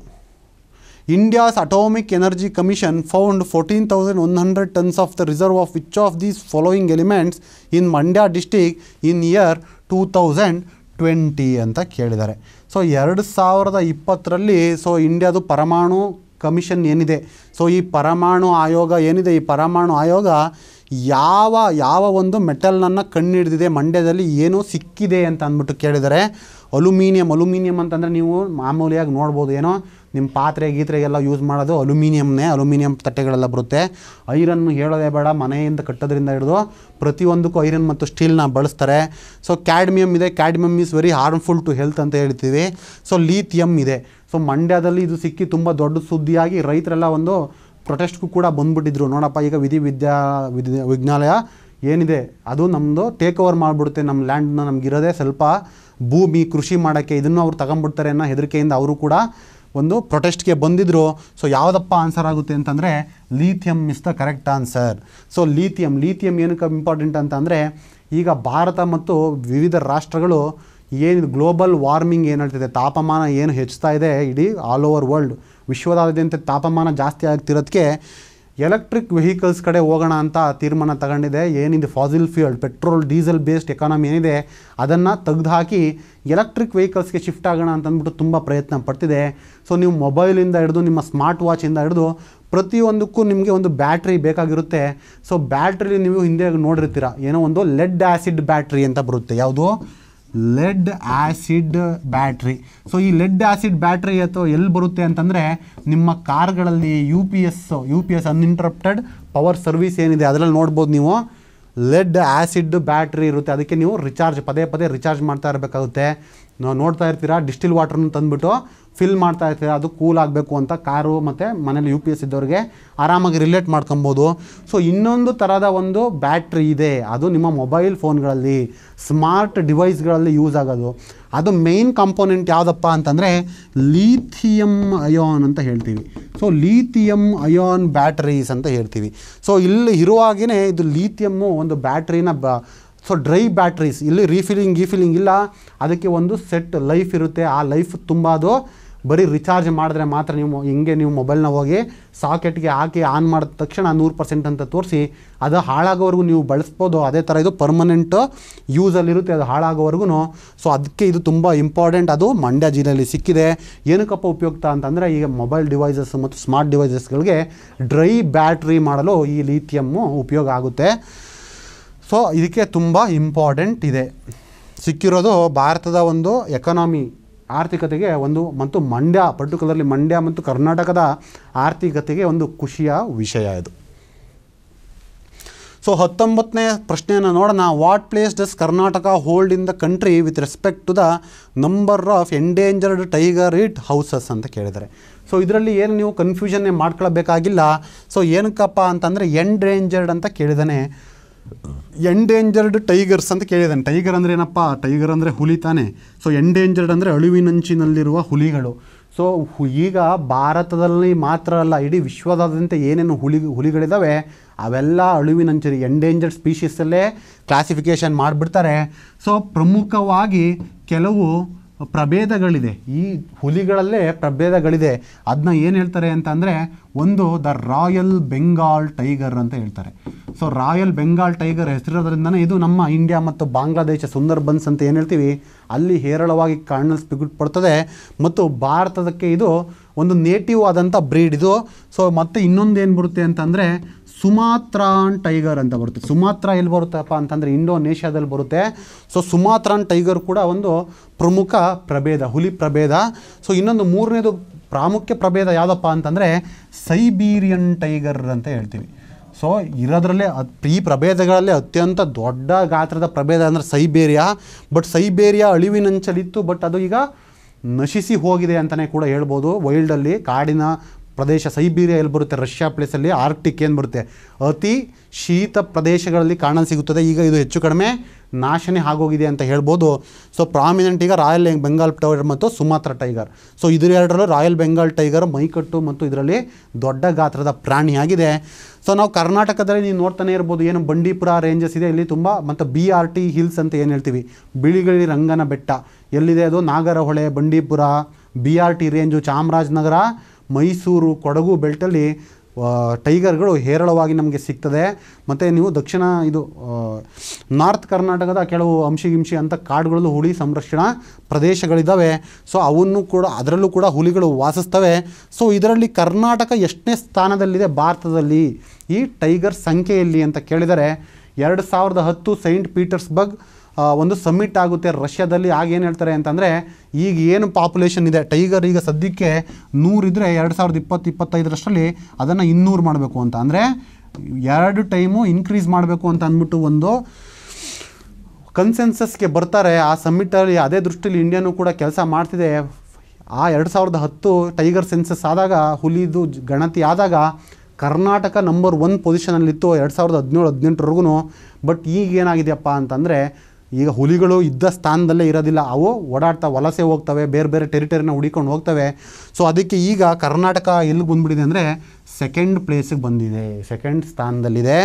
India's atomic energy commission found fourteen thousand one hundred tons of the reserve of which of these following elements in Mandya district in year two thousand twenty ಅಂತ ಕೇಳಿದ್ದಾರೆ ಸೊ ಎರಡು ಸಾವಿರದ ಇಪ್ಪತ್ತರಲ್ಲಿ ಸೊ ಇಂಡಿಯಾದು ಪರಮಾಣು ಕಮಿಷನ್ ಏನಿದೆ ಸೊ ಈ ಪರಮಾಣು ಆಯೋಗ ಏನಿದೆ ಈ ಪರಮಾಣು ಆಯೋಗ ಯಾವ ಯಾವ ಒಂದು ಮೆಟಲ್ನನ್ನು ಕಣ್ಣಿಡ್ದಿದೆ ಮಂಡ್ಯದಲ್ಲಿ ಏನೋ ಸಿಕ್ಕಿದೆ ಅಂತ ಅಂದ್ಬಿಟ್ಟು ಕೇಳಿದರೆ ಅಲುಮಿನಿಯಂ ಅಲುಮಿನಿಯಂ ಅಂತಂದರೆ ನೀವು ಮಾಮೂಲಿಯಾಗಿ ನೋಡ್ಬೋದು ಏನೋ ನಿಮ್ಮ ಪಾತ್ರೆ ಗೀತ್ರೆಗೆಲ್ಲ ಯೂಸ್ ಮಾಡೋದು ಅಲ್ಯೂಮಿನಿಯಂನೇ ಅಲುಮಿನಿಯಂ ತಟ್ಟೆಗಳೆಲ್ಲ ಬರುತ್ತೆ ಐರನ್ನು ಹೇಳೋದೇ ಬೇಡ ಮನೆಯಿಂದ ಕಟ್ಟೋದ್ರಿಂದ ಹಿಡಿದು ಪ್ರತಿಯೊಂದಕ್ಕೂ ಐರನ್ ಮತ್ತು ಸ್ಟೀಲ್ನ ಬಳಸ್ತಾರೆ ಸೊ ಕ್ಯಾಡ್ಮಿಯಮ್ ಇದೆ cadmium is very harmful to health ಅಂತ ಹೇಳ್ತೀವಿ ಸೊ ಲೀಥಿಯಮ್ ಇದೆ ಸೊ ಮಂಡ್ಯದಲ್ಲಿ ಇದು ಸಿಕ್ಕಿ ತುಂಬ ದೊಡ್ಡ ಸುದ್ದಿಯಾಗಿ ರೈತರೆಲ್ಲ ಒಂದು ಪ್ರೊಟೆಸ್ಟ್ಗೂ ಕೂಡ ಬಂದುಬಿಟ್ಟಿದ್ರು ನೋಡಪ್ಪ ಈಗ ವಿಧಿ ವಿದ್ಯಾ ವಿಜ್ಞಾಲಯ ಏನಿದೆ ಅದು ನಮ್ಮದು ಟೇಕ್ ಓವರ್ ಮಾಡಿಬಿಡುತ್ತೆ ನಮ್ಮ ಲ್ಯಾಂಡ್ನ ನಮಗಿರೋದೇ ಸ್ವಲ್ಪ ಭೂಮಿ ಕೃಷಿ ಮಾಡೋಕ್ಕೆ ಇದನ್ನು ಅವ್ರು ತಗೊಂಬಿಡ್ತಾರೆ ಅನ್ನೋ ಹೆದರಿಕೆಯಿಂದ ಅವರು ಕೂಡ ಒಂದು ಪ್ರೊಟೆಸ್ಟ್ಗೆ ಬಂದಿದ್ದರು ಸೊ ಯಾವುದಪ್ಪ ಆನ್ಸರ್ ಆಗುತ್ತೆ ಅಂತಂದರೆ lithium is the correct answer so lithium lithium ಏನಕ್ಕೆ ಇಂಪಾರ್ಟೆಂಟ್ ಅಂತಂದರೆ ಈಗ ಭಾರತ ಮತ್ತು ವಿವಿಧ ರಾಷ್ಟ್ರಗಳು ಏನು ಗ್ಲೋಬಲ್ ವಾರ್ಮಿಂಗ್ ಏನು ಹೇಳ್ತಿದೆ ತಾಪಮಾನ ಏನು ಹೆಚ್ಚುತ್ತಾ ಇದೆ ಇಡೀ ಆಲ್ ಓವರ್ ವರ್ಲ್ಡ್ ವಿಶ್ವದಾದ್ಯಂತ ತಾಪಮಾನ ಜಾಸ್ತಿ ಆಗ್ತಿರೋದಕ್ಕೆ ಎಲೆಕ್ಟ್ರಿಕ್ ವೆಹಿಕಲ್ಸ್ ಕಡೆ ಹೋಗೋಣ ಅಂತ ತೀರ್ಮಾನ ತಗೊಂಡಿದೆ ಏನಿದೆ fossil fuel petrol diesel based economy ಏನಿದೆ ಅದನ್ನು ತೆಗೆದುಹಾಕಿ ಎಲೆಕ್ಟ್ರಿಕ್ ವೆಹಿಕಲ್ಸ್ಗೆ ಶಿಫ್ಟ್ ಆಗೋಣ ಅಂತಂದ್ಬಿಟ್ಟು ತುಂಬ ಪ್ರಯತ್ನ ಪಡ್ತಿದೆ ಸೊ ನೀವು ಮೊಬೈಲಿಂದ ಹಿಡಿದು ನಿಮ್ಮ ಸ್ಮಾರ್ಟ್ ವಾಚಿಂದ ಹಿಡಿದು ಪ್ರತಿಯೊಂದಕ್ಕೂ ನಿಮಗೆ ಒಂದು ಬ್ಯಾಟ್ರಿ ಬೇಕಾಗಿರುತ್ತೆ ಸೊ ಬ್ಯಾಟ್ರಿ ನೀವು ಹಿಂದೆ ನೋಡಿರ್ತೀರ ಏನೋ ಒಂದು ಲೆಡ್ ಆ್ಯಸಿಡ್ ಬ್ಯಾಟ್ರಿ ಅಂತ ಬರುತ್ತೆ ಯಾವುದು ಲೆಡ್ ಆ್ಯಸಿಡ್ ಬ್ಯಾಟ್ರಿ ಸೊ ಈ ಲೆಡ್ ಆ್ಯಸಿಡ್ ಬ್ಯಾಟ್ರಿ ಅಥವಾ ಎಲ್ಲಿ ಬರುತ್ತೆ ಅಂತಂದರೆ ನಿಮ್ಮ ಕಾರ್ಗಳಲ್ಲಿ U P S U P S uninterrupted power service ಏನಿದೆ ಅದರಲ್ಲಿ ನೋಡ್ಬೋದು ನೀವು ಲೆಡ್ ಆ್ಯಸಿಡ್ ಬ್ಯಾಟ್ರಿ ಇರುತ್ತೆ ಅದಕ್ಕೆ ನೀವು ರಿಚಾರ್ಜ್ ಪದೇ ಪದೇ ರಿಚಾರ್ಜ್ ಮಾಡ್ತಾ ಇರಬೇಕಾಗುತ್ತೆ ನಾವು ನೋಡ್ತಾ ಇರ್ತೀರಾ ಡಿಸ್ಟಿಲ್ ವಾಟ್ರನ್ನು ತಂದುಬಿಟ್ಟು ಫಿಲ್ ಮಾಡ್ತಾ ಇರ್ತೀರ ಅದು ಕೂಲ್ ಆಗಬೇಕು ಅಂತ ಕಾರು ಮತ್ತು ಮನೇಲಿ ಯು ಪಿ ಎಸ್ ಇದ್ದವ್ರಿಗೆ ಆರಾಮಾಗಿ ರಿಲೇಟ್ ಮಾಡ್ಕೊಬೋದು ಸೊ ಇನ್ನೊಂದು ಥರದ ಒಂದು ಬ್ಯಾಟ್ರಿ ಇದೆ ಅದು ನಿಮ್ಮ ಮೊಬೈಲ್ ಫೋನ್ಗಳಲ್ಲಿ ಸ್ಮಾರ್ಟ್ ಡಿವೈಸ್ಗಳಲ್ಲಿ ಯೂಸ್ ಆಗೋದು ಅದು ಮೇನ್ ಕಾಂಪೋನೆಂಟ್ ಯಾವುದಪ್ಪ ಅಂತಂದರೆ ಲೀಥಿಯಂ ಅಯೋನ್ ಅಂತ ಹೇಳ್ತೀವಿ ಸೊ ಲೀಥಿಯಂ ಅಯೋನ್ ಬ್ಯಾಟ್ರೀಸ್ ಅಂತ ಹೇಳ್ತೀವಿ ಸೊ ಇಲ್ಲಿ ಇರುವಾಗೇ ಇದು ಲೀಥಿಯಮ್ಮು ಒಂದು ಬ್ಯಾಟ್ರಿನ ಬ ಸೊ ಡ್ರೈ ಬ್ಯಾಟ್ರೀಸ್ ಇಲ್ಲಿ ರೀಫಿಲಿಂಗ್ ಗೀಫಿಲಿಂಗ್ ಇಲ್ಲ ಅದಕ್ಕೆ ಒಂದು ಸೆಟ್ ಲೈಫ್ ಇರುತ್ತೆ ಆ ಲೈಫ್ ತುಂಬ ಅದು ಬರೀ ರಿಚಾರ್ಜ್ ಮಾಡಿದ್ರೆ ಮಾತ್ರ ನೀವು ಹಿಂಗೆ ನೀವು ಮೊಬೈಲ್ನ ಹೋಗಿ ಸಾಕೆಟ್ಗೆ ಹಾಕಿ ಆನ್ ಮಾಡಿದ ತಕ್ಷಣ ನೂರು ಪರ್ಸೆಂಟ್ ಅಂತ ತೋರಿಸಿ ಅದು ಹಾಳಾಗೋವರೆಗೂ ನೀವು ಬಳಸ್ಬೋದು ಅದೇ ಥರ ಇದು ಪರ್ಮನೆಂಟ್ ಯೂಸಲ್ಲಿರುತ್ತೆ ಅದು ಹಾಳಾಗೋವರೆಗೂ ಸೊ ಅದಕ್ಕೆ ಇದು ತುಂಬ ಇಂಪಾರ್ಟೆಂಟ್ ಅದು ಮಂಡ್ಯ ಜಿಲ್ಲೆಯಲ್ಲಿ ಸಿಕ್ಕಿದೆ ಏನಕ್ಕಪ್ಪ ಉಪಯುಕ್ತ ಅಂತಂದರೆ ಈಗ ಮೊಬೈಲ್ ಡಿವೈಸಸ್ ಮತ್ತು ಸ್ಮಾರ್ಟ್ ಡಿವೈಸಸ್ಗಳಿಗೆ ಡ್ರೈ ಬ್ಯಾಟ್ರಿ ಮಾಡಲು ಈ ಲೀಥಿಯಮ್ಮು ಉಪಯೋಗ ಆಗುತ್ತೆ ಸೊ ಇದಕ್ಕೆ ತುಂಬ ಇಂಪಾರ್ಟೆಂಟ್ ಇದೆ ಸಿಕ್ಕಿರೋದು ಭಾರತದ ಒಂದು ಎಕನಾಮಿ ಆರ್ಥಿಕತೆಗೆ ಒಂದು ಮತ್ತು ಮಂಡ್ಯ ಪರ್ಟಿಕ್ಯುಲರ್ಲಿ ಮಂಡ್ಯ ಮತ್ತು ಕರ್ನಾಟಕದ ಆರ್ಥಿಕತೆಗೆ ಒಂದು ಖುಷಿಯ ವಿಷಯ ಇದು ಸೊ ಹತ್ತೊಂಬತ್ತನೇ ಪ್ರಶ್ನೆಯನ್ನು ನೋಡೋಣ what place does Karnataka hold in the country with respect to the number of endangered tiger it houses ಅಂತ ಕೇಳಿದ್ದಾರೆ ಸೊ ಇದರಲ್ಲಿ ಏನು ನೀವು ಕನ್ಫ್ಯೂಷನ್ನೇ ಮಾಡ್ಕೊಳ್ಬೇಕಾಗಿಲ್ಲ ಸೊ ಏನಕ್ಕಪ್ಪ ಅಂತಂದರೆ ಎಂಡೇಂಜರ್ಡ್ ಅಂತ ಕೇಳಿದಾನೆ ಎಂಡೇಂಜರ್ಡ್ ಟೈಗರ್ಸ್ ಅಂತ ಕೇಳಿದ್ದಾನೆ ಟೈಗರ್ ಅಂದರೆ ಏನಪ್ಪ ಟೈಗರ್ ಅಂದರೆ ಹುಲಿ ತಾನೆ ಸೊ ಎಂಡೇಂಜರ್ಡ್ ಅಂದರೆ ಅಳಿವಿನಂಚಿನಲ್ಲಿರುವ ಹುಲಿಗಳು ಸೊ ಈಗ ಭಾರತದಲ್ಲಿ ಮಾತ್ರ ಅಲ್ಲ ಇಡೀ ವಿಶ್ವದಾದ್ಯಂತ ಏನೇನು ಹುಲಿ ಹುಲಿಗಳಿದ್ದಾವೆ ಅವೆಲ್ಲ ಅಳಿವಿನಂಚರಿ ಎಂಡೇಂಜರ್ಡ್ ಸ್ಪೀಷೀಸಲ್ಲೇ ಕ್ಲಾಸಿಫಿಕೇಷನ್ ಮಾಡಿಬಿಡ್ತಾರೆ ಸೊ ಪ್ರಮುಖವಾಗಿ ಕೆಲವು ಪ್ರಭೇದಗಳಿದೆ ಈ ಹುಲಿಗಳಲ್ಲೇ ಪ್ರಭೇದಗಳಿದೆ ಅದನ್ನ ಏನು ಹೇಳ್ತಾರೆ ಅಂತ ಅಂದರೆ ಒಂದು ದ ರಾಯಲ್ ಬೆಂಗಾಲ್ ಟೈಗರ್ ಅಂತ ಹೇಳ್ತಾರೆ ಸೊ ರಾಯಲ್ ಬೆಂಗಾಲ್ ಟೈಗರ್ ಹೆಸರಿರೋದ್ರಿಂದನೇ ಇದು ನಮ್ಮ ಇಂಡಿಯಾ ಮತ್ತು ಬಾಂಗ್ಲಾದೇಶ ಸುಂದರ್ಬನ್ಸ್ ಅಂತ ಏನು ಹೇಳ್ತೀವಿ ಅಲ್ಲಿ ಹೇರಳವಾಗಿ ಕಾಣಲು ಸಿಗುಪಡ್ತದೆ ಮತ್ತು ಭಾರತದಕ್ಕೆ ಇದು ಒಂದು ನೇಟಿವ್ ಆದಂಥ ಬ್ರೀಡ್ ಇದು ಸೊ ಮತ್ತು ಇನ್ನೊಂದು ಏನು ಬರುತ್ತೆ ಅಂತಂದರೆ ಸುಮಾತ್ರಾನ್ ಟೈಗರ್ ಅಂತ ಬರುತ್ತೆ ಸುಮಾತ್ರಾ ಎಲ್ಲಿ ಬರುತ್ತಪ್ಪ ಅಂತಂದರೆ ಇಂಡೋನೇಷ್ಯಾದಲ್ಲಿ ಬರುತ್ತೆ ಸೊ ಸುಮಾತ್ರಾನ್ ಟೈಗರ್ ಕೂಡ ಒಂದು ಪ್ರಮುಖ ಪ್ರಭೇದ ಹುಲಿ ಪ್ರಭೇದ ಸೊ ಇನ್ನೊಂದು ಮೂರನೇದು ಪ್ರಾಮುಖ್ಯ ಪ್ರಭೇದ ಯಾವುದಪ್ಪ ಅಂತಂದರೆ ಸೈಬೀರಿಯನ್ ಟೈಗರ್ ಅಂತ ಹೇಳ್ತೀವಿ ಸೊ ಇರೋದ್ರಲ್ಲೇ ಈ ಪ್ರಭೇದಗಳಲ್ಲೇ ಅತ್ಯಂತ ದೊಡ್ಡ ಗಾತ್ರದ ಪ್ರಭೇದ ಅಂದರೆ ಸೈಬೇರಿಯಾ ಬಟ್ ಸೈಬೇರಿಯಾ ಅಳಿವಿನಂಚಲಿತ್ತು ಬಟ್ ಅದು ಈಗ ನಶಿಸಿ ಹೋಗಿದೆ ಅಂತಲೇ ಕೂಡ ಹೇಳ್ಬೋದು ವೈಲ್ಡಲ್ಲಿ ಕಾಡಿನ ಪ್ರದೇಶ ಸೈಬೀರಿಯಾ ಎಲ್ಲಿ ಬರುತ್ತೆ ರಷ್ಯಾ ಪ್ಲೇಸಲ್ಲಿ ಆರ್ಕ್ಟಿಕ್ ಏನು ಬರುತ್ತೆ ಅತಿ ಶೀತ ಪ್ರದೇಶಗಳಲ್ಲಿ ಕಾಣಲು ಸಿಗುತ್ತದೆ ಈಗ ಇದು ಹೆಚ್ಚು ಕಡಿಮೆ ನಾಶನೇ ಆಗೋಗಿದೆ ಅಂತ ಹೇಳ್ಬೋದು ಸೊ ಪ್ರಾಮಿನೆಂಟ್ ಈಗ ರಾಯಲ್ ಬೆಂಗಾಲ್ ಟೈಗರ್ ಮತ್ತು ಸುಮಾತ್ರ ಟೈಗರ್ ಸೊ ಎರಡರಲ್ಲೂ ರಾಯಲ್ ಬೆಂಗಾಲ್ ಟೈಗರ್ ಮೈಕಟ್ಟು ಮತ್ತು ಇದರಲ್ಲಿ ದೊಡ್ಡ ಗಾತ್ರದ ಪ್ರಾಣಿಯಾಗಿದೆ ಸೊ ನಾವು ಕರ್ನಾಟಕದಲ್ಲಿ ನೀವು ನೋಡ್ತಾನೆ ಇರ್ಬೋದು ಏನು ಬಂಡೀಪುರ ರೇಂಜಸ್ ಇದೆ ಇಲ್ಲಿ ತುಂಬ ಮತ್ತು ಬಿ ಆರ್ ಟಿ ಹಿಲ್ಸ್ ಅಂತ ಏನು ಹೇಳ್ತೀವಿ ಬಿಳಿಗಳಿ ರಂಗನ ಬೆಟ್ಟ ಎಲ್ಲಿದೆ ಅದು Nagarahole Bandipur B R T range Chamarajanagar Mysuru Kodagu ಬೆಲ್ಟಲ್ಲಿ ಟೈಗರ್ಗಳು ಹೇರಳವಾಗಿ ನಮಗೆ ಸಿಗ್ತದೆ ಮತ್ತು ನೀವು ದಕ್ಷಿಣ ಇದು ನಾರ್ತ್ ಕರ್ನಾಟಕದ ಕೆಲವು ಅಂಶಿಗಿಂಶಿ ಅಂತ ಕಾಡುಗಳಲ್ಲೂ ಹುಲಿ ಸಂರಕ್ಷಣಾ ಪ್ರದೇಶಗಳಿದ್ದಾವೆ ಸೊ ಅವನ್ನು ಕೂಡ ಅದರಲ್ಲೂ ಕೂಡ ಹುಲಿಗಳು ವಾಸಿಸ್ತವೆ ಸೊ ಇದರಲ್ಲಿ ಕರ್ನಾಟಕ ಎಷ್ಟನೇ ಸ್ಥಾನದಲ್ಲಿದೆ ಭಾರತದಲ್ಲಿ ಈ ಟೈಗರ್ ಸಂಖ್ಯೆಯಲ್ಲಿ ಅಂತ ಕೇಳಿದರೆ ಎರಡು ಸಾವಿರದ ಹತ್ತು ಸೈಂಟ್ ಪೀಟರ್ಸ್ಬರ್ಗ್ ಒಂದು ಸಮ್ಮಿಟ್ ಆಗುತ್ತೆ ರಷ್ಯಾದಲ್ಲಿ ಆಗ ಏನು ಹೇಳ್ತಾರೆ ಅಂತಂದರೆ ಈಗ ಏನು ಪಾಪ್ಯುಲೇಷನ್ ಇದೆ ಟೈಗರ್ ಈಗ ಸದ್ಯಕ್ಕೆ ನೂರಿದ್ರೆ ಎರಡು ಸಾವಿರದ ಇಪ್ಪತ್ತು ಇಪ್ಪತ್ತೈದರಷ್ಟರಲ್ಲಿ ಅದನ್ನು ಇನ್ನೂರು ಮಾಡಬೇಕು ಅಂತ ಅಂದರೆ ಎರಡು ಟೈಮು ಇನ್ಕ್ರೀಸ್ ಮಾಡಬೇಕು ಅಂತ ಅಂದ್ಬಿಟ್ಟು ಒಂದು ಕನ್ಸೆನ್ಸಸ್ಗೆ ಬರ್ತಾರೆ ಆ ಸಮ್ಮಿಟಲ್ಲಿ ಅದೇ ದೃಷ್ಟಿಲಿ ಇಂಡಿಯಾನೂ ಕೂಡ ಕೆಲಸ ಮಾಡ್ತಿದೆ ಆ ಎರಡು ಸಾವಿರದ ಹತ್ತು ಟೈಗರ್ ಸೆನ್ಸಸ್ ಆದಾಗ ಹುಲಿದು ಗಣತಿ ಆದಾಗ ಕರ್ನಾಟಕ ನಂಬರ್ ಒನ್ ಪೊಸಿಷನಲ್ಲಿತ್ತು ಎರಡು ಸಾವಿರದ ಹದಿನೇಳು ಹದಿನೆಂಟರವರೆಗೂ ಬಟ್ ಈಗ ಏನಾಗಿದೆಯಪ್ಪ ಅಂತಂದರೆ ಈಗ ಹುಲಿಗಳು ಇದ್ದ ಸ್ಥಾನದಲ್ಲೇ ಇರೋದಿಲ್ಲ ಅವು ಓಡಾಡ್ತಾ ವಲಸೆ ಹೋಗ್ತವೆ ಬೇರೆ ಬೇರೆ ಟೆರಿಟರಿನ ಹುಡಿಕೊಂಡು ಹೋಗ್ತವೆ ಸೊ ಅದಕ್ಕೆ ಈಗ ಕರ್ನಾಟಕ ಎಲ್ಲಿಗೆ ಬಂದ್ಬಿಟ್ಟಿದೆ ಅಂದರೆ ಸೆಕೆಂಡ್ ಪ್ಲೇಸಿಗೆ ಬಂದಿದೆ ಸೆಕೆಂಡ್ ಸ್ಥಾನದಲ್ಲಿದೆ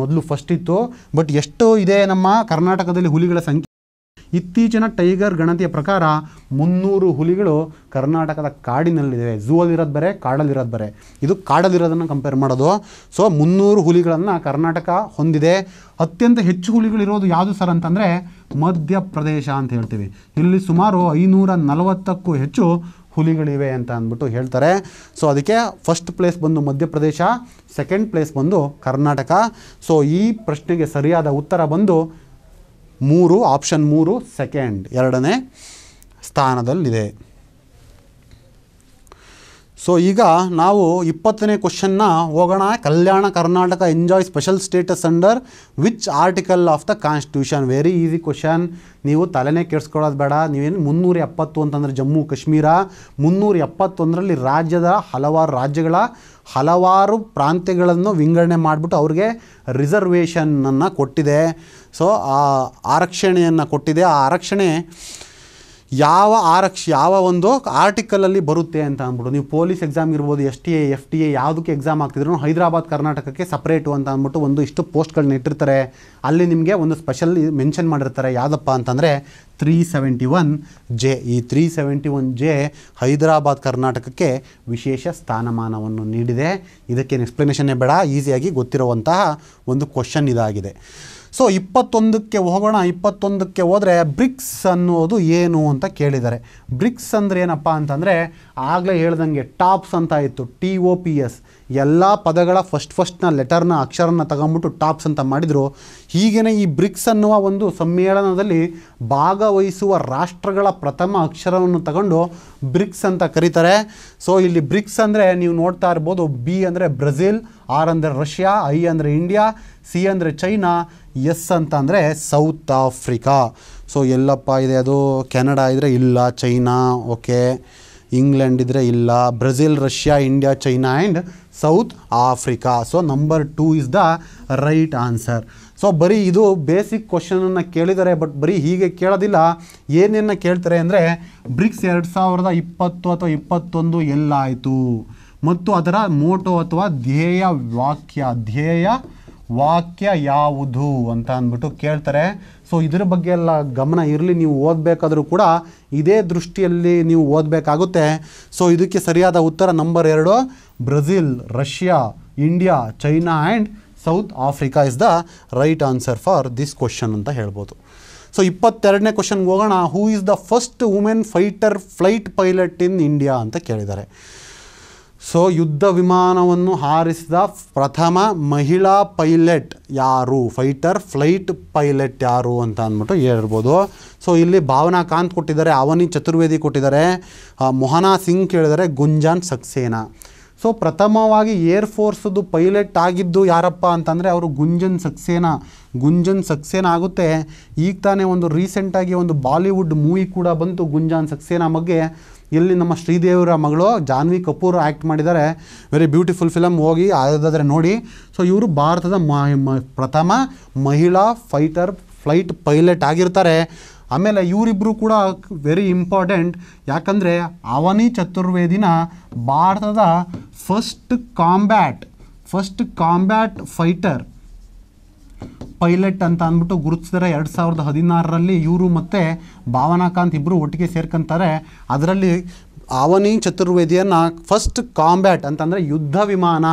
ಮೊದಲು ಫಸ್ಟ್ ಇತ್ತು ಬಟ್ ಎಷ್ಟು ಇದೆ ನಮ್ಮ ಕರ್ನಾಟಕದಲ್ಲಿ ಹುಲಿಗಳ ಸಂಖ್ಯೆ ಇತ್ತೀಚಿನ ಟೈಗರ್ ಗಣತಿಯ ಪ್ರಕಾರ ಮುನ್ನೂರು ಹುಲಿಗಳು ಕರ್ನಾಟಕದ ಕಾಡಿನಲ್ಲಿದೆ ಅಲ್ಲಿರೋದು ಬರೆ ಕಾಡಲ್ಲಿರೋದು ಬರೆ ಇದು ಕಾಡಲ್ಲಿರೋದನ್ನು ಕಂಪೇರ್ ಮಾಡೋದು ಸೊ ಮುನ್ನೂರು ಹುಲಿಗಳನ್ನು ಕರ್ನಾಟಕ ಹೊಂದಿದೆ ಅತ್ಯಂತ ಹೆಚ್ಚು ಹುಲಿಗಳಿರೋದು ಯಾವುದು ಸರ್ ಅಂತಂದರೆ ಮಧ್ಯಪ್ರದೇಶ ಅಂತ ಹೇಳ್ತೀವಿ ಇಲ್ಲಿ ಸುಮಾರು ಐನೂರ ನಲವತ್ತಕ್ಕೂ ಹೆಚ್ಚು ಹುಲಿಗಳಿವೆ ಅಂತ ಅಂದ್ಬಿಟ್ಟು ಹೇಳ್ತಾರೆ ಸೊ ಅದಕ್ಕೆ ಫಸ್ಟ್ ಪ್ಲೇಸ್ ಬಂದು ಮಧ್ಯಪ್ರದೇಶ ಸೆಕೆಂಡ್ ಪ್ಲೇಸ್ ಬಂದು ಕರ್ನಾಟಕ ಸೊ ಈ ಪ್ರಶ್ನೆಗೆ ಸರಿಯಾದ ಉತ್ತರ ಬಂದು ಮೂರು ಆಪ್ಷನ್ ಮೂರು ಸೆಕೆಂಡ್ ಎರಡನೇ ಸ್ಥಾನದಲ್ಲಿದೆ ಸೊ ಈಗ ನಾವು ಇಪ್ಪತ್ತನೇ ಕ್ವಶನ್ನ ಹೋಗೋಣ Kalyana Karnataka enjoy special status under which article of the constitution very easy question ನೀವು ತಲೆನೇ ಕೆಡ್ಸ್ಕೊಳ್ಳೋದು ಬೇಡ ನೀವೇನು ಮುನ್ನೂರ ಎಪ್ಪತ್ತು ಅಂತಂದರೆ ಜಮ್ಮು ಕಾಶ್ಮೀರ ಮುನ್ನೂರ ಎಪ್ಪತ್ತೊಂದರಲ್ಲಿ ರಾಜ್ಯದ ಹಲವಾರು ರಾಜ್ಯಗಳ ಹಲವಾರು ಪ್ರಾಂತ್ಯಗಳನ್ನು ವಿಂಗಡಣೆ ಮಾಡಿಬಿಟ್ಟು ಅವ್ರಿಗೆ ರಿಸರ್ವೇಷನನ್ನು ಕೊಟ್ಟಿದೆ ಸೊ ಆ ಆರಕ್ಷಣೆಯನ್ನು ಕೊಟ್ಟಿದೆ ಆ ಆರಕ್ಷಣೆ ಯಾವ ಆರಕ್ಷ ಯಾವ ಒಂದು ಆರ್ಟಿಕಲಲ್ಲಿ ಬರುತ್ತೆ ಅಂತ ಅಂದ್ಬಿಟ್ಟು ನೀವು ಪೊಲೀಸ್ ಎಕ್ಸಾಮ್ ಇರ್ಬೋದು S T A F T A ಯಾವುದಕ್ಕೆ ಎಕ್ಸಾಮ್ ಆಗ್ತಿದ್ರು ಹೈದರಾಬಾದ್ ಕರ್ನಾಟಕಕ್ಕೆ ಸಪ್ರೇಟು ಅಂತ ಅಂದ್ಬಿಟ್ಟು ಒಂದು ಇಷ್ಟು ಪೋಸ್ಟ್ಗಳನ್ನ ಇಟ್ಟಿರ್ತಾರೆ ಅಲ್ಲಿ ನಿಮಗೆ ಒಂದು ಸ್ಪೆಷಲ್ ಮೆನ್ಷನ್ ಮಾಡಿರ್ತಾರೆ ಯಾವುದಪ್ಪ ಅಂತಂದರೆ ತ್ರೀ ಸೆವೆಂಟಿ ಒನ್ ಜೆ ಈ three seventy one J Hyderabad ಕರ್ನಾಟಕಕ್ಕೆ ವಿಶೇಷ ಸ್ಥಾನಮಾನವನ್ನು ನೀಡಿದೆ ಇದಕ್ಕೇನು ಎಕ್ಸ್ಪ್ಲನೇಷನ್ನೇ ಬೇಡ ಈಸಿಯಾಗಿ ಗೊತ್ತಿರುವಂತಹ ಒಂದು ಕ್ವಶನ್ ಇದಾಗಿದೆ ಸೊ ಇಪ್ಪತ್ತೊಂದಕ್ಕೆ ಹೋಗೋಣ ಇಪ್ಪತ್ತೊಂದಕ್ಕೆ ಹೋದರೆ ಬ್ರಿಕ್ಸ್ ಅನ್ನೋದು ಏನು ಅಂತ ಕೇಳಿದ್ದಾರೆ ಬ್ರಿಕ್ಸ್ ಅಂದರೆ ಏನಪ್ಪ ಅಂತಂದರೆ ಆಗಲೇ ಹೇಳ್ದಂಗೆ ಟಾಪ್ಸ್ ಅಂತ ಇತ್ತು ಟಿ ಒ ಪಿ ಎಸ್ ಎಲ್ಲ ಪದಗಳ ಫಸ್ಟ್ ಫಸ್ಟ್ನ ಲೆಟರ್ನ ಅಕ್ಷರನ ತಗೊಂಬಿಟ್ಟು ಟಾಪ್ಸ್ ಅಂತ ಮಾಡಿದರು ಹೀಗೇನೆ ಈ ಬ್ರಿಕ್ಸ್ ಅನ್ನುವ ಒಂದು ಸಮ್ಮೇಳನದಲ್ಲಿ ಭಾಗವಹಿಸುವ ರಾಷ್ಟ್ರಗಳ ಪ್ರಥಮ ಅಕ್ಷರವನ್ನು ತಗೊಂಡು ಬ್ರಿಕ್ಸ್ ಅಂತ ಕರೀತಾರೆ ಸೊ ಇಲ್ಲಿ ಬ್ರಿಕ್ಸ್ ಅಂದರೆ ನೀವು ನೋಡ್ತಾ ಇರ್ಬೋದು ಬಿ ಅಂದರೆ ಬ್ರೆಜಿಲ್ ಆರ್ ಅಂದರೆ ರಷ್ಯಾ ಐ ಅಂದರೆ ಇಂಡಿಯಾ ಸಿ ಅಂದರೆ ಚೈನಾ ಎಸ್ ಅಂತ ಅಂದರೆ ಸೌತ್ ಆಫ್ರಿಕಾ ಸೊ ಎಲ್ಲಪ್ಪ ಇದೆ ಅದು ಕೆನಡಾ ಇದ್ದರೆ ಇಲ್ಲ ಚೈನಾ ಓಕೆ ಇಂಗ್ಲೆಂಡ್ ಇದ್ದರೆ ಇಲ್ಲ Brazil Russia India China and South Africa so number two is the right answer so ಬರೀ ಇದು ಬೇಸಿಕ್ ಕ್ವಶನನ್ನು ಕೇಳಿದ್ದಾರೆ ಬಟ್ ಬರೀ ಹೀಗೆ ಕೇಳೋದಿಲ್ಲ ಏನೇನು ಕೇಳ್ತಾರೆ ಅಂದರೆ ಬ್ರಿಕ್ಸ್ ಎರಡು ಸಾವಿರದ ಇಪ್ಪತ್ತು ಅಥವಾ ಇಪ್ಪತ್ತೊಂದು ಎಲ್ಲಾಯಿತು ಮತ್ತು ಅದರ ಮೋಟೋ ಅಥವಾ ಧ್ಯೇಯ ವಾಕ್ಯ ಧ್ಯೇಯ ವಾಕ್ಯ ಯಾವುದು ಅಂತ ಅಂದ್ಬಿಟ್ಟು ಕೇಳ್ತಾರೆ ಸೊ ಇದರ ಬಗ್ಗೆ ಎಲ್ಲ ಗಮನ ಇರಲಿ ನೀವು ಓದಬೇಕಾದರೂ ಕೂಡ ಇದೇ ದೃಷ್ಟಿಯಲ್ಲಿ ನೀವು ಓದಬೇಕಾಗುತ್ತೆ ಸೊ ಇದಕ್ಕೆ ಸರಿಯಾದ ಉತ್ತರ ನಂಬರ್ ಎರಡು Brazil Russia India China and South Africa is the right answer for this question ಅಂತ ಹೇಳ್ಬೋದು ಸೊ ಇಪ್ಪತ್ತೆರಡನೇ ಕ್ವಶನ್ಗೆ ಹೋಗೋಣ who is the first women fighter flight pilot in India ಅಂತ ಕೇಳಿದ್ದಾರೆ ಸೊ ಯುದ್ಧ ವಿಮಾನವನ್ನು ಹಾರಿಸಿದ ಪ್ರಥಮ ಮಹಿಳಾ ಪೈಲಟ್ ಯಾರು ಫೈಟರ್ ಫ್ಲೈಟ್ ಪೈಲಟ್ ಯಾರು ಅಂತ ಅಂದ್ಬಿಟ್ಟು ಹೇಳ್ಬೋದು ಸೊ ಇಲ್ಲಿ ಭಾವನಾ ಕಾಂತ್ ಕೊಟ್ಟಿದ್ದಾರೆ ಅವನಿ ಚತುರ್ವೇದಿ ಕೊಟ್ಟಿದ್ದಾರೆ ಮೊಹನಾ ಸಿಂಗ್ ಕೇಳಿದರೆ ಗುಂಜಾನ್ ಸಕ್ಸೇನಾ ಸೊ ಪ್ರಥಮವಾಗಿ ಏರ್ ಫೋರ್ಸದ್ದು ಪೈಲಟ್ ಆಗಿದ್ದು ಯಾರಪ್ಪ ಅಂತಂದರೆ ಅವರು ಗುಂಜನ್ ಸಕ್ಸೇನಾ ಗುಂಜನ್ ಸಕ್ಸೇನಾ ಆಗುತ್ತೆ ಈಗ ತಾನೇ ಒಂದು ರೀಸೆಂಟಾಗಿ ಒಂದು ಬಾಲಿವುಡ್ ಮೂವಿ ಕೂಡ ಬಂತು ಗುಂಜನ್ ಸಕ್ಸೇನಾ ಬಗ್ಗೆ ಇಲ್ಲಿ ನಮ್ಮ ಶ್ರೀದೇವರ ಮಗಳು ಜಾನ್ವಿ ಕಪೂರ್ ಆ್ಯಕ್ಟ್ ಮಾಡಿದ್ದಾರೆ ವೆರಿ ಬ್ಯೂಟಿಫುಲ್ ಫಿಲಮ್ ಹೋಗಿ ಅದಾದರೆ ನೋಡಿ ಸೊ ಇವರು ಭಾರತದ ಪ್ರಥಮ ಮಹಿಳಾ ಫೈಟರ್ ಫ್ಲೈಟ್ ಪೈಲಟ್ ಆಗಿರ್ತಾರೆ ಆಮೇಲೆ ಇವರಿಬ್ಬರು ಕೂಡ ವೆರಿ ಇಂಪಾರ್ಟೆಂಟ್ ಯಾಕಂದರೆ ಅವನಿ ಚತುರ್ವೇದಿನ ಭಾರತದ first combat first combat fighter pilot ಅಂತ ಅಂದ್ಬಿಟ್ಟು ಗುರುತಿಸಿದರೆ ಎರಡು ಸಾವಿರದ ಹದಿನಾರರಲ್ಲಿ ಇವರು ಮತ್ತು ಭಾವನಾಕಾಂತ್ ಇಬ್ಬರು ಒಟ್ಟಿಗೆ ಸೇರ್ಕಂತಾರೆ ಅದರಲ್ಲಿ ಅವನಿ ಚತುರ್ವೇದಿಯನ್ನು ಫಸ್ಟ್ ಕಾಂಬ್ಯಾಟ್ ಅಂತಂದರೆ ಯುದ್ಧ ವಿಮಾನ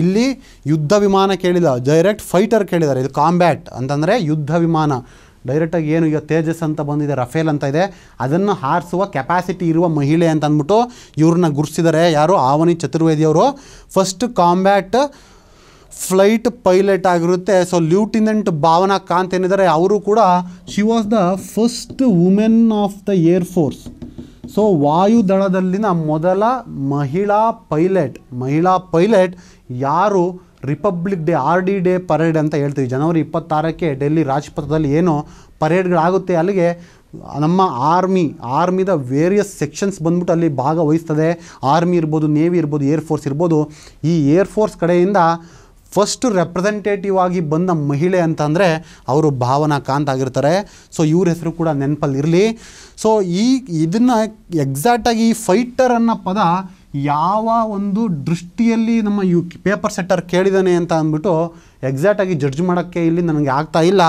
ಇಲ್ಲಿ ಯುದ್ಧ ವಿಮಾನ ಕೇಳಿದ ಡೈರೆಕ್ಟ್ ಫೈಟರ್ ಕೇಳಿದ್ದಾರೆ ಇದು ಕಾಂಬ್ಯಾಟ್ ಅಂತಂದರೆ ಯುದ್ಧ ವಿಮಾನ ಡೈರೆಕ್ಟಾಗಿ ಏನು ಈಗ ತೇಜಸ್ ಅಂತ ಬಂದಿದೆ ರಫೇಲ್ ಅಂತ ಇದೆ ಅದನ್ನು ಹಾರಿಸುವ ಕೆಪಾಸಿಟಿ ಇರುವ ಮಹಿಳೆ ಅಂತ ಅಂದ್ಬಿಟ್ಟು ಇವ್ರನ್ನ ಗುರುತಿಸಿದ್ದಾರೆ ಯಾರು ಆವನಿ ಚತುರ್ವೇದಿಯವರು ಫಸ್ಟ್ ಕಾಂಬ್ಯಾಟ್ ಫ್ಲೈಟ್ ಪೈಲಟ್ ಆಗಿರುತ್ತೆ ಸೊ ಲ್ಯೂಟಿನೆಂಟ್ ಭಾವನಾ ಕಾಂತ್ ಏನಿದ್ದಾರೆ ಅವರು ಕೂಡ she was the first women of the air force so ವಾಯುದಳದಲ್ಲಿನ ಮೊದಲ ಮಹಿಳಾ ಪೈಲಟ್ ಮಹಿಳಾ ಪೈಲಟ್ ಯಾರು republic day R D day parade ಅಂತ ಹೇಳ್ತೀವಿ ಜನವರಿ ಇಪ್ಪತ್ತಾರಕ್ಕೆ ಡೆಲ್ಲಿ ರಾಜ್ಪಥದಲ್ಲಿ ಏನೋ ಪರೇಡ್ಗಳಾಗುತ್ತೆ ಅಲ್ಲಿಗೆ ನಮ್ಮ ಆರ್ಮಿ ಆರ್ಮಿದ ವೇರಿಯಸ್ ಸೆಕ್ಷನ್ಸ್ ಬಂದ್ಬಿಟ್ಟು ಅಲ್ಲಿ ಭಾಗವಹಿಸ್ತದೆ ಆರ್ಮಿ ಇರ್ಬೋದು ನೇವಿ ಇರ್ಬೋದು ಏರ್ ಫೋರ್ಸ್ ಇರ್ಬೋದು ಈ ಏರ್ ಫೋರ್ಸ್ ಕಡೆಯಿಂದ ಫಸ್ಟ್ ರೆಪ್ರೆಸೆಂಟೇಟಿವ್ ಆಗಿ ಬಂದ ಮಹಿಳೆ ಅಂತ ಅಂದರೆ ಅವರು ಭಾವನಾ ಕಾಂತ್ ಆಗಿರ್ತಾರೆ ಸೊ ಇವ್ರ ಹೆಸರು ಕೂಡ ನೆನಪಲ್ಲಿರಲಿ ಸೊ ಈ ಇದನ್ನು ಎಕ್ಸಾಕ್ಟಾಗಿ ಈ ಫೈಟರ್ ಅನ್ನೋ ಪದ ಯಾವ ಒಂದು ದೃಷ್ಟಿಯಲ್ಲಿ ನಮ್ಮ ಯು ಪೇಪರ್ ಸೆಟ್ಟರ್ ಕೇಳಿದ್ದಾನೆ ಅಂತ ಅಂದ್ಬಿಟ್ಟು ಎಕ್ಸಾಕ್ಟಾಗಿ ಜಡ್ಜ್ ಮಾಡೋಕ್ಕೆ ಇಲ್ಲಿ ನನಗೆ ಆಗ್ತಾ ಇಲ್ಲ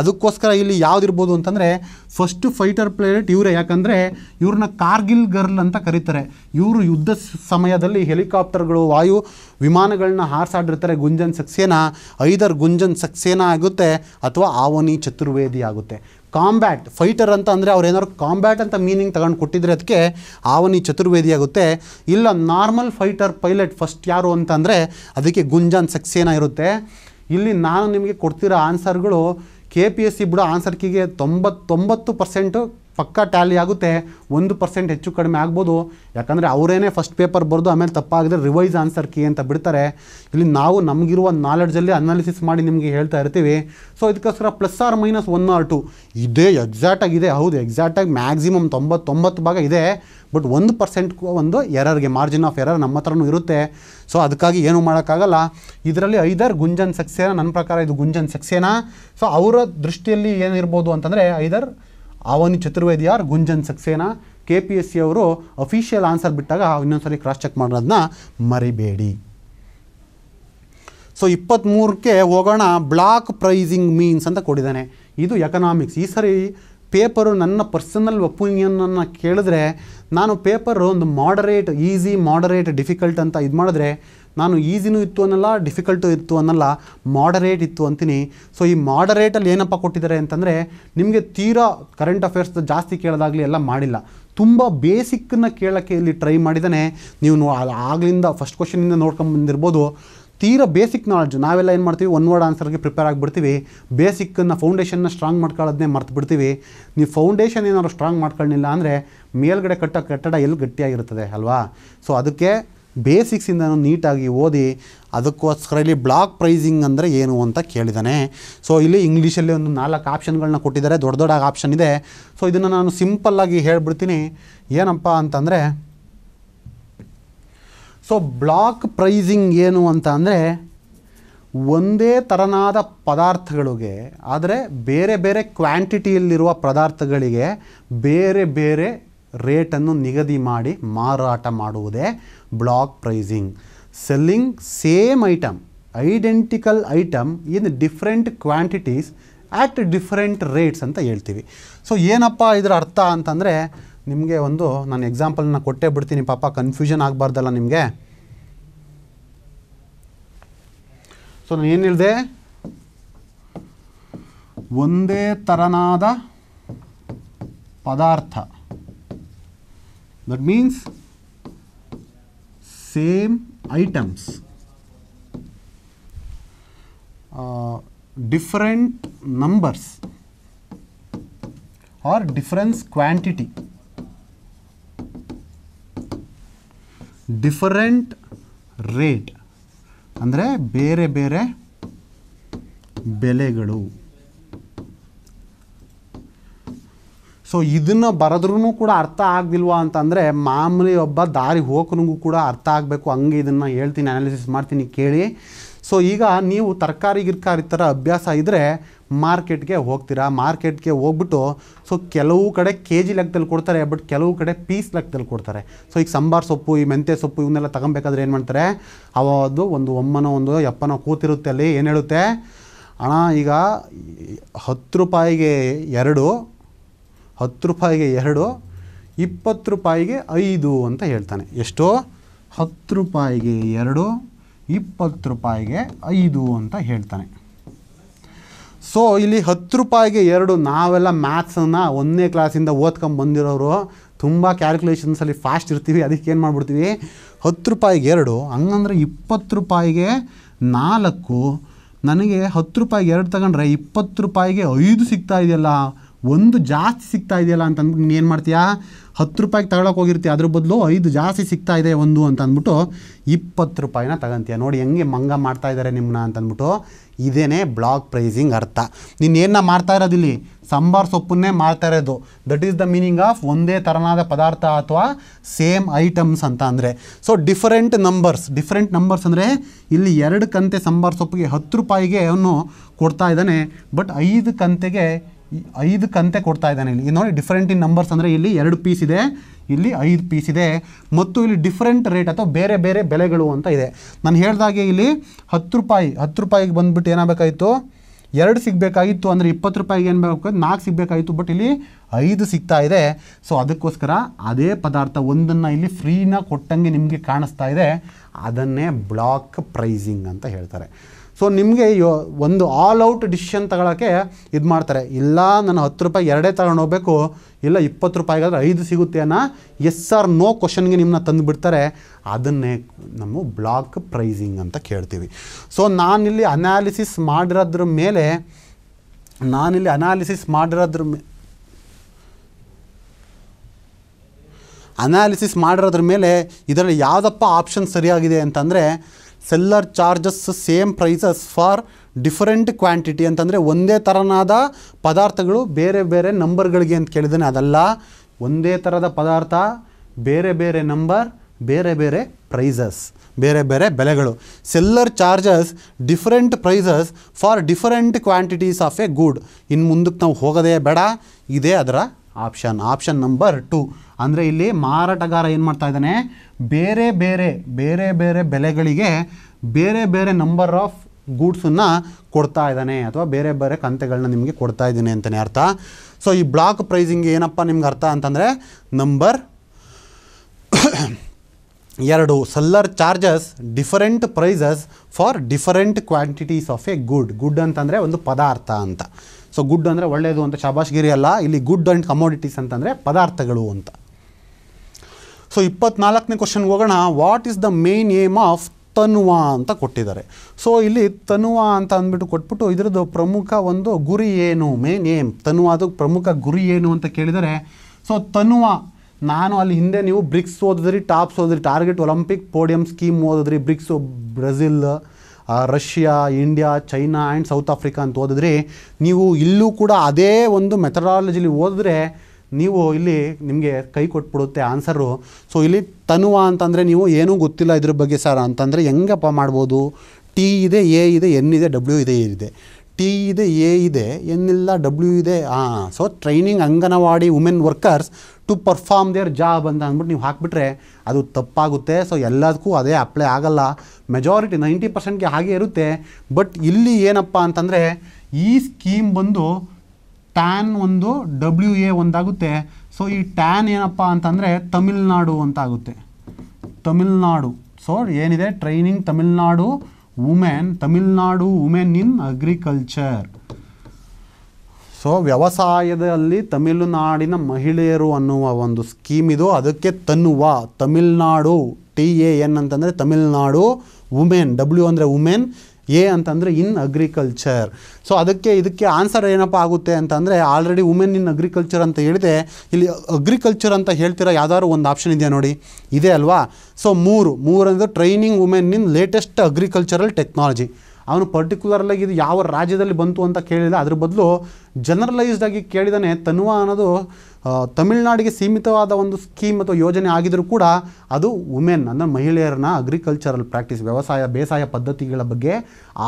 ಅದಕ್ಕೋಸ್ಕರ ಇಲ್ಲಿ ಯಾವುದಿರ್ಬೋದು ಅಂತಂದರೆ ಫಸ್ಟ್ ಫೈಟರ್ ಪ್ಲೇಟ್ ಇವರೇ ಯಾಕಂದರೆ ಇವ್ರನ್ನ ಕಾರ್ಗಿಲ್ ಗರ್ಲ್ ಅಂತ ಕರೀತಾರೆ ಇವರು ಯುದ್ಧ ಸಮಯದಲ್ಲಿ ಹೆಲಿಕಾಪ್ಟರ್ಗಳು ವಾಯು ವಿಮಾನಗಳನ್ನ ಹಾರಿಸಾಡಿರ್ತಾರೆ ಗುಂಜನ್ ಸಕ್ಸೇನಾ ಐದರ್ ಗುಂಜನ್ ಸಕ್ಸೇನಾ ಆಗುತ್ತೆ ಅಥವಾ ಆವನಿ ಚತುರ್ವೇದಿ ಆಗುತ್ತೆ ಕಾಂಬ್ಯಾಟ್ ಫೈಟರ್ ಅಂತ ಅಂದರೆ ಅವ್ರು ಏನಾದ್ರು ಕಾಂಬ್ಯಾಟ್ ಅಂತ ಮೀನಿಂಗ್ ತಗೊಂಡು ಕೊಟ್ಟಿದ್ರೆ ಅದಕ್ಕೆ ಆವನಿ ಚತುರ್ವೇದಿ ಆಗುತ್ತೆ ಇಲ್ಲ ನಾರ್ಮಲ್ ಫೈಟರ್ ಪೈಲಟ್ ಫಸ್ಟ್ ಯಾರು ಅಂತಂದರೆ ಅದಕ್ಕೆ ಗುಂಜಾನ್ ಸಕ್ಸೇನಾ ಇರುತ್ತೆ ಇಲ್ಲಿ ನಾನು ನಿಮಗೆ ಕೊಡ್ತಿರೋ ಆನ್ಸರ್ಗಳು ಕೆ ಪಿ ಎಸ್ ಸಿ ಬಿಡೋ ಆನ್ಸರ್ಕಿಗೆ ತೊಂಬತ್ತೊಂಬತ್ತು ಪರ್ಸೆಂಟು ಪಕ್ಕಾ ಟ್ಯಾಲಿ ಆಗುತ್ತೆ ಒಂದು ಪರ್ಸೆಂಟ್ ಹೆಚ್ಚು ಕಡಿಮೆ ಆಗ್ಬೋದು ಯಾಕಂದರೆ ಅವರೇನೇ ಫಸ್ಟ್ ಪೇಪರ್ ಬರೆದು ಆಮೇಲೆ ತಪ್ಪಾಗಿದೆ ರಿವೈಸ್ ಆನ್ಸರ್ ಕೀ ಅಂತ ಬಿಡ್ತಾರೆ ಇಲ್ಲಿ ನಾವು ನಮಗಿರುವ ನಾಲೆಡ್ಜಲ್ಲಿ ಅನಾಲಿಸಿಸ್ ಮಾಡಿ ನಿಮಗೆ ಹೇಳ್ತಾ ಇರ್ತೀವಿ ಸೊ ಇದಕ್ಕೋಸ್ಕರ plus or minus one or two ಇದೇ ಎಕ್ಸಾಕ್ಟಾಗಿ ಇದೆ ಹೌದು ಎಕ್ಸಾಕ್ಟಾಗಿ ಮ್ಯಾಕ್ಸಿಮಮ್ ತೊಂಬತ್ತೊಂಬತ್ತು ಭಾಗ ಇದೆ ಬಟ್ ಒಂದು ಪರ್ಸೆಂಟ್ ಒಂದು ಎರರ್ಗೆ ಮಾರ್ಜಿನ್ ಆಫ್ ಎರರ್ ನಮ್ಮ ಹತ್ರನೂ ಇರುತ್ತೆ ಸೊ ಅದಕ್ಕಾಗಿ ಏನು ಮಾಡೋಕ್ಕಾಗಲ್ಲ ಇದರಲ್ಲಿ ಐದರ್ ಗುಂಜನ್ ಸಕ್ಸೇನಾ ನನ್ನ ಪ್ರಕಾರ ಇದು ಗುಂಜನ್ ಸಕ್ಸೇನಾ ಸೊ ಅವರ ದೃಷ್ಟಿಯಲ್ಲಿ ಏನಿರ್ಬೋದು ಅಂತಂದರೆ either Chaturvedi or Gunjan Saxena K P S C ಅವರು ಅಫಿಷಿಯಲ್ ಆನ್ಸರ್ ಬಿಟ್ಟಾಗ ಇನ್ನೊಂದ್ಸರಿ ಕ್ರಾಸ್ ಚೆಕ್ ಮಾಡೋದನ್ನ ಮರಿಬೇಡಿ ಸೊ ಇಪ್ಪತ್ತ್ಮೂರಕ್ಕೆ ಹೋಗೋಣ ಬ್ಲಾಕ್ ಪ್ರೈಸಿಂಗ್ ಮೀನ್ಸ್ ಅಂತ ಕೊಡಿದ್ದಾನೆ ಇದು ಎಕನಾಮಿಕ್ಸ್ ಈ ಸರಿ ಪೇಪರು ನನ್ನ ಪರ್ಸನಲ್ ಒಪಿನಿಯನನ್ನು ಕೇಳಿದ್ರೆ ನಾನು ಪೇಪರ್ ಒಂದು ಮಾಡರೇಟ್ ಈಸಿ ಮಾಡರೇಟ್ ಡಿಫಿಕಲ್ಟ್ ಅಂತ ಇದು ಮಾಡಿದ್ರೆ ನಾನು ಈಸಿನೂ ಇತ್ತು ಅನ್ನಲ್ಲ ಡಿಫಿಕಲ್ಟು ಇತ್ತು ಅನ್ನಲ್ಲ ಮಾಡರೇಟ್ ಇತ್ತು ಅಂತೀನಿ ಸೊ ಈ ಮಾಡರೇಟಲ್ಲಿ ಏನಪ್ಪ ಕೊಟ್ಟಿದ್ದಾರೆ ಅಂತಂದರೆ ನಿಮಗೆ ತೀರಾ ಕರೆಂಟ್ ಅಫೇರ್ಸ್ ಜಾಸ್ತಿ ಕೇಳೋದಾಗಲಿ ಎಲ್ಲ ಮಾಡಿಲ್ಲ ತುಂಬ ಬೇಸಿಕ್ಕನ್ನು ಕೇಳೋಕ್ಕೆ ಇಲ್ಲಿ ಟ್ರೈ ಮಾಡಿದಾನೆ ನೀವು ಆಗಲಿಂದ ಫಸ್ಟ್ ಕ್ವಶನಿಂದ ನೋಡ್ಕೊಂಡು ಬಂದಿರ್ಬೋದು ತೀರಾ ಬೇಸಿಕ್ ನಾಲೆಡ್ಜ್ ನಾವೆಲ್ಲ ಏನು ಮಾಡ್ತೀವಿ ಒನ್ ವರ್ಡ್ ಆನ್ಸರ್ಗೆ ಪ್ರಿಪೇರ್ ಆಗಿಬಿಡ್ತೀವಿ ಬೇಸಿಕ್ಕನ್ನು ಫೌಂಡೇಶನ್ನ ಸ್ಟ್ರಾಂಗ್ ಮಾಡ್ಕೊಳ್ಳೋದನ್ನೇ ಮರ್ತು ಬಿಡ್ತೀವಿ ನೀವು ಫೌಂಡೇಶನ್ ಏನಾದ್ರು ಸ್ಟ್ರಾಂಗ್ ಮಾಡ್ಕೊಳ್ಳಿಲ್ಲ ಅಂದರೆ ಮೇಲ್ಗಡೆ ಕಟ್ಟೋ ಕಟ್ಟಡ ಎಲ್ಲಿ ಗಟ್ಟಿಯಾಗಿರ್ತದೆ ಅಲ್ವಾ ಸೊ ಅದಕ್ಕೆ ಬೇಸಿಕ್ಸಿಂದ ನೀಟಾಗಿ ಓದಿ ಅದಕ್ಕೋಸ್ಕರ ಇಲ್ಲಿ ಬ್ಲಾಕ್ ಪ್ರೈಸಿಂಗ್ ಅಂದರೆ ಏನು ಅಂತ ಕೇಳಿದ್ದಾನೆ ಸೊ ಇಲ್ಲಿ ಇಂಗ್ಲೀಷಲ್ಲಿ ಒಂದು ನಾಲ್ಕು ಆಪ್ಷನ್ಗಳನ್ನ ಕೊಟ್ಟಿದ್ದಾರೆ ದೊಡ್ಡ ದೊಡ್ಡ ಆಪ್ಷನ್ ಇದೆ ಸೊ ಇದನ್ನು ನಾನು ಸಿಂಪಲ್ಲಾಗಿ ಹೇಳ್ಬಿಡ್ತೀನಿ ಏನಪ್ಪ ಅಂತಂದರೆ ಸೊ ಬ್ಲಾಕ್ ಪ್ರೈಸಿಂಗ್ ಏನು ಅಂತ ಅಂದರೆ ಒಂದೇ ಥರನಾದ ಪದಾರ್ಥಗಳಿಗೆ ಆದರೆ ಬೇರೆ ಬೇರೆ ಕ್ವಾಂಟಿಟಿಯಲ್ಲಿರುವ ಪದಾರ್ಥಗಳಿಗೆ ಬೇರೆ ಬೇರೆ ರೇಟನ್ನು ನಿಗದಿ ಮಾಡಿ ಮಾರಾಟ ಮಾಡುವುದೇ block pricing selling same item identical item in different quantities at different rates ಅಂತ ಹೇಳ್ತೀವಿ ಸೊ ಏನಪ್ಪ ಇದರ ಅರ್ಥ ಅಂತಂದರೆ ನಿಮಗೆ ಒಂದು ನಾನು ಎಕ್ಸಾಂಪಲ್ನ ಕೊಟ್ಟೇ ಬಿಡ್ತೀನಿ ಪಾಪ ಕನ್ಫ್ಯೂಷನ್ ಆಗಬಾರ್ದಲ್ಲ ನಿಮಗೆ ಸೊ ನಾನು ಏನು ಹೇಳಿದೆ ಒಂದೇ ಥರನಾದ ಪದಾರ್ಥ that means same items uh, different numbers or difference quantity different rate andre bere bere belegalu so ಇದನ್ನು ಬರೆದ್ರೂ ಕೂಡ ಅರ್ಥ ಆಗದಿಲ್ವಾ ಅಂತಂದರೆ ಮಾಮೂಲಿ ಒಬ್ಬ ದಾರಿ ಹೋಗೋನಿಗೂ ಕೂಡ ಅರ್ಥ ಆಗಬೇಕು ಹಂಗೆ ಇದನ್ನು ಹೇಳ್ತೀನಿ ಅನಾಲಿಸಿಸ್ ಮಾಡ್ತೀನಿ ಕೇಳಿ ಸೊ ಈಗ ನೀವು ತರಕಾರಿ ಗಿರ್ಕಾರಿ ಥರ ಅಭ್ಯಾಸ ಇದ್ದರೆ ಮಾರ್ಕೆಟ್ಗೆ ಹೋಗ್ತೀರಾ ಮಾರ್ಕೆಟ್ಗೆ ಹೋಗ್ಬಿಟ್ಟು ಸೊ ಕೆಲವು ಕಡೆ ಕೆ ಜಿ ಲೆಕ್ಕದಲ್ಲಿ ಕೊಡ್ತಾರೆ ಬಟ್ ಕೆಲವು ಕಡೆ ಪೀಸ್ ಲೆಕ್ಕದಲ್ಲಿ ಕೊಡ್ತಾರೆ ಸೊ ಈಗ ಸಾಂಬಾರು ಸೊಪ್ಪು ಈ ಮೆಂತ್ಯ ಸೊಪ್ಪು ಇವನ್ನೆಲ್ಲ ತಗೊಬೇಕಾದ್ರೆ ಏನು ಮಾಡ್ತಾರೆ ಅವಾದು ಒಂದು ಒಮ್ಮನೋ ಒಂದು ಎಪ್ಪನೋ ಕೂತಿರುತ್ತೆ ಅಲ್ಲಿ ಏನು ಹೇಳುತ್ತೆ ಅಣ್ಣ ಈಗ ಹತ್ತು ರೂಪಾಯಿಗೆ ಎರಡು ಹತ್ತು ರೂಪಾಯಿಗೆ ಎರಡು ಇಪ್ಪತ್ತು ರೂಪಾಯಿಗೆ ಐದು ಅಂತ ಹೇಳ್ತಾನೆ ಎಷ್ಟೋ ಹತ್ತು ರೂಪಾಯಿಗೆ ಎರಡು ಇಪ್ಪತ್ತು ರೂಪಾಯಿಗೆ ಐದು ಅಂತ ಹೇಳ್ತಾನೆ ಸೊ ಇಲ್ಲಿ ಹತ್ತು ರೂಪಾಯಿಗೆ ಎರಡು ನಾವೆಲ್ಲ ಮ್ಯಾಥ್ಸನ್ನು ಒಂದನೇ ಕ್ಲಾಸಿಂದ ಓದ್ಕೊಂಡು ಬಂದಿರೋರು ತುಂಬ ಕ್ಯಾಲ್ಕುಲೇಷನ್ಸಲ್ಲಿ ಫಾಸ್ಟ್ ಇರ್ತೀವಿ ಅದಕ್ಕೆ ಏನು ಮಾಡಿಬಿಡ್ತೀವಿ ಹತ್ತು ರೂಪಾಯಿಗೆ ಎರಡು ಹಂಗಂದ್ರೆ ಇಪ್ಪತ್ತು ರೂಪಾಯಿಗೆ ನಾಲ್ಕು ನನಗೆ ಹತ್ತು ರೂಪಾಯಿಗೆ ಎರಡು ತಗೊಂಡ್ರೆ ಇಪ್ಪತ್ತು ರೂಪಾಯಿಗೆ ಐದು ಸಿಗ್ತಾ ಇದೆಯಲ್ಲ ಒಂದು ಜಾಸ್ತಿ ಸಿಗ್ತಾ ಇದೆಯಲ್ಲ ಅಂತ ಅಂದ್ಬಿಟ್ಟು ನೀನು ಏನು ಮಾಡ್ತೀಯಾ ಹತ್ತು ರೂಪಾಯಿಗೆ ತಗೊಳಕ್ಕೆ ಹೋಗಿರ್ತೀಯ ಅದ್ರ ಬದಲು ಐದು ಜಾಸ್ತಿ ಸಿಗ್ತಾ ಇದೆ ಒಂದು ಅಂತ ಅಂದ್ಬಿಟ್ಟು ಇಪ್ಪತ್ತು ರೂಪಾಯಿನ ತಗೊಂತೀಯ ನೋಡಿ ಹೆಂಗೆ ಮಂಗ ಮಾಡ್ತಾ ಇದ್ದಾರೆ ನಿಮ್ಮನ್ನ ಅಂತ ಅಂದ್ಬಿಟ್ಟು ಇದೇ ಬ್ಲಾಕ್ ಪ್ರೈಸಿಂಗ್ ಅರ್ಥ ನೀನೇನ ಮಾಡ್ತಾ ಇರೋದಿಲ್ಲಿ ಸಾಂಬಾರ್ ಸೊಪ್ಪನ್ನೇ ಮಾಡ್ತಾ ಇರೋದು that is the meaning of ಒಂದೇ ಥರನಾದ ಪದಾರ್ಥ ಅಥವಾ ಸೇಮ್ ಐಟಮ್ಸ್ ಅಂತ ಅಂದರೆ so different numbers different numbers ಅಂದರೆ ಇಲ್ಲಿ ಎರಡು ಕಂತೆ ಸಾಂಬಾರ್ ಸೊಪ್ಪಿಗೆ ಹತ್ತು ರೂಪಾಯಿಗೆ ಅವನು ಕೊಡ್ತಾ ಇದ್ದಾನೆ ಬಟ್ ಐದು ಕಂತೆಗೆ ಐದು ಕಂತೆ ಕೊಡ್ತಾ ಇದ್ದಾನೆ ಇಲ್ಲಿ ನೋಡಿ ಡಿಫ್ರೆಂಟ್ ಇನ್ ನಂಬರ್ಸ್ ಅಂದರೆ ಇಲ್ಲಿ ಎರಡು ಪೀಸ್ ಇದೆ ಇಲ್ಲಿ ಐದು ಪೀಸ್ ಇದೆ ಮತ್ತು ಇಲ್ಲಿ ಡಿಫ್ರೆಂಟ್ ರೇಟ್ ಅಥವಾ ಬೇರೆ ಬೇರೆ ಬೆಲೆಗಳು ಅಂತ ಇದೆ ನಾನು ಹೇಳ್ದಾಗೆ ಇಲ್ಲಿ ಹತ್ತು ರೂಪಾಯಿ ಹತ್ತು ರೂಪಾಯಿಗೆ ಬಂದುಬಿಟ್ಟು ಏನಾಗಬೇಕಾಯಿತು ಎರಡು ಸಿಗಬೇಕಾಗಿತ್ತು ಅಂದರೆ ಇಪ್ಪತ್ತು ರೂಪಾಯಿಗೆ ಏನು ಬೇಕು ನಾಲ್ಕು ಸಿಗಬೇಕಾಯಿತು ಬಟ್ ಇಲ್ಲಿ ಐದು ಸಿಗ್ತಾ ಇದೆ ಸೊ ಅದಕ್ಕೋಸ್ಕರ ಅದೇ ಪದಾರ್ಥ ಒಂದನ್ನು ಇಲ್ಲಿ ಫ್ರೀನ ಕೊಟ್ಟಂಗೆ ನಿಮಗೆ ಕಾಣಿಸ್ತಾ ಇದೆ ಅದನ್ನೇ ಬ್ಲಾಕ್ ಪ್ರೈಸಿಂಗ್ ಅಂತ ಹೇಳ್ತಾರೆ ಸೊ ನಿಮಗೆ ಒಂದು ಆಲ್ ಔಟ್ ಡಿಸಿಷನ್ ತಗೊಳ್ಳೋಕ್ಕೆ ಇದು ಮಾಡ್ತಾರೆ ಇಲ್ಲ ನಾನು ಹತ್ತು ರೂಪಾಯಿ ಎರಡೇ ತಗೊಂಡು ಹೋಗಬೇಕು ಇಲ್ಲ ಇಪ್ಪತ್ತು ರೂಪಾಯಿಗಾದ್ರೆ ಐದು ಸಿಗುತ್ತೆ ಅನ್ನೋ ಎಸ್ ಆರ್ ನೋ ಕ್ವಶನ್ಗೆ ನಿಮ್ಮನ್ನ ತಂದು ಬಿಡ್ತಾರೆ ಅದನ್ನೇ ನಮ್ಮ ಬ್ಲಾಕ್ ಪ್ರೈಸಿಂಗ್ ಅಂತ ಕೇಳ್ತೀವಿ ಸೊ ನಾನಿಲ್ಲಿ ಅನಾಲಿಸಿಸ್ ಮಾಡಿರೋದ್ರ ಮೇಲೆ ನಾನಿಲ್ಲಿ ಅನಾಲಿಸಿಸ್ ಮಾಡಿರೋದ್ರ ಮೇ ಅನಾಲಿಸಿಸ್ ಮಾಡಿರೋದ್ರ ಮೇಲೆ ಇದರಲ್ಲಿ ಯಾವುದಪ್ಪ ಆಪ್ಷನ್ ಸರಿಯಾಗಿದೆ ಅಂತಂದರೆ seller charges same prices for different quantity ಅಂತಂದರೆ ಒಂದೇ ಥರನಾದ ಪದಾರ್ಥಗಳು ಬೇರೆ ಬೇರೆ ನಂಬರ್ಗಳಿಗೆ ಅಂತ ಕೇಳಿದ್ದಾನೆ ಅದಲ್ಲ ಒಂದೇ ಥರದ ಪದಾರ್ಥ ಬೇರೆ ಬೇರೆ ನಂಬರ್ ಬೇರೆ ಬೇರೆ ಪ್ರೈಸಸ್ ಬೇರೆ ಬೇರೆ ಬೆಲೆಗಳು seller charges different prices for different quantities of a good ಇನ್ನು ಮುಂದಕ್ಕೆ ನಾವು ಹೋಗೋದೇ ಬೇಡ ಇದೇ ಅದರ ಆಪ್ಷನ್ ಆಪ್ಷನ್ ನಂಬರ್ ಟು ಅಂದರೆ ಇಲ್ಲಿ ಮಾರಾಟಗಾರ ಏನು ಮಾಡ್ತಾ ಇದ್ದಾನೆ ಬೇರೆ ಬೇರೆ ಬೇರೆ ಬೇರೆ ಬೆಲೆಗಳಿಗೆ ಬೇರೆ ಬೇರೆ ನಂಬರ್ ಆಫ್ ಗೂಡ್ಸನ್ನು ಕೊಡ್ತಾ ಇದ್ದಾನೆ ಅಥವಾ ಬೇರೆ ಬೇರೆ ಕಂತೆಗಳನ್ನ ನಿಮಗೆ ಕೊಡ್ತಾ ಇದ್ದೀನಿ ಅಂತಲೇ ಅರ್ಥ ಸೊ ಈ ಬ್ಲಾಕ್ ಪ್ರೈಸಿಂಗ್ ಏನಪ್ಪ ನಿಮ್ಗೆ ಅರ್ಥ ಅಂತಂದರೆ ನಂಬರ್ ಎರಡು seller charges different prices for different quantities of a good good ಅಂತಂದರೆ ಒಂದು ಪದಾರ್ಥ ಅಂತ ಸೊ ಗುಡ್ ಅಂದರೆ ಒಳ್ಳೆಯದು ಅಂತ ಶಾಬಾಷ್ಗಿರಿ ಅಲ್ಲ ಇಲ್ಲಿ ಗುಡ್ ಆ್ಯಂಡ್ ಕಮೋಡಿಟೀಸ್ ಅಂತಂದರೆ ಪದಾರ್ಥಗಳು ಅಂತ ಸೊ ಇಪ್ಪತ್ನಾಲ್ಕನೇ ಕ್ವಶನ್ ಹೋಗೋಣ what is the main aim of ತನ್ವಾ ಅಂತ ಕೊಟ್ಟಿದ್ದಾರೆ ಸೊ ಇಲ್ಲಿ ತನುವಾ ಅಂತ ಅಂದ್ಬಿಟ್ಟು ಕೊಟ್ಬಿಟ್ಟು ಇದರದ್ದು ಪ್ರಮುಖ ಒಂದು ಗುರಿ ಏನು ಮೇನ್ ಏಮ್ ಅದು ಪ್ರಮುಖ ಗುರಿ ಏನು ಅಂತ ಕೇಳಿದರೆ ಸೊ ತನುವಾ ನಾನು ಅಲ್ಲಿ ಹಿಂದೆ ನೀವು ಬ್ರಿಕ್ಸ್ ಓದಿದ್ರಿ ಟಾಪ್ಸ್ ಓದಿದ್ರಿ ಟಾರ್ಗೆಟ್ ಒಲಿಂಪಿಕ್ ಪೋಡಿಯಂ ಸ್ಕೀಮ್ ಓದಿದ್ರಿ BRICS Brazil Russia India China and South Africa ಅಂತ ಓದಿದ್ರಿ ನೀವು ಇಲ್ಲೂ ಕೂಡ ಅದೇ ಒಂದು ಮೆಥಡಾಲಜಿಲಿ ಓದಿದ್ರೆ ನೀವು ಇಲ್ಲಿ ನಿಮಗೆ ಕೈ ಕೊಟ್ಬಿಡುತ್ತೆ ಆನ್ಸರು ಸೊ ಇಲ್ಲಿ ತನುವ ಅಂತಂದರೆ ನೀವು ಏನೂ ಗೊತ್ತಿಲ್ಲ ಇದ್ರ ಬಗ್ಗೆ ಸರ್ ಅಂತಂದರೆ ಹೆಂಗಪ್ಪ ಮಾಡ್ಬೋದು ಟಿ ಇದೆ ಎ ಇದೆ ಎನ್ ಇದೆ ಡಬ್ಲ್ಯೂ ಇದೆ ಇದೆ ಟಿ ಇದೆ ಎ ಇದೆ ಇಲ್ಲ ಡಬ್ಲ್ಯೂ ಇದೆ ಹಾಂ so training anganwadi women workers to perform their job ಅಂತ ಅಂದ್ಬಿಟ್ಟು ನೀವು ಹಾಕಿಬಿಟ್ರೆ ಅದು ತಪ್ಪಾಗುತ್ತೆ ಸೊ ಎಲ್ಲದಕ್ಕೂ ಅದೇ ಅಪ್ಲೈ ಆಗಲ್ಲ ಮೆಜಾರಿಟಿ ನೈಂಟಿ ಪರ್ಸೆಂಟ್ಗೆ ಹಾಗೆ ಇರುತ್ತೆ ಬಟ್ ಇಲ್ಲಿ ಏನಪ್ಪ ಅಂತಂದರೆ ಈ ಸ್ಕೀಮ್ ಬಂದು ಟ್ಯಾನ್ ಒಂದು ಡಬ್ಲ್ಯೂ ಎ ಒಂದಾಗುತ್ತೆ ಸೊ ಈ ಟ್ಯಾನ್ ಏನಪ್ಪ ಅಂತಂದರೆ ತಮಿಳ್ನಾಡು ಅಂತ ಆಗುತ್ತೆ ತಮಿಳ್ನಾಡು ಸೊ ಏನಿದೆ training Tamil Nadu women Tamil Nadu women in agriculture so ವ್ಯವಸಾಯದಲ್ಲಿ ತಮಿಳುನಾಡಿನ ಮಹಿಳೆಯರು ಅನ್ನುವ ಒಂದು ಸ್ಕೀಮ್ ಇದು ಅದಕ್ಕೆ ತನ್ನುವ ತಮಿಳ್ನಾಡು ಟಿ ಎ ಎನ್ ಅಂತಂದರೆ ತಮಿಳ್ನಾಡು ವುಮೆನ್ ಡಬ್ಲ್ಯೂ ಅಂದರೆ ವುಮೆನ್ ಎ ಅಂತಂದರೆ ಇನ್ ಅಗ್ರಿಕಲ್ಚರ್ ಸೊ ಅದಕ್ಕೆ ಇದಕ್ಕೆ ಆನ್ಸರ್ ಏನಪ್ಪ ಆಗುತ್ತೆ ಅಂತಂದರೆ ಆಲ್ರೆಡಿ ವುಮೆನ್ ಇನ್ ಅಗ್ರಿಕಲ್ಚರ್ ಅಂತ ಹೇಳಿದೆ ಇಲ್ಲಿ ಅಗ್ರಿಕಲ್ಚರ್ ಅಂತ ಹೇಳ್ತಿರೋ ಯಾವ್ದಾದ್ರು ಒಂದು ಆಪ್ಷನ್ ಇದೆಯಾ ನೋಡಿ ಇದೆ ಅಲ್ವಾ ಸೊ ಮೂರು ಮೂರು training women in latest agricultural technology ಅವನು ಪರ್ಟಿಕ್ಯುಲರ್ಲಾಗಿ ಇದು ಯಾವ ರಾಜ್ಯದಲ್ಲಿ ಬಂತು ಅಂತ ಕೇಳಿಲ್ಲ ಅದ್ರ ಬದಲು ಜನರಲೈಸ್ಡ್ ಆಗಿ ಕೇಳಿದಾನೆ ತನುವ ಅನ್ನೋದು ತಮಿಳ್ನಾಡಿಗೆ ಸೀಮಿತವಾದ ಒಂದು ಸ್ಕೀಮ್ ಅಥವಾ ಯೋಜನೆ ಆಗಿದ್ರೂ ಕೂಡ ಅದು ವುಮೆನ್ ಅಂದರೆ ಮಹಿಳೆಯರನ್ನ ಅಗ್ರಿಕಲ್ಚರಲ್ ಪ್ರಾಕ್ಟೀಸ್ ವ್ಯವಸಾಯ ಬೇಸಾಯ ಪದ್ಧತಿಗಳ ಬಗ್ಗೆ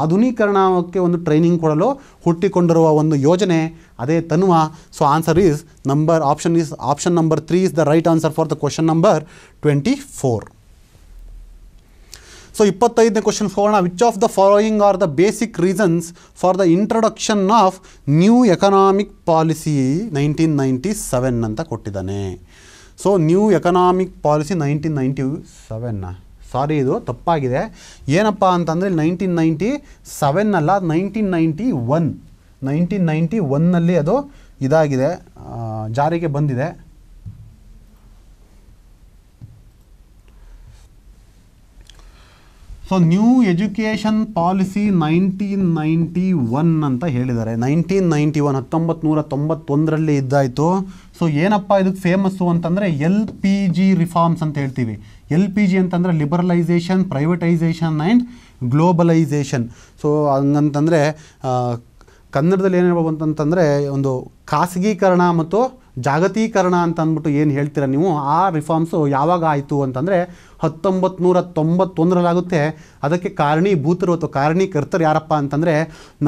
ಆಧುನೀಕರಣಕ್ಕೆ ಒಂದು ಟ್ರೈನಿಂಗ್ ಕೊಡಲು ಹುಟ್ಟಿಕೊಂಡಿರುವ ಒಂದು ಯೋಜನೆ ಅದೇ ತನ್ವಾ so answer is number option is option number three is the right answer for the question number twenty four so ಇಪ್ಪತ್ತೈದನೇ ಕ್ವಶನ್ ಹೋಗೋಣ which of the following are the basic reasons for the introduction of new economic policy nineteen ninety seven ಅಂತ ಕೊಟ್ಟಿದ್ದಾನೆ so new economic policy nineteen ninety ಸೆವೆನ್ನ sorry ಇದು ತಪ್ಪಾಗಿದೆ ಏನಪ್ಪ ಅಂತಂದರೆ nineteen ninety seven ಅಲ್ಲ nineteen ninety one nineteen ninety ಒನ್ನಲ್ಲಿ ಅದು ಇದಾಗಿದೆ ಜಾರಿಗೆ ಬಂದಿದೆ so new education policy nineteen ninety one ಅಂತ ಹೇಳಿದ್ದಾರೆ ನೈನ್ಟೀನ್ ನೈಂಟಿ ಒನ್ ಹತ್ತೊಂಬತ್ತು ನೂರ ತೊಂಬತ್ತೊಂದರಲ್ಲಿ ಇದ್ದಾಯಿತು ಸೊ ಏನಪ್ಪ ಇದಕ್ಕೆ ಫೇಮಸ್ಸು ಅಂತಂದರೆ ಎಲ್ ಪಿ ಜಿ ರಿಫಾರ್ಮ್ಸ್ ಅಂತ ಹೇಳ್ತೀವಿ ಎಲ್ ಪಿ ಜಿ ಅಂತಂದರೆ liberalisation privatisation and globalisation so ಹಂಗಂತಂದರೆ ಕನ್ನಡದಲ್ಲಿ ಏನೇಳ್ಬೋದು ಅಂತಂತಂದರೆ ಒಂದು ಖಾಸಗೀಕರಣ ಮತ್ತು ಜಾಗತೀಕರಣ ಅಂತ ಅಂದ್ಬಿಟ್ಟು ಏನು ಹೇಳ್ತೀರ ನೀವು ಆ ರಿಫಾರ್ಮ್ಸು ಯಾವಾಗ ಆಯಿತು ಅಂತಂದರೆ ಹತ್ತೊಂಬತ್ತು ನೂರ ತೊಂಬತ್ತೊಂದರಲ್ಲಾಗುತ್ತೆ ಅದಕ್ಕೆ ಕಾರಣೀಭೂತರು ಅಥವಾ ಕಾರಣೀಕರ್ತರು ಯಾರಪ್ಪ ಅಂತಂದರೆ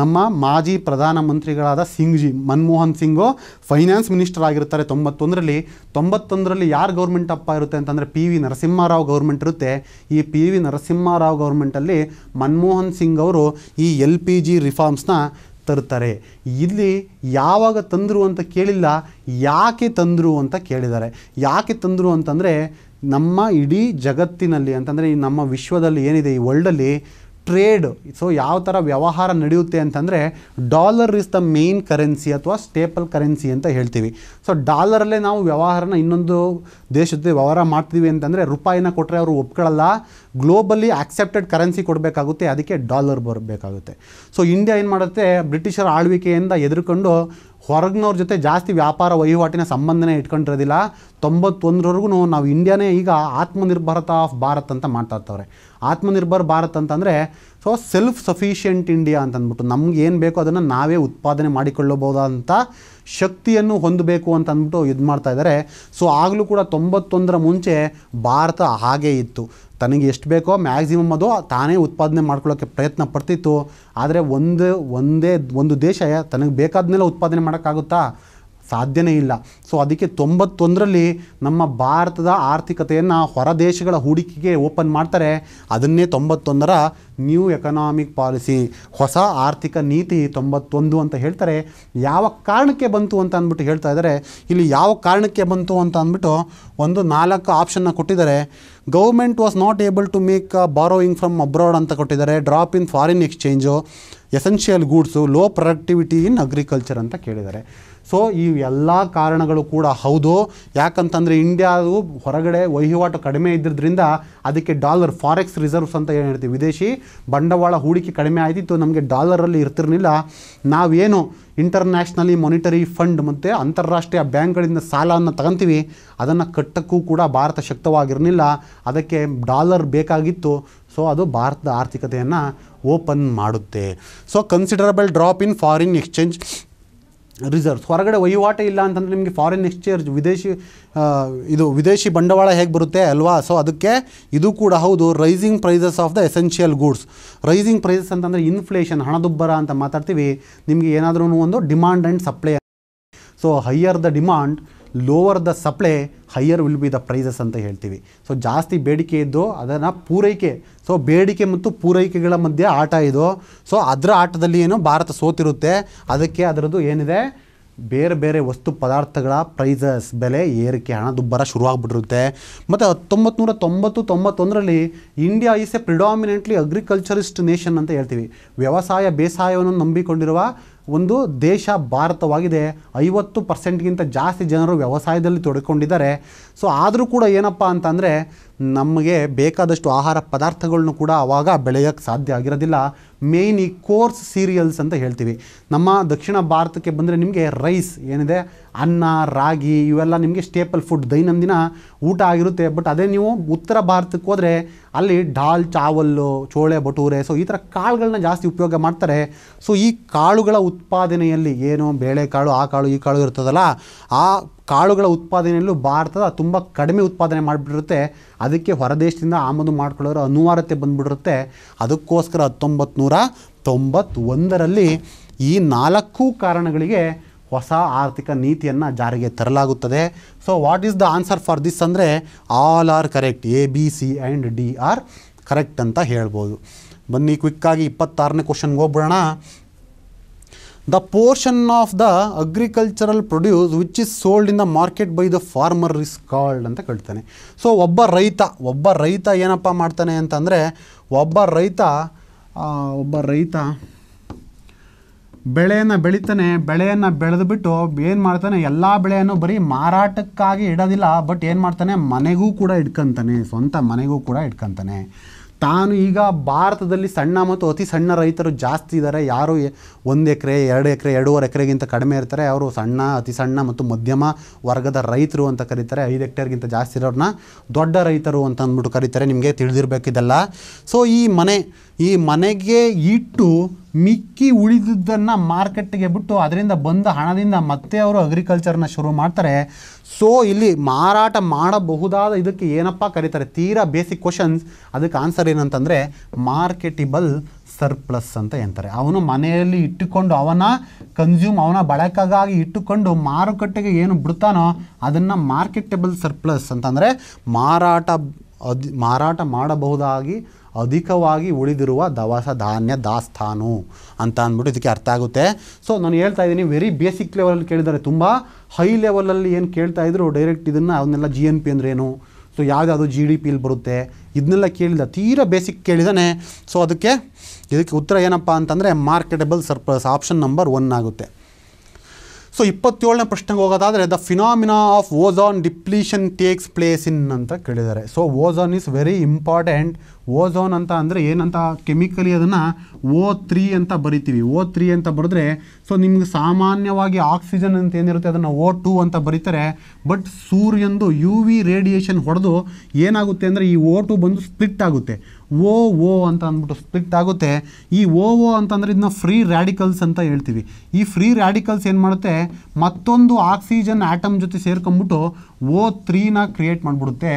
ನಮ್ಮ ಮಾಜಿ ಪ್ರಧಾನಮಂತ್ರಿಗಳಾದ ಸಿಂಗ್ಜಿ ಮನ್ಮೋಹನ್ ಸಿಂಗು ಫೈನಾನ್ಸ್ ಮಿನಿಸ್ಟರ್ ಆಗಿರ್ತಾರೆ ತೊಂಬತ್ತೊಂದರಲ್ಲಿ ತೊಂಬತ್ತೊಂದರಲ್ಲಿ ಯಾರು ಗೌರ್ಮೆಂಟ್ ಅಪ್ಪ ಇರುತ್ತೆ ಅಂತಂದರೆ ಪಿ ವಿ ನರಸಿಂಹರಾವ್ ಗೌರ್ಮೆಂಟ್ ಇರುತ್ತೆ ಈ ಪಿ ವಿ ನರಸಿಂಹರಾವ್ ಗೌರ್ಮೆಂಟಲ್ಲಿ ಮನ್ಮೋಹನ್ ಸಿಂಗ್ ಅವರು ಈ ಎಲ್ ಪಿ ಜಿ ರಿಫಾರ್ಮ್ಸ್ನ ತರ್ತಾರೆ ಇಲ್ಲಿ ಯಾವಾಗ ತಂದರು ಅಂತ ಕೇಳಿಲ್ಲ ಯಾಕೆ ತಂದರು ಅಂತ ಕೇಳಿದ್ದಾರೆ ಯಾಕೆ ತಂದರು ಅಂತಂದರೆ ನಮ್ಮ ಇಡೀ ಜಗತ್ತಿನಲ್ಲಿ ಅಂತಂದರೆ ನಮ್ಮ ವಿಶ್ವದಲ್ಲಿ ಏನಿದೆ ಈ ವರ್ಲ್ಡಲ್ಲಿ ಟ್ರೇಡ್ ಸೊ ಯಾವ ಥರ ವ್ಯವಹಾರ ನಡೆಯುತ್ತೆ ಅಂತಂದರೆ dollar is the main currency ಅಥವಾ ಸ್ಟೇಪಲ್ ಕರೆನ್ಸಿ ಅಂತ ಹೇಳ್ತೀವಿ ಸೊ ಡಾಲರಲ್ಲೇ ನಾವು ವ್ಯವಹಾರನ ಇನ್ನೊಂದು ದೇಶದ ವ್ಯವಹಾರ ಮಾಡ್ತೀವಿ ಅಂತಂದರೆ ರೂಪಾಯಿನ ಕೊಟ್ಟರೆ ಅವರು ಒಪ್ಕೊಳ್ಳಲ್ಲ ಗ್ಲೋಬಲಿ ಆಕ್ಸೆಪ್ಟೆಡ್ ಕರೆನ್ಸಿ ಕೊಡಬೇಕಾಗುತ್ತೆ ಅದಕ್ಕೆ ಡಾಲರ್ ಬರಬೇಕಾಗುತ್ತೆ ಸೊ ಇಂಡಿಯಾ ಏನು ಮಾಡುತ್ತೆ ಬ್ರಿಟಿಷರ ಆಳ್ವಿಕೆಯಿಂದ ಎದುರುಕೊಂಡು ಹೊರಗಿನವ್ರ ಜೊತೆ ಜಾಸ್ತಿ ವ್ಯಾಪಾರ ವಹಿವಾಟಿನ ಸಂಬಂಧನೇ ಇಟ್ಕೊಂಡಿರೋದಿಲ್ಲ ತೊಂಬತ್ತೊಂದರವರೆಗೂ ನಾವು ಇಂಡಿಯಾನೇ ಈಗ ಆತ್ಮನಿರ್ಭರತಾ ಆಫ್ ಭಾರತ್ ಅಂತ ಮಾಡ್ತಾ ಆತ್ಮನಿರ್ಭರ್ ಭಾರತ್ ಅಂತಂದರೆ ಸೊ ಸೆಲ್ಫ್ ಸಫಿಷಿಯೆಂಟ್ ಇಂಡಿಯಾ ಅಂತಂದ್ಬಿಟ್ಟು ನಮ್ಗೆ ಏನು ಬೇಕೋ ಅದನ್ನು ನಾವೇ ಉತ್ಪಾದನೆ ಅಂತ ಶಕ್ತಿಯನ್ನು ಹೊಂದಬೇಕು ಅಂತ ಅಂದ್ಬಿಟ್ಟು ಇದು ಮಾಡ್ತಾ ಇದ್ದಾರೆ ಸೊ ಆಗಲೂ ಕೂಡ ತೊಂಬತ್ತೊಂದರ ಮುಂಚೆ ಭಾರತ ಹಾಗೇ ಇತ್ತು ತನಗೆ ಎಷ್ಟು ಬೇಕೋ ಮ್ಯಾಕ್ಸಿಮಮ್ ಅದು ತಾನೇ ಉತ್ಪಾದನೆ ಮಾಡ್ಕೊಳ್ಳೋಕ್ಕೆ ಪ್ರಯತ್ನ ಪಡ್ತಿತ್ತು ಆದರೆ ಒಂದು ಒಂದೇ ಒಂದು ದೇಶ ತನಗೆ ಬೇಕಾದ್ಮೇಲೆ ಉತ್ಪಾದನೆ ಮಾಡೋಕ್ಕಾಗುತ್ತಾ ಸಾಧ್ಯನೇ ಇಲ್ಲ ಸೊ ಅದಕ್ಕೆ ತೊಂಬತ್ತೊಂದರಲ್ಲಿ ನಮ್ಮ ಭಾರತದ ಆರ್ಥಿಕತೆಯನ್ನು ಹೊರ ದೇಶಗಳ ಹೂಡಿಕೆಗೆ ಓಪನ್ ಮಾಡ್ತಾರೆ ಅದನ್ನೇ ತೊಂಬತ್ತೊಂದರ ನ್ಯೂ ಎಕನಾಮಿಕ್ ಪಾಲಿಸಿ ಹೊಸ ಆರ್ಥಿಕ ನೀತಿ ತೊಂಬತ್ತೊಂದು ಅಂತ ಹೇಳ್ತಾರೆ ಯಾವ ಕಾರಣಕ್ಕೆ ಬಂತು ಅಂತ ಅಂದ್ಬಿಟ್ಟು ಹೇಳ್ತಾ ಇದ್ದಾರೆ ಇಲ್ಲಿ ಯಾವ ಕಾರಣಕ್ಕೆ ಬಂತು ಅಂತ ಅಂದ್ಬಿಟ್ಟು ಒಂದು ನಾಲ್ಕು ಆಪ್ಷನ್ನ ಕೊಟ್ಟಿದ್ದಾರೆ government was not able to make borrowing from abroad ಅಂತ ಕೊಟ್ಟಿದ್ದಾರೆ drop in foreign exchange essential goods low productivity in agriculture ಅಂತ ಕೇಳಿದ್ದಾರೆ ಸೊ ಈ ಎಲ್ಲ ಕಾರಣಗಳು ಕೂಡ ಹೌದು ಯಾಕಂತಂದರೆ ಇಂಡಿಯಾವು ಹೊರಗಡೆ ವಹಿವಾಟು ಕಡಿಮೆ ಇದ್ದಿದ್ದರಿಂದ ಅದಕ್ಕೆ ಡಾಲರ್ ಫಾರೆಕ್ಸ್ ರಿಸರ್ವ್ಸ್ ಅಂತ ಏನು ಹೇಳ್ತೀವಿ ವಿದೇಶಿ ಬಂಡವಾಳ ಹೂಡಿಕೆ ಕಡಿಮೆ ಆಯಿತು ನಮಗೆ ಡಾಲರಲ್ಲಿ ಇರ್ತಿರಲಿಲ್ಲ ನಾವೇನು ಇಂಟರ್ನ್ಯಾಷನಲಿ ಮೊನಿಟರಿ ಫಂಡ್ ಮತ್ತು ಅಂತಾರಾಷ್ಟ್ರೀಯ ಬ್ಯಾಂಕ್ಗಳಿಂದ ಸಾಲವನ್ನು ತಗೊಂತೀವಿ ಅದನ್ನು ಕಟ್ಟಕ್ಕೂ ಕೂಡ ಭಾರತ ಶಕ್ತವಾಗಿರಲಿಲ್ಲ ಅದಕ್ಕೆ ಡಾಲರ್ ಬೇಕಾಗಿತ್ತು ಸೊ ಅದು ಭಾರತದ ಆರ್ಥಿಕತೆಯನ್ನು ಓಪನ್ ಮಾಡುತ್ತೆ so considerable drop in foreign exchange reserves ಹೊರಗಡೆ ವಹಿವಾಟ ಇಲ್ಲ ಅಂತಂದರೆ ನಿಮಗೆ ಫಾರಿನ್ ಎಕ್ಸ್ಚೇಂಜ್ ವಿದೇಶಿ ಇದು ವಿದೇಶಿ ಬಂಡವಾಳ ಹೇಗೆ ಬರುತ್ತೆ ಅಲ್ವಾ ಸೊ ಅದಕ್ಕೆ ಇದು ಕೂಡ ಹೌದು rising prices of the essential goods rising prices ಅಂತಂದರೆ ಇನ್ಫ್ಲೇಷನ್ ಹಣದುಬ್ಬರ ಅಂತ ಮಾತಾಡ್ತೀವಿ ನಿಮಗೆ ಏನಾದರೂ ಒಂದು demand and supply so higher the demand lower the supply higher will be the prices ಅಂತ ಹೇಳ್ತೀವಿ ಸೊ ಜಾಸ್ತಿ ಬೇಡಿಕೆ ಇದ್ದು ಅದನ್ನು ಪೂರೈಕೆ ಸೊ ಬೇಡಿಕೆ ಮತ್ತು ಪೂರೈಕೆಗಳ ಮಧ್ಯೆ ಆಟ ಇದು ಸೊ ಅದರ ಆಟದಲ್ಲಿ ಏನು ಭಾರತ ಸೋತಿರುತ್ತೆ ಅದಕ್ಕೆ ಅದರದ್ದು ಏನಿದೆ ಬೇರೆ ಬೇರೆ ವಸ್ತು ಪದಾರ್ಥಗಳ ಪ್ರೈಸಸ್ ಬೆಲೆ ಏರಿಕೆ ಹಣದುಬ್ಬರ ಶುರುವಾಗ್ಬಿಟ್ಟಿರುತ್ತೆ ಮತ್ತು ಹತ್ತೊಂಬತ್ತು ನೂರ ತೊಂಬತ್ತು ತೊಂಬತ್ತೊಂದರಲ್ಲಿ India is a predominantly agriculturist nation ಅಂತ ಹೇಳ್ತೀವಿ ವ್ಯವಸಾಯ ಬೇಸಾಯವನ್ನು ನಂಬಿಕೊಂಡಿರುವ ಒಂದು ದೇಶ ಭಾರತವಾಗಿದೆ ಐವತ್ತು ಪರ್ಸೆಂಟ್ಗಿಂತ ಜಾಸ್ತಿ ಜನರು ವ್ಯವಸಾಯದಲ್ಲಿ ತೊಡಕೊಂಡಿದ್ದಾರೆ ಸೊ ಆದರೂ ಕೂಡ ಏನಪ್ಪ ಅಂತಂದರೆ ನಮಗೆ ಬೇಕಾದಷ್ಟು ಆಹಾರ ಪದಾರ್ಥಗಳನ್ನೂ ಕೂಡ ಆವಾಗ ಬೆಳೆಯೋಕ್ಕೆ ಸಾಧ್ಯ ಆಗಿರೋದಿಲ್ಲ ಮೇಯ್ನ್ ಈ ಕೋರ್ಸ್ ಸೀರಿಯಲ್ಸ್ ಅಂತ ಹೇಳ್ತೀವಿ ನಮ್ಮ ದಕ್ಷಿಣ ಭಾರತಕ್ಕೆ ಬಂದರೆ ನಿಮಗೆ ರೈಸ್ ಏನಿದೆ ಅನ್ನ ರಾಗಿ ಇವೆಲ್ಲ ನಿಮಗೆ ಸ್ಟೇಪಲ್ ಫುಡ್ ದೈನಂದಿನ ಊಟ ಆಗಿರುತ್ತೆ ಬಟ್ ಅದೇ ನೀವು ಉತ್ತರ ಭಾರತಕ್ಕೆ ಹೋದರೆ ಅಲ್ಲಿ ಡಾಲ್ ಚಾವಲ್ಲು ಚೋಳೆ ಬಟೂರೆ ಸೊ ಈ ಥರ ಕಾಳುಗಳನ್ನ ಜಾಸ್ತಿ ಉಪಯೋಗ ಮಾಡ್ತಾರೆ ಸೊ ಈ ಕಾಳುಗಳ ಉತ್ಪಾದನೆಯಲ್ಲಿ ಏನು ಬೇಳೆಕಾಳು ಆ ಕಾಳು ಈ ಕಾಳು ಇರ್ತದಲ್ಲ ಆ ಕಾಳುಗಳ ಉತ್ಪಾದನೆಯಲ್ಲೂ ಭಾರತದ ತುಂಬ ಕಡಿಮೆ ಉತ್ಪಾದನೆ ಮಾಡಿಬಿಟ್ಟಿರುತ್ತೆ ಅದಕ್ಕೆ ಹೊರದೇಶದಿಂದ ಆಮದು ಮಾಡ್ಕೊಳ್ಳೋರು ಅನಿವಾರ್ಯತೆ ಬಂದುಬಿಟ್ಟಿರುತ್ತೆ ಅದಕ್ಕೋಸ್ಕರ ಹತ್ತೊಂಬತ್ತು ನೂರ ತೊಂಬತ್ತೊಂದರಲ್ಲಿ ಈ ನಾಲ್ಕು ಕಾರಣಗಳಿಗೆ ಹೊಸ ಆರ್ಥಿಕ ನೀತಿಯನ್ನು ಜಾರಿಗೆ ತರಲಾಗುತ್ತದೆ so what is the answer for this ಅಂದರೆ all are correct A B C and D are correct ಅಂತ ಹೇಳ್ಬೋದು ಬನ್ನಿ ಕ್ವಿಕ್ಕಾಗಿ ಇಪ್ಪತ್ತಾರನೇ ಕ್ವಶನ್ಗೆ ಹೋಗ್ಬಿಡೋಣ the portion of the agricultural produce which is sold in the market by the farmer is called ಅಂತ ಕೇಳ್ತಾನೆ ಸೊ ಒಬ್ಬ ರೈತ ಒಬ್ಬ ರೈತ ಏನಪ್ಪ ಮಾಡ್ತಾನೆ ಅಂತಂದರೆ ಒಬ್ಬ ರೈತ ಒಬ್ಬ ರೈತ ಬೆಳೆಯನ್ನು ಬೆಳಿತಾನೆ ಬೆಳೆಯನ್ನು ಬೆಳೆದುಬಿಟ್ಟು ಏನು ಮಾಡ್ತಾನೆ ಎಲ್ಲ ಬೆಳೆಯನ್ನು ಬರೀ ಮಾರಾಟಕ್ಕಾಗಿ ಇಡೋದಿಲ್ಲ ಬಟ್ ಏನು ಮಾಡ್ತಾನೆ ಮನೆಗೂ ಕೂಡ ಇಟ್ಕೊತಾನೆ ಸ್ವಂತ ಮನೆಗೂ ಕೂಡ ಇಟ್ಕೊತಾನೆ ತಾನು ಈಗ ಭಾರತದಲ್ಲಿ ಸಣ್ಣ ಮತ್ತು ಅತಿ ಸಣ್ಣ ರೈತರು ಜಾಸ್ತಿ ಇದ್ದಾರೆ ಯಾರು ಒಂದು ಎಕರೆ ಎರಡು ಎಕರೆ ಎರಡೂವರೆ ಎಕರೆಗಿಂತ ಕಡಿಮೆ ಇರ್ತಾರೆ ಅವರು ಸಣ್ಣ ಅತಿ ಸಣ್ಣ ಮತ್ತು ಮಧ್ಯಮ ವರ್ಗದ ರೈತರು ಅಂತ ಕರೀತಾರೆ ಐದು ಹೆಕ್ಟೇರ್ಗಿಂತ ಜಾಸ್ತಿ ಇರೋರನ್ನ ದೊಡ್ಡ ರೈತರು ಅಂತ ಅಂದ್ಬಿಟ್ಟು ಕರೀತಾರೆ ನಿಮಗೆ ತಿಳಿದಿರಬೇಕಿದೆಲ್ಲ ಸೊ ಈ ಮನೆ ಈ ಮನೆಗೆ ಇಟ್ಟು ಮಿಕ್ಕಿ ಉಳಿದದ್ದನ್ನು ಮಾರ್ಕೆಟ್ಗೆ ಬಿಟ್ಟು ಅದರಿಂದ ಬಂದ ಹಣದಿಂದ ಮತ್ತೆ ಅವರು ಅಗ್ರಿಕಲ್ಚರ್ನ ಶುರು ಮಾಡ್ತಾರೆ ಸೊ ಇಲ್ಲಿ ಮಾರಾಟ ಮಾಡಬಹುದಾದ ಇದಕ್ಕೆ ಏನಪ್ಪ ಕರೀತಾರೆ ತೀರಾ ಬೇಸಿಕ್ ಕ್ವಶನ್ಸ್ ಅದಕ್ಕೆ ಆನ್ಸರ್ ಏನಂತಂದರೆ ಮಾರ್ಕೆಟಿಬಲ್ ಸರ್ಪ್ಲಸ್ ಅಂತ ಹೇಳ್ತಾರೆ ಅವನು ಮನೆಯಲ್ಲಿ ಇಟ್ಟುಕೊಂಡು ಅವನ ಕನ್ಸ್ಯೂಮ್ ಅವನ ಬಳಕೆಗಾಗಿ ಇಟ್ಟುಕೊಂಡು ಮಾರುಕಟ್ಟೆಗೆ ಏನು ಬಿಡ್ತಾನೋ ಅದನ್ನು ಮಾರ್ಕೆಟಬಲ್ ಸರ್ಪ್ಲಸ್ ಅಂತಂದರೆ ಮಾರಾಟ ಅದು ಮಾರಾಟ ಮಾಡಬಹುದಾಗಿ ಅಧಿಕವಾಗಿ ಉಳಿದಿರುವ ದವಸ ಧಾನ್ಯ ದಾಸ್ತಾನು ಅಂತ ಅಂದ್ಬಿಟ್ಟು ಇದಕ್ಕೆ ಅರ್ಥ ಆಗುತ್ತೆ ಸೊ ನಾನು ಹೇಳ್ತಾ ಇದ್ದೀನಿ ವೆರಿ ಬೇಸಿಕ್ ಲೆವೆಲಲ್ಲಿ ಕೇಳಿದ್ದಾರೆ ತುಂಬ ಹೈ ಲೆವೆಲಲ್ಲಿ ಏನು ಕೇಳ್ತಾ ಇದ್ರು ಡೈರೆಕ್ಟ್ ಇದನ್ನು ಅವನ್ನೆಲ್ಲ ಜಿ ಎನ್ ಪಿ ಅಂದ್ರೇನು ಸೊ ಯಾವುದ್ಯಾವುದು ಜಿ ಡಿ ಪಿಲಿ ಬರುತ್ತೆ ಇದನ್ನೆಲ್ಲ ಕೇಳಿದ ತೀರಾ ಬೇಸಿಕ್ ಕೇಳಿದಾನೆ ಸೊ ಅದಕ್ಕೆ ಇದಕ್ಕೆ ಉತ್ತರ ಏನಪ್ಪ ಅಂತಂದರೆ marketable surplus option number one ಆಗುತ್ತೆ ಸೊ ಇಪ್ಪತ್ತೇಳನೇ ಪ್ರಶ್ನೆಗೆ ಹೋಗೋದಾದರೆ the phenomena of ozone depletion takes place in ಅಂತ ಕೇಳಿದ್ದಾರೆ so ozone is very important ozone ಅಂತ ಅಂದರೆ ಏನಂತ ಕೆಮಿಕಲಿ ಅದನ್ನು ಓ ತ್ರೀ ಅಂತ ಬರಿತೀವಿ ಓ ತ್ರೀ ಅಂತ ಬರೆದ್ರೆ ಸೊ ನಿಮ್ಗೆ ಸಾಮಾನ್ಯವಾಗಿ ಆಕ್ಸಿಜನ್ ಅಂತ ಏನಿರುತ್ತೆ ಅದನ್ನು ಓ ಟೂ ಅಂತ ಬರೀತಾರೆ ಬಟ್ ಸೂರ್ಯಂದು ಯು ವಿ ರೇಡಿಯೇಷನ್ ಹೊಡೆದು ಏನಾಗುತ್ತೆ ಅಂದರೆ ಈ ಓ ಟು ಬಂದು ಸ್ಪ್ಲಿಟ್ ಆಗುತ್ತೆ ಓ ಓ ಅಂತ ಅಂದ್ಬಿಟ್ಟು ಸ್ಪ್ಲಿಟ್ ಆಗುತ್ತೆ ಈ ಓ ಓ ಅಂತಂದರೆ ಇದನ್ನ ಫ್ರೀ ರ್ಯಾಡಿಕಲ್ಸ್ ಅಂತ ಹೇಳ್ತೀವಿ ಈ ಫ್ರೀ ರ್ಯಾಡಿಕಲ್ಸ್ ಏನು ಮಾಡುತ್ತೆ ಮತ್ತೊಂದು ಆಕ್ಸಿಜನ್ ಆ್ಯಟಮ್ ಜೊತೆ ಸೇರ್ಕೊಂಬಿಟ್ಟು ಓ ತ್ರೀನ ಕ್ರಿಯೇಟ್ ಮಾಡಿಬಿಡುತ್ತೆ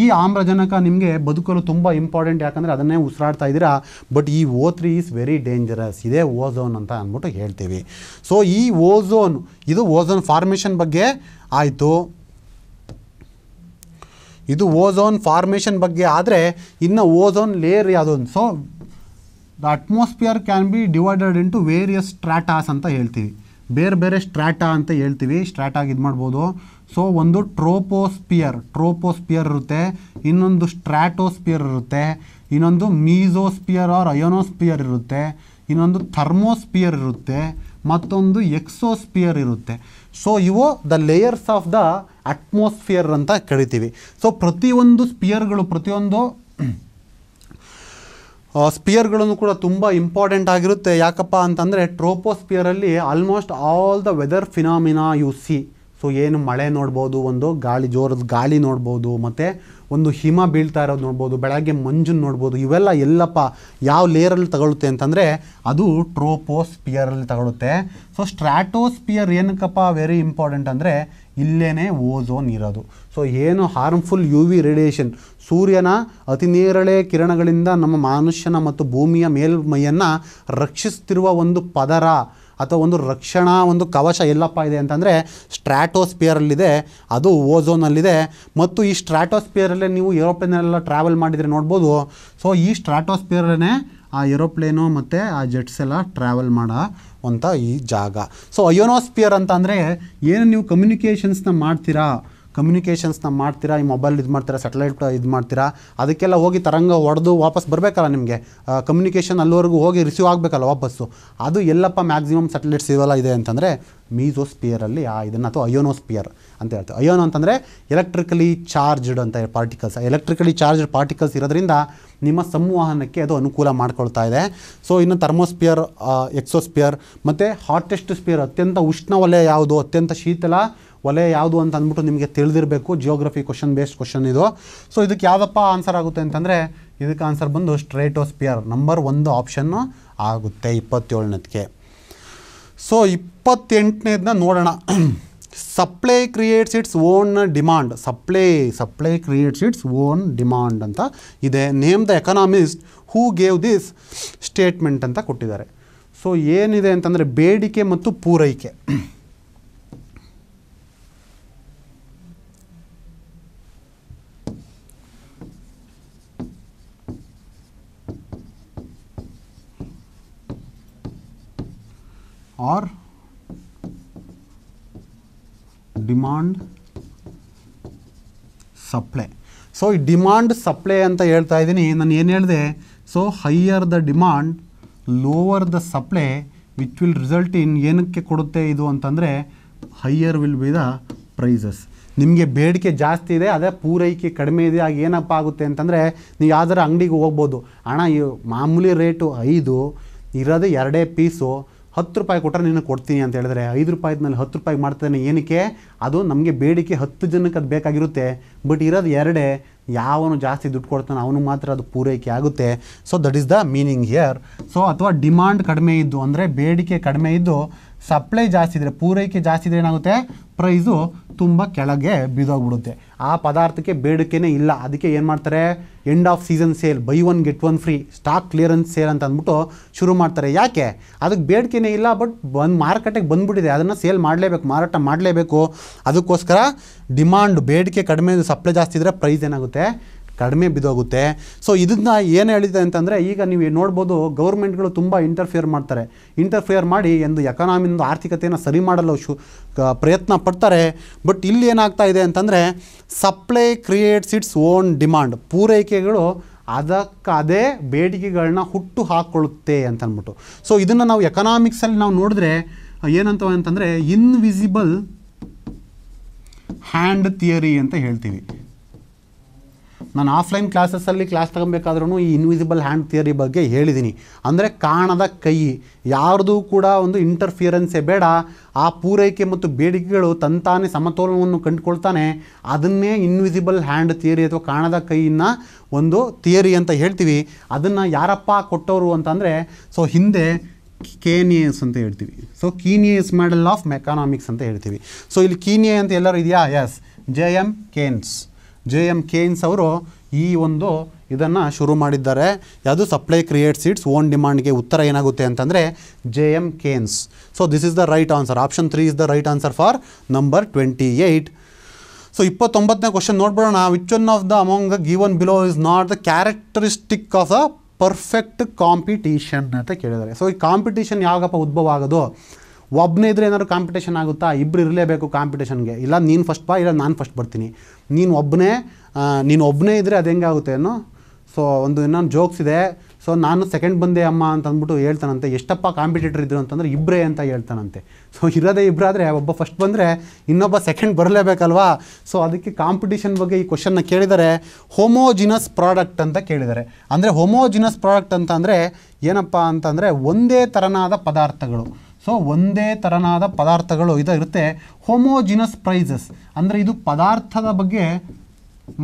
ಈ ಆಮ್ಲಜನಕ ನಿಮಗೆ ಬದುಕಲು ತುಂಬ ಇಂಪಾರ್ಟೆಂಟ್ ಯಾಕಂದರೆ ಅದನ್ನೇ ಉಸಿರಾಡ್ತಾ ಇದ್ದೀರಾ ಬಟ್ ಈ O three is very dangerous ಇದೇ ಓಝೋನ್ ಅಂತ ಅಂದ್ಬಿಟ್ಟು ಹೇಳ್ತೀವಿ ಸೊ ಈ ಓಝೋನ್ ಇದು ಓಝೋನ್ ಫಾರ್ಮೇಷನ್ ಬಗ್ಗೆ ಆಯಿತು ಇದು ಓಝೋನ್ ಫಾರ್ಮೇಷನ್ ಬಗ್ಗೆ ಆದರೆ ಇನ್ನು ಓಝೋನ್ ಲೇಯರ್ ಯಾವುದೊಂದು so the atmosphere can be divided into various stratas ಅಂತ ಹೇಳ್ತೀವಿ ಬೇರೆ ಬೇರೆ ಸ್ಟ್ರಾಟಾ ಅಂತ ಹೇಳ್ತೀವಿ ಸ್ಟ್ರಾಟಾಗಿ ಇದು ಮಾಡ್ಬೋದು ಸೊ ಒಂದು ಟ್ರೋಪೋಸ್ಪಿಯರ್ ಟ್ರೋಪೋಸ್ಪಿಯರ್ ಇರುತ್ತೆ ಇನ್ನೊಂದು ಸ್ಟ್ರಾಟೋಸ್ಪಿಯರ್ ಇರುತ್ತೆ ಇನ್ನೊಂದು ಮೀಝೋಸ್ಪಿಯರ್ ಆರ್ ಅಯೋನೋಸ್ಪಿಯರ್ ಇರುತ್ತೆ ಇನ್ನೊಂದು ಥರ್ಮೋಸ್ಪಿಯರ್ ಇರುತ್ತೆ ಮತ್ತೊಂದು ಎಕ್ಸೋಸ್ಪಿಯರ್ ಇರುತ್ತೆ ಸೊ ಇವು the layers of the atmosphere ಅಂತ ಕರಿತೀವಿ ಸೊ ಪ್ರತಿಯೊಂದು ಸ್ಪಿಯರ್ಗಳು ಪ್ರತಿಯೊಂದು ಸ್ಪಿಯರ್ಗಳನ್ನು ಕೂಡ ತುಂಬ ಇಂಪಾರ್ಟೆಂಟ್ ಆಗಿರುತ್ತೆ ಯಾಕಪ್ಪ ಅಂತಂದರೆ ಟ್ರೋಪೋಸ್ಪಿಯರಲ್ಲಿ almost all the weather phenomena you see so ಏನು ಮಳೆ ನೋಡ್ಬೋದು ಒಂದು ಗಾಳಿ ಜೋರದ ಗಾಳಿ ನೋಡ್ಬೋದು ಮತ್ತು ಒಂದು ಹಿಮ ಬೀಳ್ತಾ ಇರೋದು ನೋಡ್ಬೋದು ಬೆಳಗ್ಗೆ ಮಂಜು ನೋಡ್ಬೋದು ಇವೆಲ್ಲ ಎಲ್ಲಪ್ಪ ಯಾವ ಲೇಯರಲ್ಲಿ ತಗೊಳುತ್ತೆ ಅಂತಂದರೆ ಅದು ಟ್ರೋಪೋಸ್ಪಿಯರಲ್ಲಿ ತಗೊಳುತ್ತೆ ಸೊ ಸ್ಟ್ರಾಟೋಸ್ಪಿಯರ್ ಏನಕ್ಕಪ್ಪ ವೆರಿ ಇಂಪಾರ್ಟೆಂಟ್ ಅಂದರೆ ಇಲ್ಲೇ ಓಝೋನ್ ಇರೋದು ಸೊ ಏನು ಹಾರ್ಮ್ಫುಲ್ ಯು ವಿ ರೇಡಿಯೇಷನ್ ಸೂರ್ಯನ ಅತಿ ನೇರಳೆ ಕಿರಣಗಳಿಂದ ನಮ್ಮ ಮನುಷ್ಯನ ಮತ್ತು ಭೂಮಿಯ ಮೇಲ್ಮೈಯನ್ನು ರಕ್ಷಿಸ್ತಿರುವ ಒಂದು ಪದರ ಅಥವಾ ಒಂದು ರಕ್ಷಣಾ ಒಂದು ಕವಚ ಎಲ್ಲಪ್ಪ ಇದೆ ಅಂತಂದರೆ ಸ್ಟ್ರಾಟೋಸ್ಪಿಯರಲ್ಲಿದೆ ಅದು ಓಝೋನಲ್ಲಿದೆ ಮತ್ತು ಈ ಸ್ಟ್ರಾಟೋಸ್ಪಿಯರಲ್ಲೇ ನೀವು ಏರೋಪ್ಲೇನಲ್ಲೆಲ್ಲ ಟ್ರಾವೆಲ್ ಮಾಡಿದರೆ ನೋಡ್ಬೋದು ಸೊ ಈ ಸ್ಟ್ರಾಟೋಸ್ಪಿಯರಲ್ಲೇ ಆ ಏರೋಪ್ಲೇನು ಮತ್ತು ಆ ಜೆಟ್ಸ್ ಎಲ್ಲ ಟ್ರಾವೆಲ್ ಮಾಡೋ ಅಂತ ಈ ಜಾಗ ಸೊ ಅಯೋನೋಸ್ಪಿಯರ್ ಅಂತ ಅಂದರೆ ಏನು ನೀವು ಕಮ್ಯುನಿಕೇಷನ್ಸ್ನ ಮಾಡ್ತೀರಾ ಕಮ್ಯುನಿಕೇಷನ್ಸ್ನ ಮಾಡ್ತೀರಾ ಈ ಮೊಬೈಲ್ ಇದು ಮಾಡ್ತೀರಾ ಸ್ಯಾಟಲೈಟ್ ಇದು ಮಾಡ್ತೀರಾ ಅದಕ್ಕೆಲ್ಲ ಹೋಗಿ ತರಂಗ ಹೊಡೆದು ವಾಪಸ್ ಬರಬೇಕಲ್ಲ ನಿಮಗೆ ಕಮ್ಯುನಿಕೇಷನ್ ಅಲ್ಲಿವರೆಗೂ ಹೋಗಿ ರಿಸೀವ್ ಆಗಬೇಕಲ್ಲ ವಾಪಸ್ಸು ಅದು ಎಲ್ಲಪ್ಪ ಮ್ಯಾಕ್ಸಿಮಮ್ ಸ್ಯಾಟಲೈಟ್ಸ್ ಇವೆಲ್ಲ ಇದೆ ಅಂತಂದರೆ ಮೀಸೋಸ್ಪಿಯರಲ್ಲಿ ಆ ಇದನ್ನು ಅಥವಾ ಅಯೋನೋಸ್ಪಿಯರ್ ಅಂತ ಹೇಳ್ತೇವೆ ಅಯೋನ್ ಅಂತಂದರೆ ಎಲೆಕ್ಟ್ರಿಕಲಿ ಚಾರ್ಜ್ಡ್ ಅಂತ ಪಾರ್ಟಿಕಲ್ಸ್ ಎಲೆಕ್ಟ್ರಿಕಲಿ ಚಾರ್ಜ್ಡ್ ಪಾರ್ಟಿಕಲ್ಸ್ ಇರೋದ್ರಿಂದ ನಿಮ್ಮ ಸಂವಹನಕ್ಕೆ ಅದು ಅನುಕೂಲ ಮಾಡ್ಕೊಳ್ತಾ ಇದೆ ಸೊ ಇನ್ನು ಥರ್ಮೋಸ್ಪಿಯರ್ ಎಕ್ಸೋಸ್ಪಿಯರ್ ಮತ್ತು ಹಾಟೆಸ್ಟ್ ಸ್ಪಿಯರ್ ಅತ್ಯಂತ ಉಷ್ಣ ವಲಯ ಯಾವುದು ಅತ್ಯಂತ ಶೀತಲ ವಲಯ ಯಾವುದು ಅಂತ ಅಂದ್ಬಿಟ್ಟು ನಿಮಗೆ ತಿಳಿದಿರಬೇಕು ಜಿಯೋಗ್ರಫಿ ಕ್ವಶನ್ ಬೇಸ್ಡ್ ಕ್ವಶನ್ ಇದು ಸೊ ಇದಕ್ಕೆ ಯಾವುದಪ್ಪ ಆನ್ಸರ್ ಆಗುತ್ತೆ ಅಂತಂದರೆ ಇದಕ್ಕೆ ಆನ್ಸರ್ ಬಂದು ಸ್ಟ್ರೇಟೋಸ್ಪಿಯರ್ ನಂಬರ್ ಒಂದು ಆಪ್ಷನ್ನು ಆಗುತ್ತೆ ಇಪ್ಪತ್ತೇಳನೇದಕ್ಕೆ ಸೊ ಇಪ್ಪತ್ತೆಂಟನೇದನ್ನ ನೋಡೋಣ supply creates its own demand supply supply creates its own demand ಅಂತ ಇದೆ name the economist who gave this statement ಅಂತ ಕೊಟ್ಟಿದ್ದಾರೆ ಸೊ ಏನಿದೆ ಅಂತಂದರೆ ಬೇಡಿಕೆ ಮತ್ತು ಪೂರೈಕೆ ಆರ್ ಡಿಮಾಂಡ್ ಸಪ್ಲೈ ಸೊ ಈ ಡಿಮಾಂಡ್ ಸಪ್ಲೈ ಅಂತ ಹೇಳ್ತಾ ಇದ್ದೀನಿ ನಾನು ಏನು ಹೇಳಿದೆ so higher the demand lower the supply which will result in ಏನಕ್ಕೆ ಕೊಡುತ್ತೆ ಇದು ಅಂತಂದರೆ higher will be the prices ನಿಮಗೆ ಬೇಡಿಕೆ ಜಾಸ್ತಿ ಇದೆ ಅದೇ ಪೂರೈಕೆ ಕಡಿಮೆ ಇದೆ ಆಗ ಏನಪ್ಪ ಆಗುತ್ತೆ ಅಂತಂದರೆ ನೀವು ಯಾವ್ದಾರು ಅಂಗಡಿಗೆ ಹೋಗ್ಬೋದು ಹಣ ಮಾಮೂಲಿ ರೇಟು ಐದು ಇರೋದು ಎರಡೇ ಪೀಸು ಹತ್ತು ರೂಪಾಯಿ ಕೊಟ್ಟರೆ ನೀನು ಕೊಡ್ತೀನಿ ಅಂತ ಹೇಳಿದ್ರೆ ಐದು ರೂಪಾಯಿ ಹತ್ತು ರೂಪಾಯಿ ಮಾಡ್ತಾನೆ ಏನಕ್ಕೆ ಅದು ನಮಗೆ ಬೇಡಿಕೆ ಹತ್ತು ಜನಕ್ಕೆ ಅದು ಬೇಕಾಗಿರುತ್ತೆ ಬಟ್ ಇರೋದು ಎರಡೇ ಯಾವನು ಜಾಸ್ತಿ ದುಡ್ಡು ಕೊಡ್ತಾನೆ ಅವನು ಮಾತ್ರ ಅದು ಪೂರೈಕೆ ಆಗುತ್ತೆ so that is the meaning here so ಅಥವಾ ಡಿಮಾಂಡ್ ಕಡಿಮೆ ಇದ್ದು ಅಂದರೆ ಬೇಡಿಕೆ ಕಡಿಮೆ ಇದ್ದು ಸಪ್ಲೈ ಜಾಸ್ತಿ ಇದ್ದರೆ ಪೂರೈಕೆ ಜಾಸ್ತಿ ಇದ್ದರೆ ಏನಾಗುತ್ತೆ ಪ್ರೈಸು ತುಂಬ ಕೆಳಗೆ ಬೀದೋಗ್ಬಿಡುತ್ತೆ ಆ ಪದಾರ್ಥಕ್ಕೆ ಬೇಡಿಕೆನೇ ಇಲ್ಲ ಅದಕ್ಕೆ ಏನು ಮಾಡ್ತಾರೆ end of season sale buy one get one free stock clearance sale ಅಂತ ಅಂದ್ಬಿಟ್ಟು ಶುರು ಮಾಡ್ತಾರೆ ಯಾಕೆ ಅದಕ್ಕೆ ಬೇಡಿಕೆನೇ ಇಲ್ಲ ಬಟ್ ಒಂದು ಮಾರ್ಕೆಟಿಗೆ ಬಂದುಬಿಟ್ಟಿದೆ ಅದನ್ನು ಸೇಲ್ ಮಾಡಲೇಬೇಕು ಮಾರಾಟ ಮಾಡಲೇಬೇಕು ಅದಕ್ಕೋಸ್ಕರ ಡಿಮಾಂಡ್ ಬೇಡಿಕೆ ಕಡಿಮೆ ಸಪ್ಲೈ ಜಾಸ್ತಿ ಇದ್ದರೆ ಪ್ರೈಸ್ ಏನಾಗುತ್ತೆ ಕಡಿಮೆ ಬಿದ್ದೋಗುತ್ತೆ ಸೊ ಇದನ್ನ ಏನು ಹೇಳಿದೆ ಅಂತಂದರೆ ಈಗ ನೀವು ನೋಡ್ಬೋದು ಗೌರ್ಮೆಂಟ್ಗಳು ತುಂಬ ಇಂಟರ್ಫಿಯರ್ ಮಾಡ್ತಾರೆ ಇಂಟರ್ಫಿಯರ್ ಮಾಡಿ ಎಂದು ಎಕನಾಮಿಂದು ಆರ್ಥಿಕತೆಯನ್ನು ಸರಿ ಮಾಡಲು ಶು ಪ್ರಯತ್ನ ಪಡ್ತಾರೆ ಬಟ್ ಇಲ್ಲಿ ಏನಾಗ್ತಾ ಇದೆ ಅಂತಂದರೆ supply creates its own demand ಪೂರೈಕೆಗಳು ಅದಕ್ಕದೇ ಬೇಡಿಕೆಗಳನ್ನ ಹುಟ್ಟು ಹಾಕ್ಕೊಳ್ಳುತ್ತೆ ಅಂತ ಸೊ ಇದನ್ನು ನಾವು ಎಕನಾಮಿಕ್ಸಲ್ಲಿ ನಾವು ನೋಡಿದ್ರೆ ಏನಂತ ಅಂತಂದರೆ ಇನ್ವಿಸಿಬಲ್ ಹ್ಯಾಂಡ್ ಥಿಯರಿ ಅಂತ ಹೇಳ್ತೀವಿ ನಾನು ಆಫ್ಲೈನ್ ಕ್ಲಾಸಸ್ಸಲ್ಲಿ ಕ್ಲಾಸ್ ತಗೊಬೇಕಾದ್ರೂ ಈ ಇನ್ವಿಸಿಬಲ್ ಹ್ಯಾಂಡ್ ಥಿಯರಿ ಬಗ್ಗೆ ಹೇಳಿದ್ದೀನಿ ಅಂದರೆ ಕಾಣದ ಕೈ ಯಾರ್ದೂ ಕೂಡ ಒಂದು ಇಂಟರ್ಫಿಯರೆನ್ಸೇ ಬೇಡ ಆ ಪೂರೈಕೆ ಮತ್ತು ಬೇಡಿಕೆಗಳು ತಂತಾನೆ ಸಮತೋಲನವನ್ನು ಕಂಡುಕೊಳ್ತಾನೆ ಅದನ್ನೇ ಇನ್ವಿಸಿಬಲ್ ಹ್ಯಾಂಡ್ ಥಿಯರಿ ಅಥವಾ ಕಾಣದ ಕೈಯನ್ನು ಒಂದು ಥಿಯರಿ ಅಂತ ಹೇಳ್ತೀವಿ ಅದನ್ನು ಯಾರಪ್ಪ ಕೊಟ್ಟವರು ಅಂತಂದರೆ ಸೊ ಹಿಂದೆ ಕೇನಿಯಸ್ ಅಂತ ಹೇಳ್ತೀವಿ so Keynesian model of macroeconomics ಅಂತ ಹೇಳ್ತೀವಿ ಸೊ ಇಲ್ಲಿ ಕೀನಿಯ ಅಂತ ಎಲ್ಲರೂ ಇದೆಯಾ yes J M Keynes J M Keynes ಅವರು ಈ ಒಂದು ಇದನ್ನು ಶುರು ಮಾಡಿದ್ದಾರೆ ಯಾವುದು ಸಪ್ಲೈ ಕ್ರಿಯೇಟ್ ಸೀಟ್ಸ್ ಓನ್ ಡಿಮಾಂಡ್ಗೆ ಉತ್ತರ ಏನಾಗುತ್ತೆ ಅಂತಂದರೆ J M Keynes so this is the right answer option three is the right answer for number twenty eight so ಇಪ್ಪತ್ತೊಂಬತ್ತನೇ ಕ್ವಶನ್ ನೋಡ್ಬಿಡೋಣ which one of the among given below is not the characteristic of a perfect competition ಅಂತ ಕೇಳಿದ್ದಾರೆ so ಈ competition ಯಾವಾಗಪ್ಪ ಉದ್ಭವ ಆಗೋದು ಒಬ್ಬನೇ ಇದ್ರೆ ಏನಾದ್ರು ಕಾಂಪಿಟೇಷನ್ ಆಗುತ್ತಾ ಇಬ್ಬರು ಇರಲೇಬೇಕು ಕಾಂಪಿಟೇಷನ್ಗೆ ಇಲ್ಲ ನೀನು ಫಸ್ಟ್ ಬಾ ಇಲ್ಲ ನಾನು ಫಸ್ಟ್ ಬರ್ತೀನಿ ನೀನು ಒಬ್ಬನೇ ನೀನು ಒಬ್ಬನೇ ಇದ್ದರೆ ಅದು ಆಗುತ್ತೆ ಅನ್ನೋ ಸೊ ಒಂದು ಇನ್ನೊಂದು ಜೋಕ್ಸ್ ಇದೆ ಸೊ ನಾನು ಸೆಕೆಂಡ್ ಬಂದೆ ಅಮ್ಮ ಅಂತ ಅಂದ್ಬಿಟ್ಟು ಹೇಳ್ತಾನಂತೆ ಎಷ್ಟಪ್ಪ ಕಾಂಪಿಟೇಟರ್ ಇದ್ರು ಅಂತಂದರೆ ಇಬ್ಬರೇ ಅಂತ ಹೇಳ್ತಾನಂತೆ ಸೊ ಇರೋದೇ ಇಬ್ಬರಾದರೆ ಒಬ್ಬ ಫಸ್ಟ್ ಬಂದರೆ ಇನ್ನೊಬ್ಬ ಸೆಕೆಂಡ್ ಬರಲೇಬೇಕಲ್ವಾ ಸೊ ಅದಕ್ಕೆ ಕಾಂಪಿಟೇಷನ್ ಬಗ್ಗೆ ಈ ಕ್ವಶನ್ನ ಕೇಳಿದರೆ ಹೋಮೋಜಿನಸ್ ಪ್ರಾಡಕ್ಟ್ ಅಂತ ಕೇಳಿದ್ದಾರೆ ಅಂದರೆ ಹೋಮೋಜಿನಸ್ ಪ್ರಾಡಕ್ಟ್ ಅಂತ ಅಂದರೆ ಏನಪ್ಪ ಅಂತಂದರೆ ಒಂದೇ ಥರನಾದ ಪದಾರ್ಥಗಳು ಸೊ ಒಂದೇ ಥರನಾದ ಪದಾರ್ಥಗಳು ಇದು ಇರುತ್ತೆ ಹೋಮೋಜಿನಸ್ ಪ್ರೈಸಸ್ ಅಂದರೆ ಇದು ಪದಾರ್ಥದ ಬಗ್ಗೆ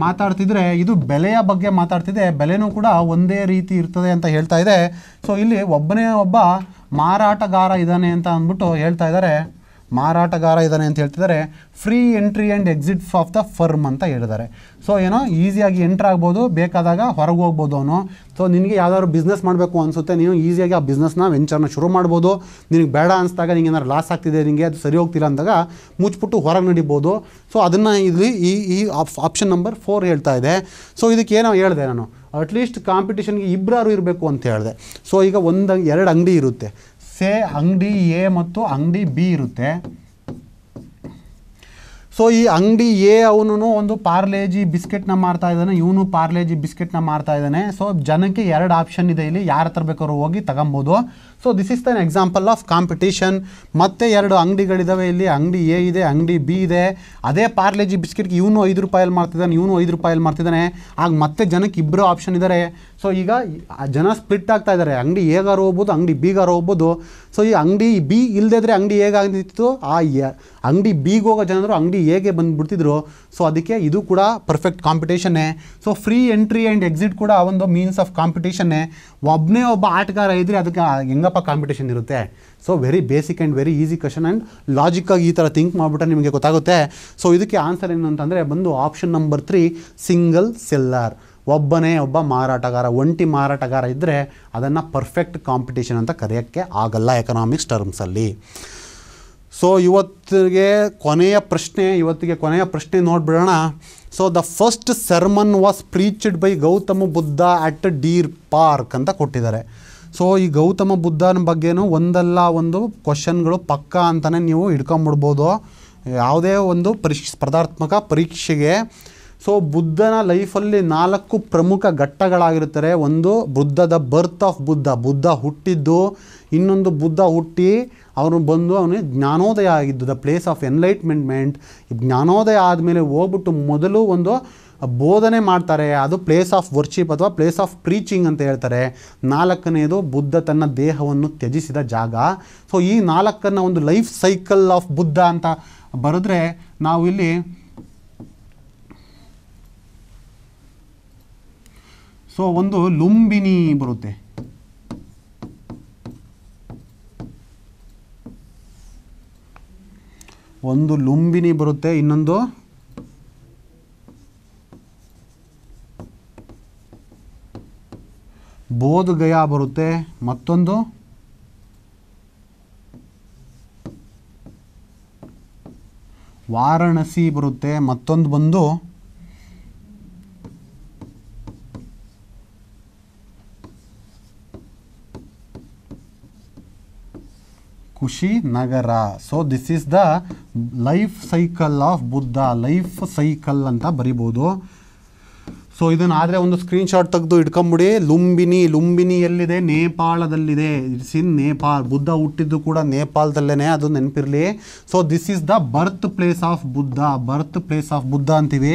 ಮಾತಾಡ್ತಿದ್ರೆ ಇದು ಬೆಲೆಯ ಬಗ್ಗೆ ಮಾತಾಡ್ತಿದೆ ಬೆಲೆನೂ ಕೂಡ ಒಂದೇ ರೀತಿ ಇರ್ತದೆ ಅಂತ ಹೇಳ್ತಾ ಇದೆ ಸೊ ಇಲ್ಲಿ ಒಬ್ಬನೇ ಒಬ್ಬ ಮಾರಾಟಗಾರ ಇದ್ದಾನೆ ಅಂತ ಅಂದ್ಬಿಟ್ಟು ಹೇಳ್ತಾ ಇದ್ದಾರೆ ಮಾರಾಟಗಾರ ಇದ್ದಾನೆ ಅಂತ ಹೇಳ್ತಿದ್ದಾರೆ free entry and exit of the firm ಅಂತ ಹೇಳಿದ್ದಾರೆ ಸೊ ಏನೋ ಈಸಿಯಾಗಿ ಎಂಟ್ರ್ ಆಗ್ಬೋದು ಬೇಕಾದಾಗ ಹೊರಗೆ ಹೋಗ್ಬೋದು ಅವನು ಸೊ ನಿನಗೆ ಯಾವ್ದಾದ್ರು ಬಿಸ್ನೆಸ್ ಮಾಡಬೇಕು ಅನಿಸುತ್ತೆ ನೀವು ಈಸಿಯಾಗಿ ಆ ಬಿಸ್ನೆಸ್ನ ವೆಂಚರ್ನ ಶುರು ಮಾಡ್ಬೋದು ನಿನಗೆ ಬೇಡ ಅನಿಸಿದಾಗ ನಿಂಗೆ ಏನಾದ್ರು ಲಾಸ್ ಆಗ್ತಿದೆ ನಿಮಗೆ ಅದು ಸರಿ ಹೋಗ್ತಿಲ್ಲ ಅಂದಾಗ ಮುಚ್ಚಿಬಿಟ್ಟು ಹೊರಗೆ ನಡಿಬೋದು ಸೊ ಅದನ್ನು ಇಲ್ಲಿ ಈ ಈ ಆಪ್ಷನ್ ನಂಬರ್ ಫೋರ್ ಹೇಳ್ತಾ ಇದೆ ಸೊ ಇದಕ್ಕೆ ಏನೋ ಹೇಳಿದೆ ನಾನು ಅಟ್ಲೀಸ್ಟ್ ಕಾಂಪಿಟೇಷನ್ಗೆ ಇಬ್ಬರಾರು ಇರಬೇಕು ಅಂತ ಹೇಳಿದೆ ಸೊ ಈಗ ಒಂದು ಎರಡು ಅಂಗಡಿ ಇರುತ್ತೆ ಸೆ ಅಂಗಡಿ ಎ ಮತ್ತು ಅಂಗಡಿ ಬಿ ಇರುತ್ತೆ ಸೊ ಈ ಅಂಗಡಿ ಎ ಅವನು ಒಂದು ಪಾರ್ಲೇಜಿ ಬಿಸ್ಕೆಟ್ನ ಮಾರ್ತಾ ಇದ್ದಾನೆ ಇವನು ಪಾರ್ಲೇಜಿ ಬಿಸ್ಕೆಟ್ನ ಮಾಡ್ತಾ ಇದ್ದಾನೆ ಸೊ ಜನಕ್ಕೆ ಎರಡು ಆಪ್ಷನ್ ಇದೆ ಇಲ್ಲಿ ಯಾರ ಹತ್ರ ಹೋಗಿ ತಗೊಬೋದು so this is then example of competition ಮತ್ತೆ ಎರಡು ಅಂಗಡಿಗಳಿದ್ದಾವೆ ಇಲ್ಲಿ ಅಂಗಡಿ ಎ ಇದೆ ಅಂಗಡಿ ಬಿ ಇದೆ ಅದೇ ಪಾರ್ಲೆಜಿ ಬಿಸ್ಕೆಟ್ಗೆ ಇವನು ಐದು ರೂಪಾಯಲ್ಲಿ ಮಾಡ್ತಿದ್ದಾನೆ ಇವನು ಐದು ರೂಪಾಯಲ್ಲಿ ಮಾಡ್ತಿದ್ದಾನೆ ಆಗ ಮತ್ತೆ ಜನಕ್ಕೆ ಇಬ್ಬರು ಆಪ್ಷನ್ ಇದ್ದಾರೆ ಸೊ ಈಗ ಜನ ಸ್ಪ್ಲಿಟ್ ಆಗ್ತಾ ಇದ್ದಾರೆ ಅಂಗಡಿ ಹೇಗಾರು ಹೋಗ್ಬೋದು ಅಂಗಡಿ ಬಿಗಾರು ಹೋಗ್ಬೋದು ಸೊ ಈ ಅಂಗಡಿ ಬಿ ಇಲ್ಲದಿದ್ರೆ ಅಂಗಡಿ ಹೇಗಾಗ್ತಿತ್ತು ಆ ಅಂಗಡಿ ಬಿಗೆ ಹೋಗೋ ಜನರು ಅಂಗಡಿ ಹೇಗೆ ಬಂದುಬಿಡ್ತಿದ್ರು ಸೊ ಅದಕ್ಕೆ ಇದು ಕೂಡ ಪರ್ಫೆಕ್ಟ್ ಕಾಂಪಿಟೇಷನ್ನೇ so free entry and exit ಕೂಡ ಒಂದು ಮೀನ್ಸ್ ಆಫ್ ಕಾಂಪಿಟೇಷನ್ನೇ ಒಬ್ಬನೇ ಒಬ್ಬ ಆಟಗಾರ ಇದ್ರೆ ಅದಕ್ಕೆ ಹೆಂಗ ಸಿಕ್ಕಾಪಪ್ಪ ಕಾಂಪಿಟೇಷನ್ ಇರುತ್ತೆ so very basic and very easy question and ಲಾಜಿಕ್ಕಾಗಿ ಈ ಥರ ಥಿಂಕ್ ಮಾಡಿಬಿಟ್ರೆ ನಿಮಗೆ ಗೊತ್ತಾಗುತ್ತೆ ಸೊ ಇದಕ್ಕೆ ಆನ್ಸರ್ ಏನು ಅಂತಂದರೆ ಬಂದು option number three single seller ಒಬ್ಬನೇ ಒಬ್ಬ ಮಾರಾಟಗಾರ ಒಂಟಿ ಮಾರಾಟಗಾರ ಇದ್ದರೆ ಅದನ್ನು ಪರ್ಫೆಕ್ಟ್ ಕಾಂಪಿಟೇಷನ್ ಅಂತ ಕರೆಯೋಕ್ಕೆ ಆಗಲ್ಲ ಎಕನಾಮಿಕ್ಸ್ ಟರ್ಮ್ಸಲ್ಲಿ ಸೊ ಇವತ್ತಿಗೆ ಕೊನೆಯ ಪ್ರಶ್ನೆ ಇವತ್ತಿಗೆ ಕೊನೆಯ ಪ್ರಶ್ನೆ ನೋಡಿಬಿಡೋಣ so the first sermon was preached by Gautama Buddha at deer park ಅಂತ ಕೊಟ್ಟಿದ್ದಾರೆ ಸೊ ಈ ಗೌತಮ ಬುದ್ಧನ ಬಗ್ಗೆನೂ ಒಂದಲ್ಲ ಒಂದು ಕ್ವಶನ್ಗಳು ಪಕ್ಕ ಅಂತಲೇ ನೀವು ಹಿಡ್ಕೊಂಬಿಡ್ಬೋದು ಯಾವುದೇ ಒಂದು ಪರೀಕ್ಷೆ ಸ್ಪರ್ಧಾತ್ಮಕ ಪರೀಕ್ಷೆಗೆ ಸೊ ಬುದ್ಧನ ಲೈಫಲ್ಲಿ ನಾಲ್ಕು ಪ್ರಮುಖ ಘಟ್ಟಗಳಾಗಿರುತ್ತಾರೆ ಒಂದು ಬುದ್ಧದ ಬರ್ತ್ ಆಫ್ ಬುದ್ಧ ಬುದ್ಧ ಹುಟ್ಟಿದ್ದು ಇನ್ನೊಂದು ಬುದ್ಧ ಹುಟ್ಟಿ ಅವನು ಬಂದು ಅವನಿಗೆ ಜ್ಞಾನೋದಯ ಆಗಿದ್ದು ದ ಪ್ಲೇಸ್ ಆಫ್ ಎನ್ಲೈಟ್ಮೆಂಟ್ಮೆಂಟ್ ಜ್ಞಾನೋದಯ ಆದಮೇಲೆ ಹೋಗ್ಬಿಟ್ಟು ಮೊದಲು ಒಂದು ಬೋಧನೆ ಮಾಡ್ತಾರೆ ಅದು ಪ್ಲೇಸ್ ಆಫ್ ವರ್ಶಿಪ್ ಅಥವಾ ಪ್ಲೇಸ್ ಆಫ್ ಪ್ರೀಚಿಂಗ್ ಅಂತ ಹೇಳ್ತಾರೆ ನಾಲ್ಕನೆಯದು ಬುದ್ಧ ತನ್ನ ದೇಹವನ್ನು ತ್ಯಜಿಸಿದ ಜಾಗ ಸೊ ಈ ನಾಲ್ಕನ್ನ ಒಂದು ಲೈಫ್ ಸೈಕಲ್ ಆಫ್ ಬುದ್ಧ ಅಂತ ಬರೆದ್ರೆ ನಾವು ಇಲ್ಲಿ ಸೊ ಒಂದು ಲುಂಬಿನಿ ಬರುತ್ತೆ ಒಂದು ಲುಂಬಿನಿ ಬರುತ್ತೆ ಇನ್ನೊಂದು ಗಯಾ ಬರುತ್ತೆ ಮತ್ತೊಂದು ವಾರಣಸಿ ಬರುತ್ತೆ ಮತ್ತೊಂದು ಬಂದು Kushinagar so this is the life cycle of Buddha life cycle ಅಂತ ಬರಿಬೋದು ಸೊ ಇದನ್ನು ಆದರೆ ಒಂದು ಸ್ಕ್ರೀನ್ಶಾಟ್ ತೆಗೆದು ಇಟ್ಕೊಂಬಿಡಿ ಲುಂಬಿನಿ ಲುಂಬಿನಿ ಎಲ್ಲಿದೆ ನೇಪಾಳದಲ್ಲಿದೆ ಇಟ್ಸ್ ಇನ್ ನೇಪಾಳ್ ಬುದ್ಧ ಹುಟ್ಟಿದ್ದು ಕೂಡ ನೇಪಾಳದಲ್ಲೇ ಅದು ನೆನಪಿರಲಿ so this is the birth place of Buddha birth place of Buddha ಅಂತೀವಿ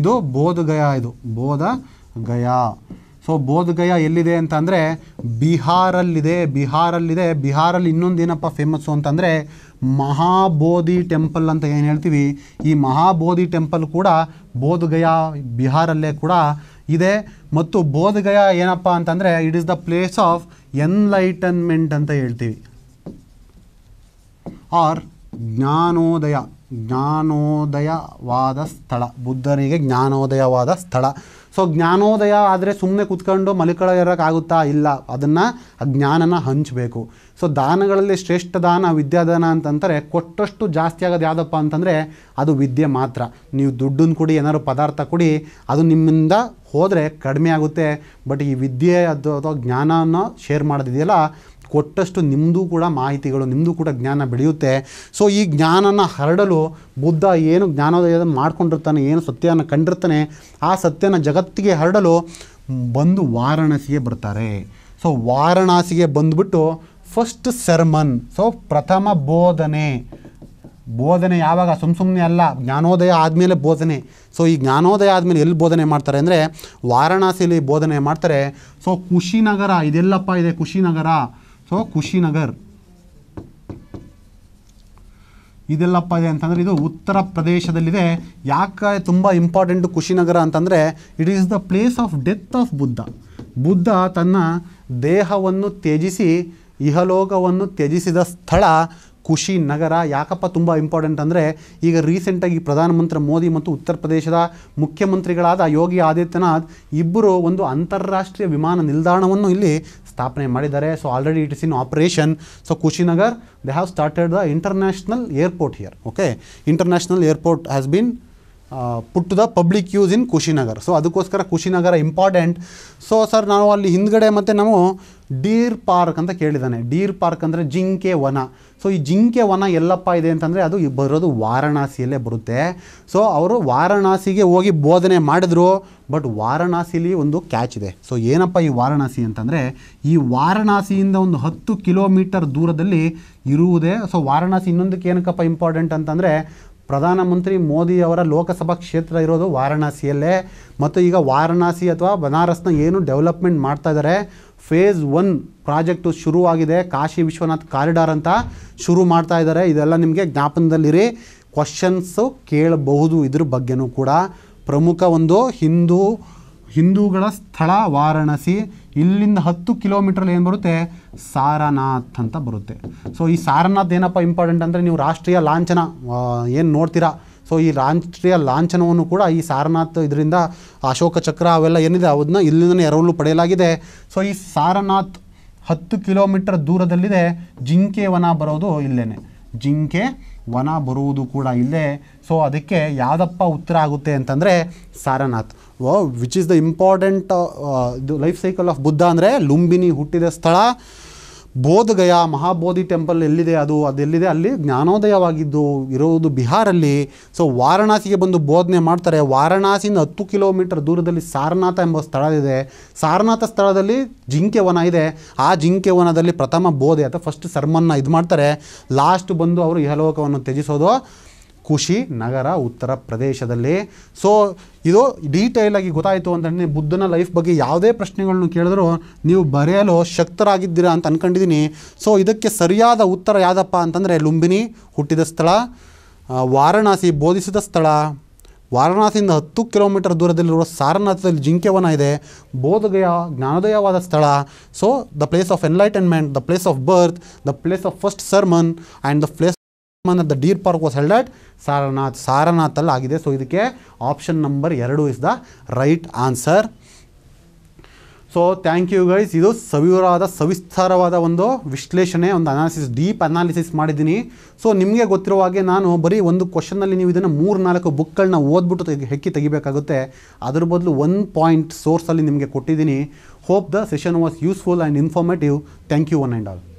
ಇದು ಬೋಧಗಯಾ ಇದು ಬೋಧ ಗಯಾ ಸೊ ಬೋಧಗಯಾ ಎಲ್ಲಿದೆ ಅಂತಂದರೆ ಬಿಹಾರಲ್ಲಿದೆ ಬಿಹಾರಲ್ಲಿದೆ ಬಿಹಾರಲ್ಲಿ ಇನ್ನೊಂದು ಏನಪ್ಪ ಫೇಮಸ್ಸು ಅಂತಂದರೆ ಮಹಾಬೋಧಿ ಟೆಂಪಲ್ ಅಂತ ಏನು ಹೇಳ್ತೀವಿ ಈ ಮಹಾಬೋಧಿ ಟೆಂಪಲ್ ಕೂಡ ಬೋಧಗಯಾ ಬಿಹಾರಲ್ಲೇ ಕೂಡ ಇದೆ ಮತ್ತು ಬೋಧಗಯಾ ಏನಪ್ಪ ಅಂತಂದರೆ it is the place of enlightenment ಅಂತ ಹೇಳ್ತೀವಿ ಆರ್ ಜ್ಞಾನೋದಯ ಜ್ಞಾನೋದಯವಾದ ಸ್ಥಳ ಬುದ್ಧನಿಗೆ ಜ್ಞಾನೋದಯವಾದ ಸ್ಥಳ ಸೊ ಜ್ಞಾನೋದಯ ಆದರೆ ಸುಮ್ಮನೆ ಕೂತ್ಕೊಂಡು ಮಲಿಕಳ ಇರೋಕ್ಕಾಗುತ್ತಾ ಇಲ್ಲ ಅದನ್ನು ಜ್ಞಾನನ ಹಂಚಬೇಕು ಸೊ ದಾನಗಳಲ್ಲಿ ಶ್ರೇಷ್ಠ ದಾನ ವಿದ್ಯಾದಾನ ಅಂತಂದರೆ ಕೊಟ್ಟಷ್ಟು ಜಾಸ್ತಿ ಆಗೋದು ಯಾವುದಪ್ಪ ಅಂತಂದರೆ ಅದು ವಿದ್ಯೆ ಮಾತ್ರ ನೀವು ದುಡ್ಡನ್ನು ಕೊಡಿ ಏನಾದ್ರು ಪದಾರ್ಥ ಕೊಡಿ ಅದು ನಿಮ್ಮಿಂದ ಹೋದರೆ ಕಡಿಮೆ ಆಗುತ್ತೆ ಬಟ್ ಈ ವಿದ್ಯೆ ಅದು ಅಥವಾ ಜ್ಞಾನನ ಶೇರ್ ಮಾಡೋದಿದೆಯಲ್ಲ ಕೊಟ್ಟಷ್ಟು ನಿಮ್ಮದು ಕೂಡ ಮಾಹಿತಿಗಳು ನಿಮ್ಮದು ಕೂಡ ಜ್ಞಾನ ಬೆಳೆಯುತ್ತೆ ಸೊ ಈ ಜ್ಞಾನನ ಹರಡಲು ಬುದ್ಧ ಏನು ಜ್ಞಾನೋದಯ ಮಾಡ್ಕೊಂಡಿರ್ತಾನೆ ಏನು ಸತ್ಯವನ್ನು ಕಂಡಿರ್ತಾನೆ ಆ ಸತ್ಯನ ಜಗತ್ತಿಗೆ ಹರಡಲು ಬಂದು ವಾರಣಾಸಿಗೆ ಬರ್ತಾರೆ ಸೊ ವಾರಣಾಸಿಗೆ ಬಂದುಬಿಟ್ಟು ಫಸ್ಟ್ ಸೆರ್ಮನ್ ಸೊ ಪ್ರಥಮ ಬೋಧನೆ ಬೋಧನೆ ಯಾವಾಗ ಸುಮ್ಮ ಸುಮ್ಮನೆ ಅಲ್ಲ ಜ್ಞಾನೋದಯ ಆದಮೇಲೆ ಬೋಧನೆ ಸೊ ಈ ಜ್ಞಾನೋದಯ ಆದಮೇಲೆ ಎಲ್ಲಿ ಬೋಧನೆ ಮಾಡ್ತಾರೆ ಅಂದರೆ ವಾರಣಾಸಿಯಲ್ಲಿ ಬೋಧನೆ ಮಾಡ್ತಾರೆ ಸೊ ಕುಶಿನಗರ ಇದೆಲ್ಲಪ್ಪ ಇದೆ ಕುಶಿನಗರ ಸೊ ಕುಶಿನಗರ್ ಇದೆಲ್ಲಪ್ಪ ಇದೆ ಅಂತಂದರೆ ಇದು ಉತ್ತರ ಪ್ರದೇಶದಲ್ಲಿದೆ ಯಾಕೆ ತುಂಬ ಇಂಪಾರ್ಟೆಂಟ್ ಕುಶಿನಗರ ಅಂತಂದರೆ it is the place of death of Buddha Buddha ತನ್ನ ದೇಹವನ್ನು ತ್ಯಜಿಸಿ ಇಹಲೋಕವನ್ನು ತ್ಯಜಿಸಿದ ಸ್ಥಳ ಕುಶಿನಗರ ಯಾಕಪ್ಪ ತುಂಬ ಇಂಪಾರ್ಟೆಂಟ್ ಅಂದರೆ ಈಗ ರೀಸೆಂಟಾಗಿ ಪ್ರಧಾನಮಂತ್ರಿ ಮೋದಿ ಮತ್ತು ಉತ್ತರ ಪ್ರದೇಶದ ಮುಖ್ಯಮಂತ್ರಿಗಳಾದ ಯೋಗಿ ಆದಿತ್ಯನಾಥ್ ಇಬ್ಬರು ಒಂದು ಅಂತಾರಾಷ್ಟ್ರೀಯ ವಿಮಾನ ನಿಲ್ದಾಣವನ್ನು ಇಲ್ಲಿ ಸ್ಥಾಪನೆ ಮಾಡಿದ್ದಾರೆ so already it is in operation so Kushinagar they have started the international airport here okay international airport has been put the public use in Kushinagar so ಅದಕ್ಕೋಸ್ಕರ ಕುಶಿನಗರ ಇಂಪಾರ್ಟೆಂಟ್ ಸೊ ಸರ್ ನಾವು ಅಲ್ಲಿ ಹಿಂದ್ಗಡೆ ಮತ್ತು ನಾವು ಡೀರ್ ಪಾರ್ಕ್ ಅಂತ ಕೇಳಿದ್ದಾನೆ ಡೀರ್ ಪಾರ್ಕ್ ಅಂದರೆ ಜಿಂಕೆ ವನ ಸೊ ಈ ಜಿಂಕೆ ವನ ಎಲ್ಲಪ್ಪ ಇದೆ ಅಂತಂದರೆ ಅದು ಬರೋದು ವಾರಣಾಸಿಯಲ್ಲೇ ಬರುತ್ತೆ ಸೊ ಅವರು ವಾರಣಾಸಿಗೆ ಹೋಗಿ ಬೋಧನೆ ಮಾಡಿದ್ರು ಬಟ್ ವಾರಣಾಸಿಲಿ ಒಂದು ಕ್ಯಾಚ್ ಇದೆ ಸೊ ಏನಪ್ಪ ಈ ವಾರಣಾಸಿ ಅಂತಂದರೆ ಈ ವಾರಣಾಸಿಯಿಂದ ಒಂದು ಹತ್ತು ಕಿಲೋಮೀಟರ್ ದೂರದಲ್ಲಿ ಇರುವುದೇ ಸೊ ವಾರಣಾಸಿ ಇನ್ನೊಂದಕ್ಕೆ ಏನಕ್ಕಪ್ಪ ಇಂಪಾರ್ಟೆಂಟ್ ಅಂತಂದರೆ ಪ್ರಧಾನಮಂತ್ರಿ ಮೋದಿ ಅವರ ಲೋಕಸಭಾ ಕ್ಷೇತ್ರ ಇರೋದು ವಾರಣಾಸಿಯಲ್ಲೇ ಮತ್ತು ಈಗ ವಾರಣಾಸಿ ಅಥವಾ ಬನಾರಸ್ನ ಏನು ಡೆವಲಪ್ಮೆಂಟ್ ಮಾಡ್ತಾ ಇದ್ದಾರೆ ಫೇಸ್ ಒನ್ ಪ್ರಾಜೆಕ್ಟು ಶುರುವಾಗಿದೆ ಕಾಶಿ ವಿಶ್ವನಾಥ್ ಕಾರಿಡಾರ್ ಅಂತ ಶುರು ಮಾಡ್ತಾ ಇದ್ದಾರೆ ಇದೆಲ್ಲ ನಿಮಗೆ ಜ್ಞಾಪನದಲ್ಲಿರಿ ಕ್ವಶನ್ಸು ಕೇಳಬಹುದು ಇದ್ರ ಬಗ್ಗೆನೂ ಕೂಡ ಪ್ರಮುಖ ಒಂದು ಹಿಂದೂ ಹಿಂದೂಗಳ ಸ್ಥಳ ವಾರಣಾಸಿ ಇಲ್ಲಿಂದ ಹತ್ತು ಕಿಲೋಮೀಟ್ರಲ್ಲಿ ಏನು ಬರುತ್ತೆ ಸಾರನಾಥ್ ಅಂತ ಬರುತ್ತೆ ಸೊ ಈ ಸಾರನಾಥ್ ಏನಪ್ಪ ಇಂಪಾರ್ಟೆಂಟ್ ಅಂದರೆ ನೀವು ರಾಷ್ಟ್ರೀಯ ಲಾಂಛನ ಏನು ನೋಡ್ತೀರಾ ಸೊ ಈ ರಾಷ್ಟ್ರೀಯ ಲಾಂಛನವನ್ನು ಕೂಡ ಈ ಸಾರನಾಥ್ ಇದರಿಂದ ಅಶೋಕ ಚಕ್ರ ಅವೆಲ್ಲ ಏನಿದೆ ಅದನ್ನ ಇಲ್ಲಿಂದನೇ ಎರವಲು ಪಡೆಯಲಾಗಿದೆ ಸೊ ಈ ಸಾರನಾಥ್ ಹತ್ತು ಕಿಲೋಮೀಟರ್ ದೂರದಲ್ಲಿದೆ ಜಿಂಕೆ ವನ ಬರೋದು ಇಲ್ಲೇ ಜಿಂಕೆ ವನ ಬರುವುದು ಕೂಡ ಇಲ್ಲೇ ಸೊ ಅದಕ್ಕೆ ಯಾವುದಪ್ಪ ಉತ್ತರ ಆಗುತ್ತೆ ಅಂತಂದರೆ Sarnath which is the important ಇದು ಲೈಫ್ ಸೈಕಲ್ ಆಫ್ ಬುದ್ಧ ಅಂದರೆ ಲುಂಬಿನಿ ಹುಟ್ಟಿದ ಸ್ಥಳ ಬೋಧಗಯ ಮಹಾಬೋಧಿ ಟೆಂಪಲ್ ಎಲ್ಲಿದೆ ಅದು ಅದೆಲ್ಲಿದೆ ಅಲ್ಲಿ ಜ್ಞಾನೋದಯವಾಗಿದ್ದು ಇರೋದು ಬಿಹಾರಲ್ಲಿ ಸೊ ವಾರಣಾಸಿಗೆ ಬಂದು ಬೋಧನೆ ಮಾಡ್ತಾರೆ ವಾರಣಾಸಿಯಿಂದ ಹತ್ತು ಕಿಲೋಮೀಟರ್ ದೂರದಲ್ಲಿ ಸಾರನಾಥ ಎಂಬ ಸ್ಥಳವಿದೆ ಸಾರನಾಥ ಸ್ಥಳದಲ್ಲಿ ಜಿಂಕೆ ವನ ಇದೆ ಆ ಜಿಂಕೆ ವನದಲ್ಲಿ ಪ್ರಥಮ ಬೋಧೆ ಅಥವಾ ಫಸ್ಟ್ ಸರ್ಮನ್ನ ಇದು ಮಾಡ್ತಾರೆ ಲಾಸ್ಟ್ ಬಂದು ಅವರು ಯಹಲೋಕವನ್ನು ತ್ಯಜಿಸೋದು ಖುಷಿ ನಗರ ಉತ್ತರ ಪ್ರದೇಶದಲ್ಲಿ ಸೊ ಇದು ಆಗಿ ಗೊತ್ತಾಯಿತು ಅಂತಂದರೆ ಬುದ್ಧನ ಲೈಫ್ ಬಗ್ಗೆ ಯಾವುದೇ ಪ್ರಶ್ನೆಗಳನ್ನು ಕೇಳಿದ್ರು ನೀವು ಬರೆಯಲು ಶಕ್ತರಾಗಿದ್ದೀರಾ ಅಂತ ಅಂದ್ಕೊಂಡಿದ್ದೀನಿ ಸೊ ಇದಕ್ಕೆ ಸರಿಯಾದ ಉತ್ತರ ಯಾವುದಪ್ಪ ಅಂತಂದರೆ ಲುಂಬಿನಿ ಹುಟ್ಟಿದ ಸ್ಥಳ ವಾರಣಾಸಿ ಬೋಧಿಸಿದ ಸ್ಥಳ ವಾರಣಾಸಿಯಿಂದ ಹತ್ತು ಕಿಲೋಮೀಟರ್ ದೂರದಲ್ಲಿರುವ ಸಾರನಾಥದಲ್ಲಿ ಜಿಂಕೆವನ ಇದೆ ಬೋಧಗಯ ಜ್ಞಾನೋದಯವಾದ ಸ್ಥಳ so the place of enlightenment the place of birth the place of first sermon and the place the the deer park was held at Sarnath Saranath al agide. So, idikke option number 2 is the so thank you guys ಇದು ಸವಿವರವಾದ ಸವಿಸ್ತಾರವಾದ ಒಂದು ವಿಶ್ಲೇಷಣೆ ಒಂದು analysis deep analysis ಮಾಡಿದ್ದೀನಿ so ನಿಮಗೆ ಗೊತ್ತಿರುವ ಹಾಗೆ ನಾನು ಬರೀ ಒಂದು ಕ್ವಶನಲ್ಲಿ ನೀವು ಇದನ್ನು ಮೂರು ನಾಲ್ಕು ಬುಕ್ಗಳನ್ನ ಓದ್ಬಿಟ್ಟು ತೆಗಿ ಹೆಕ್ಕಿ ತೆಗಿಬೇಕಾಗುತ್ತೆ ಅದ್ರ ಬದಲು ಒನ್ ಪಾಯಿಂಟ್ ಸೋರ್ಸಲ್ಲಿ ನಿಮಗೆ ಕೊಟ್ಟಿದ್ದೀನಿ hope the session was useful and informative thank you one and all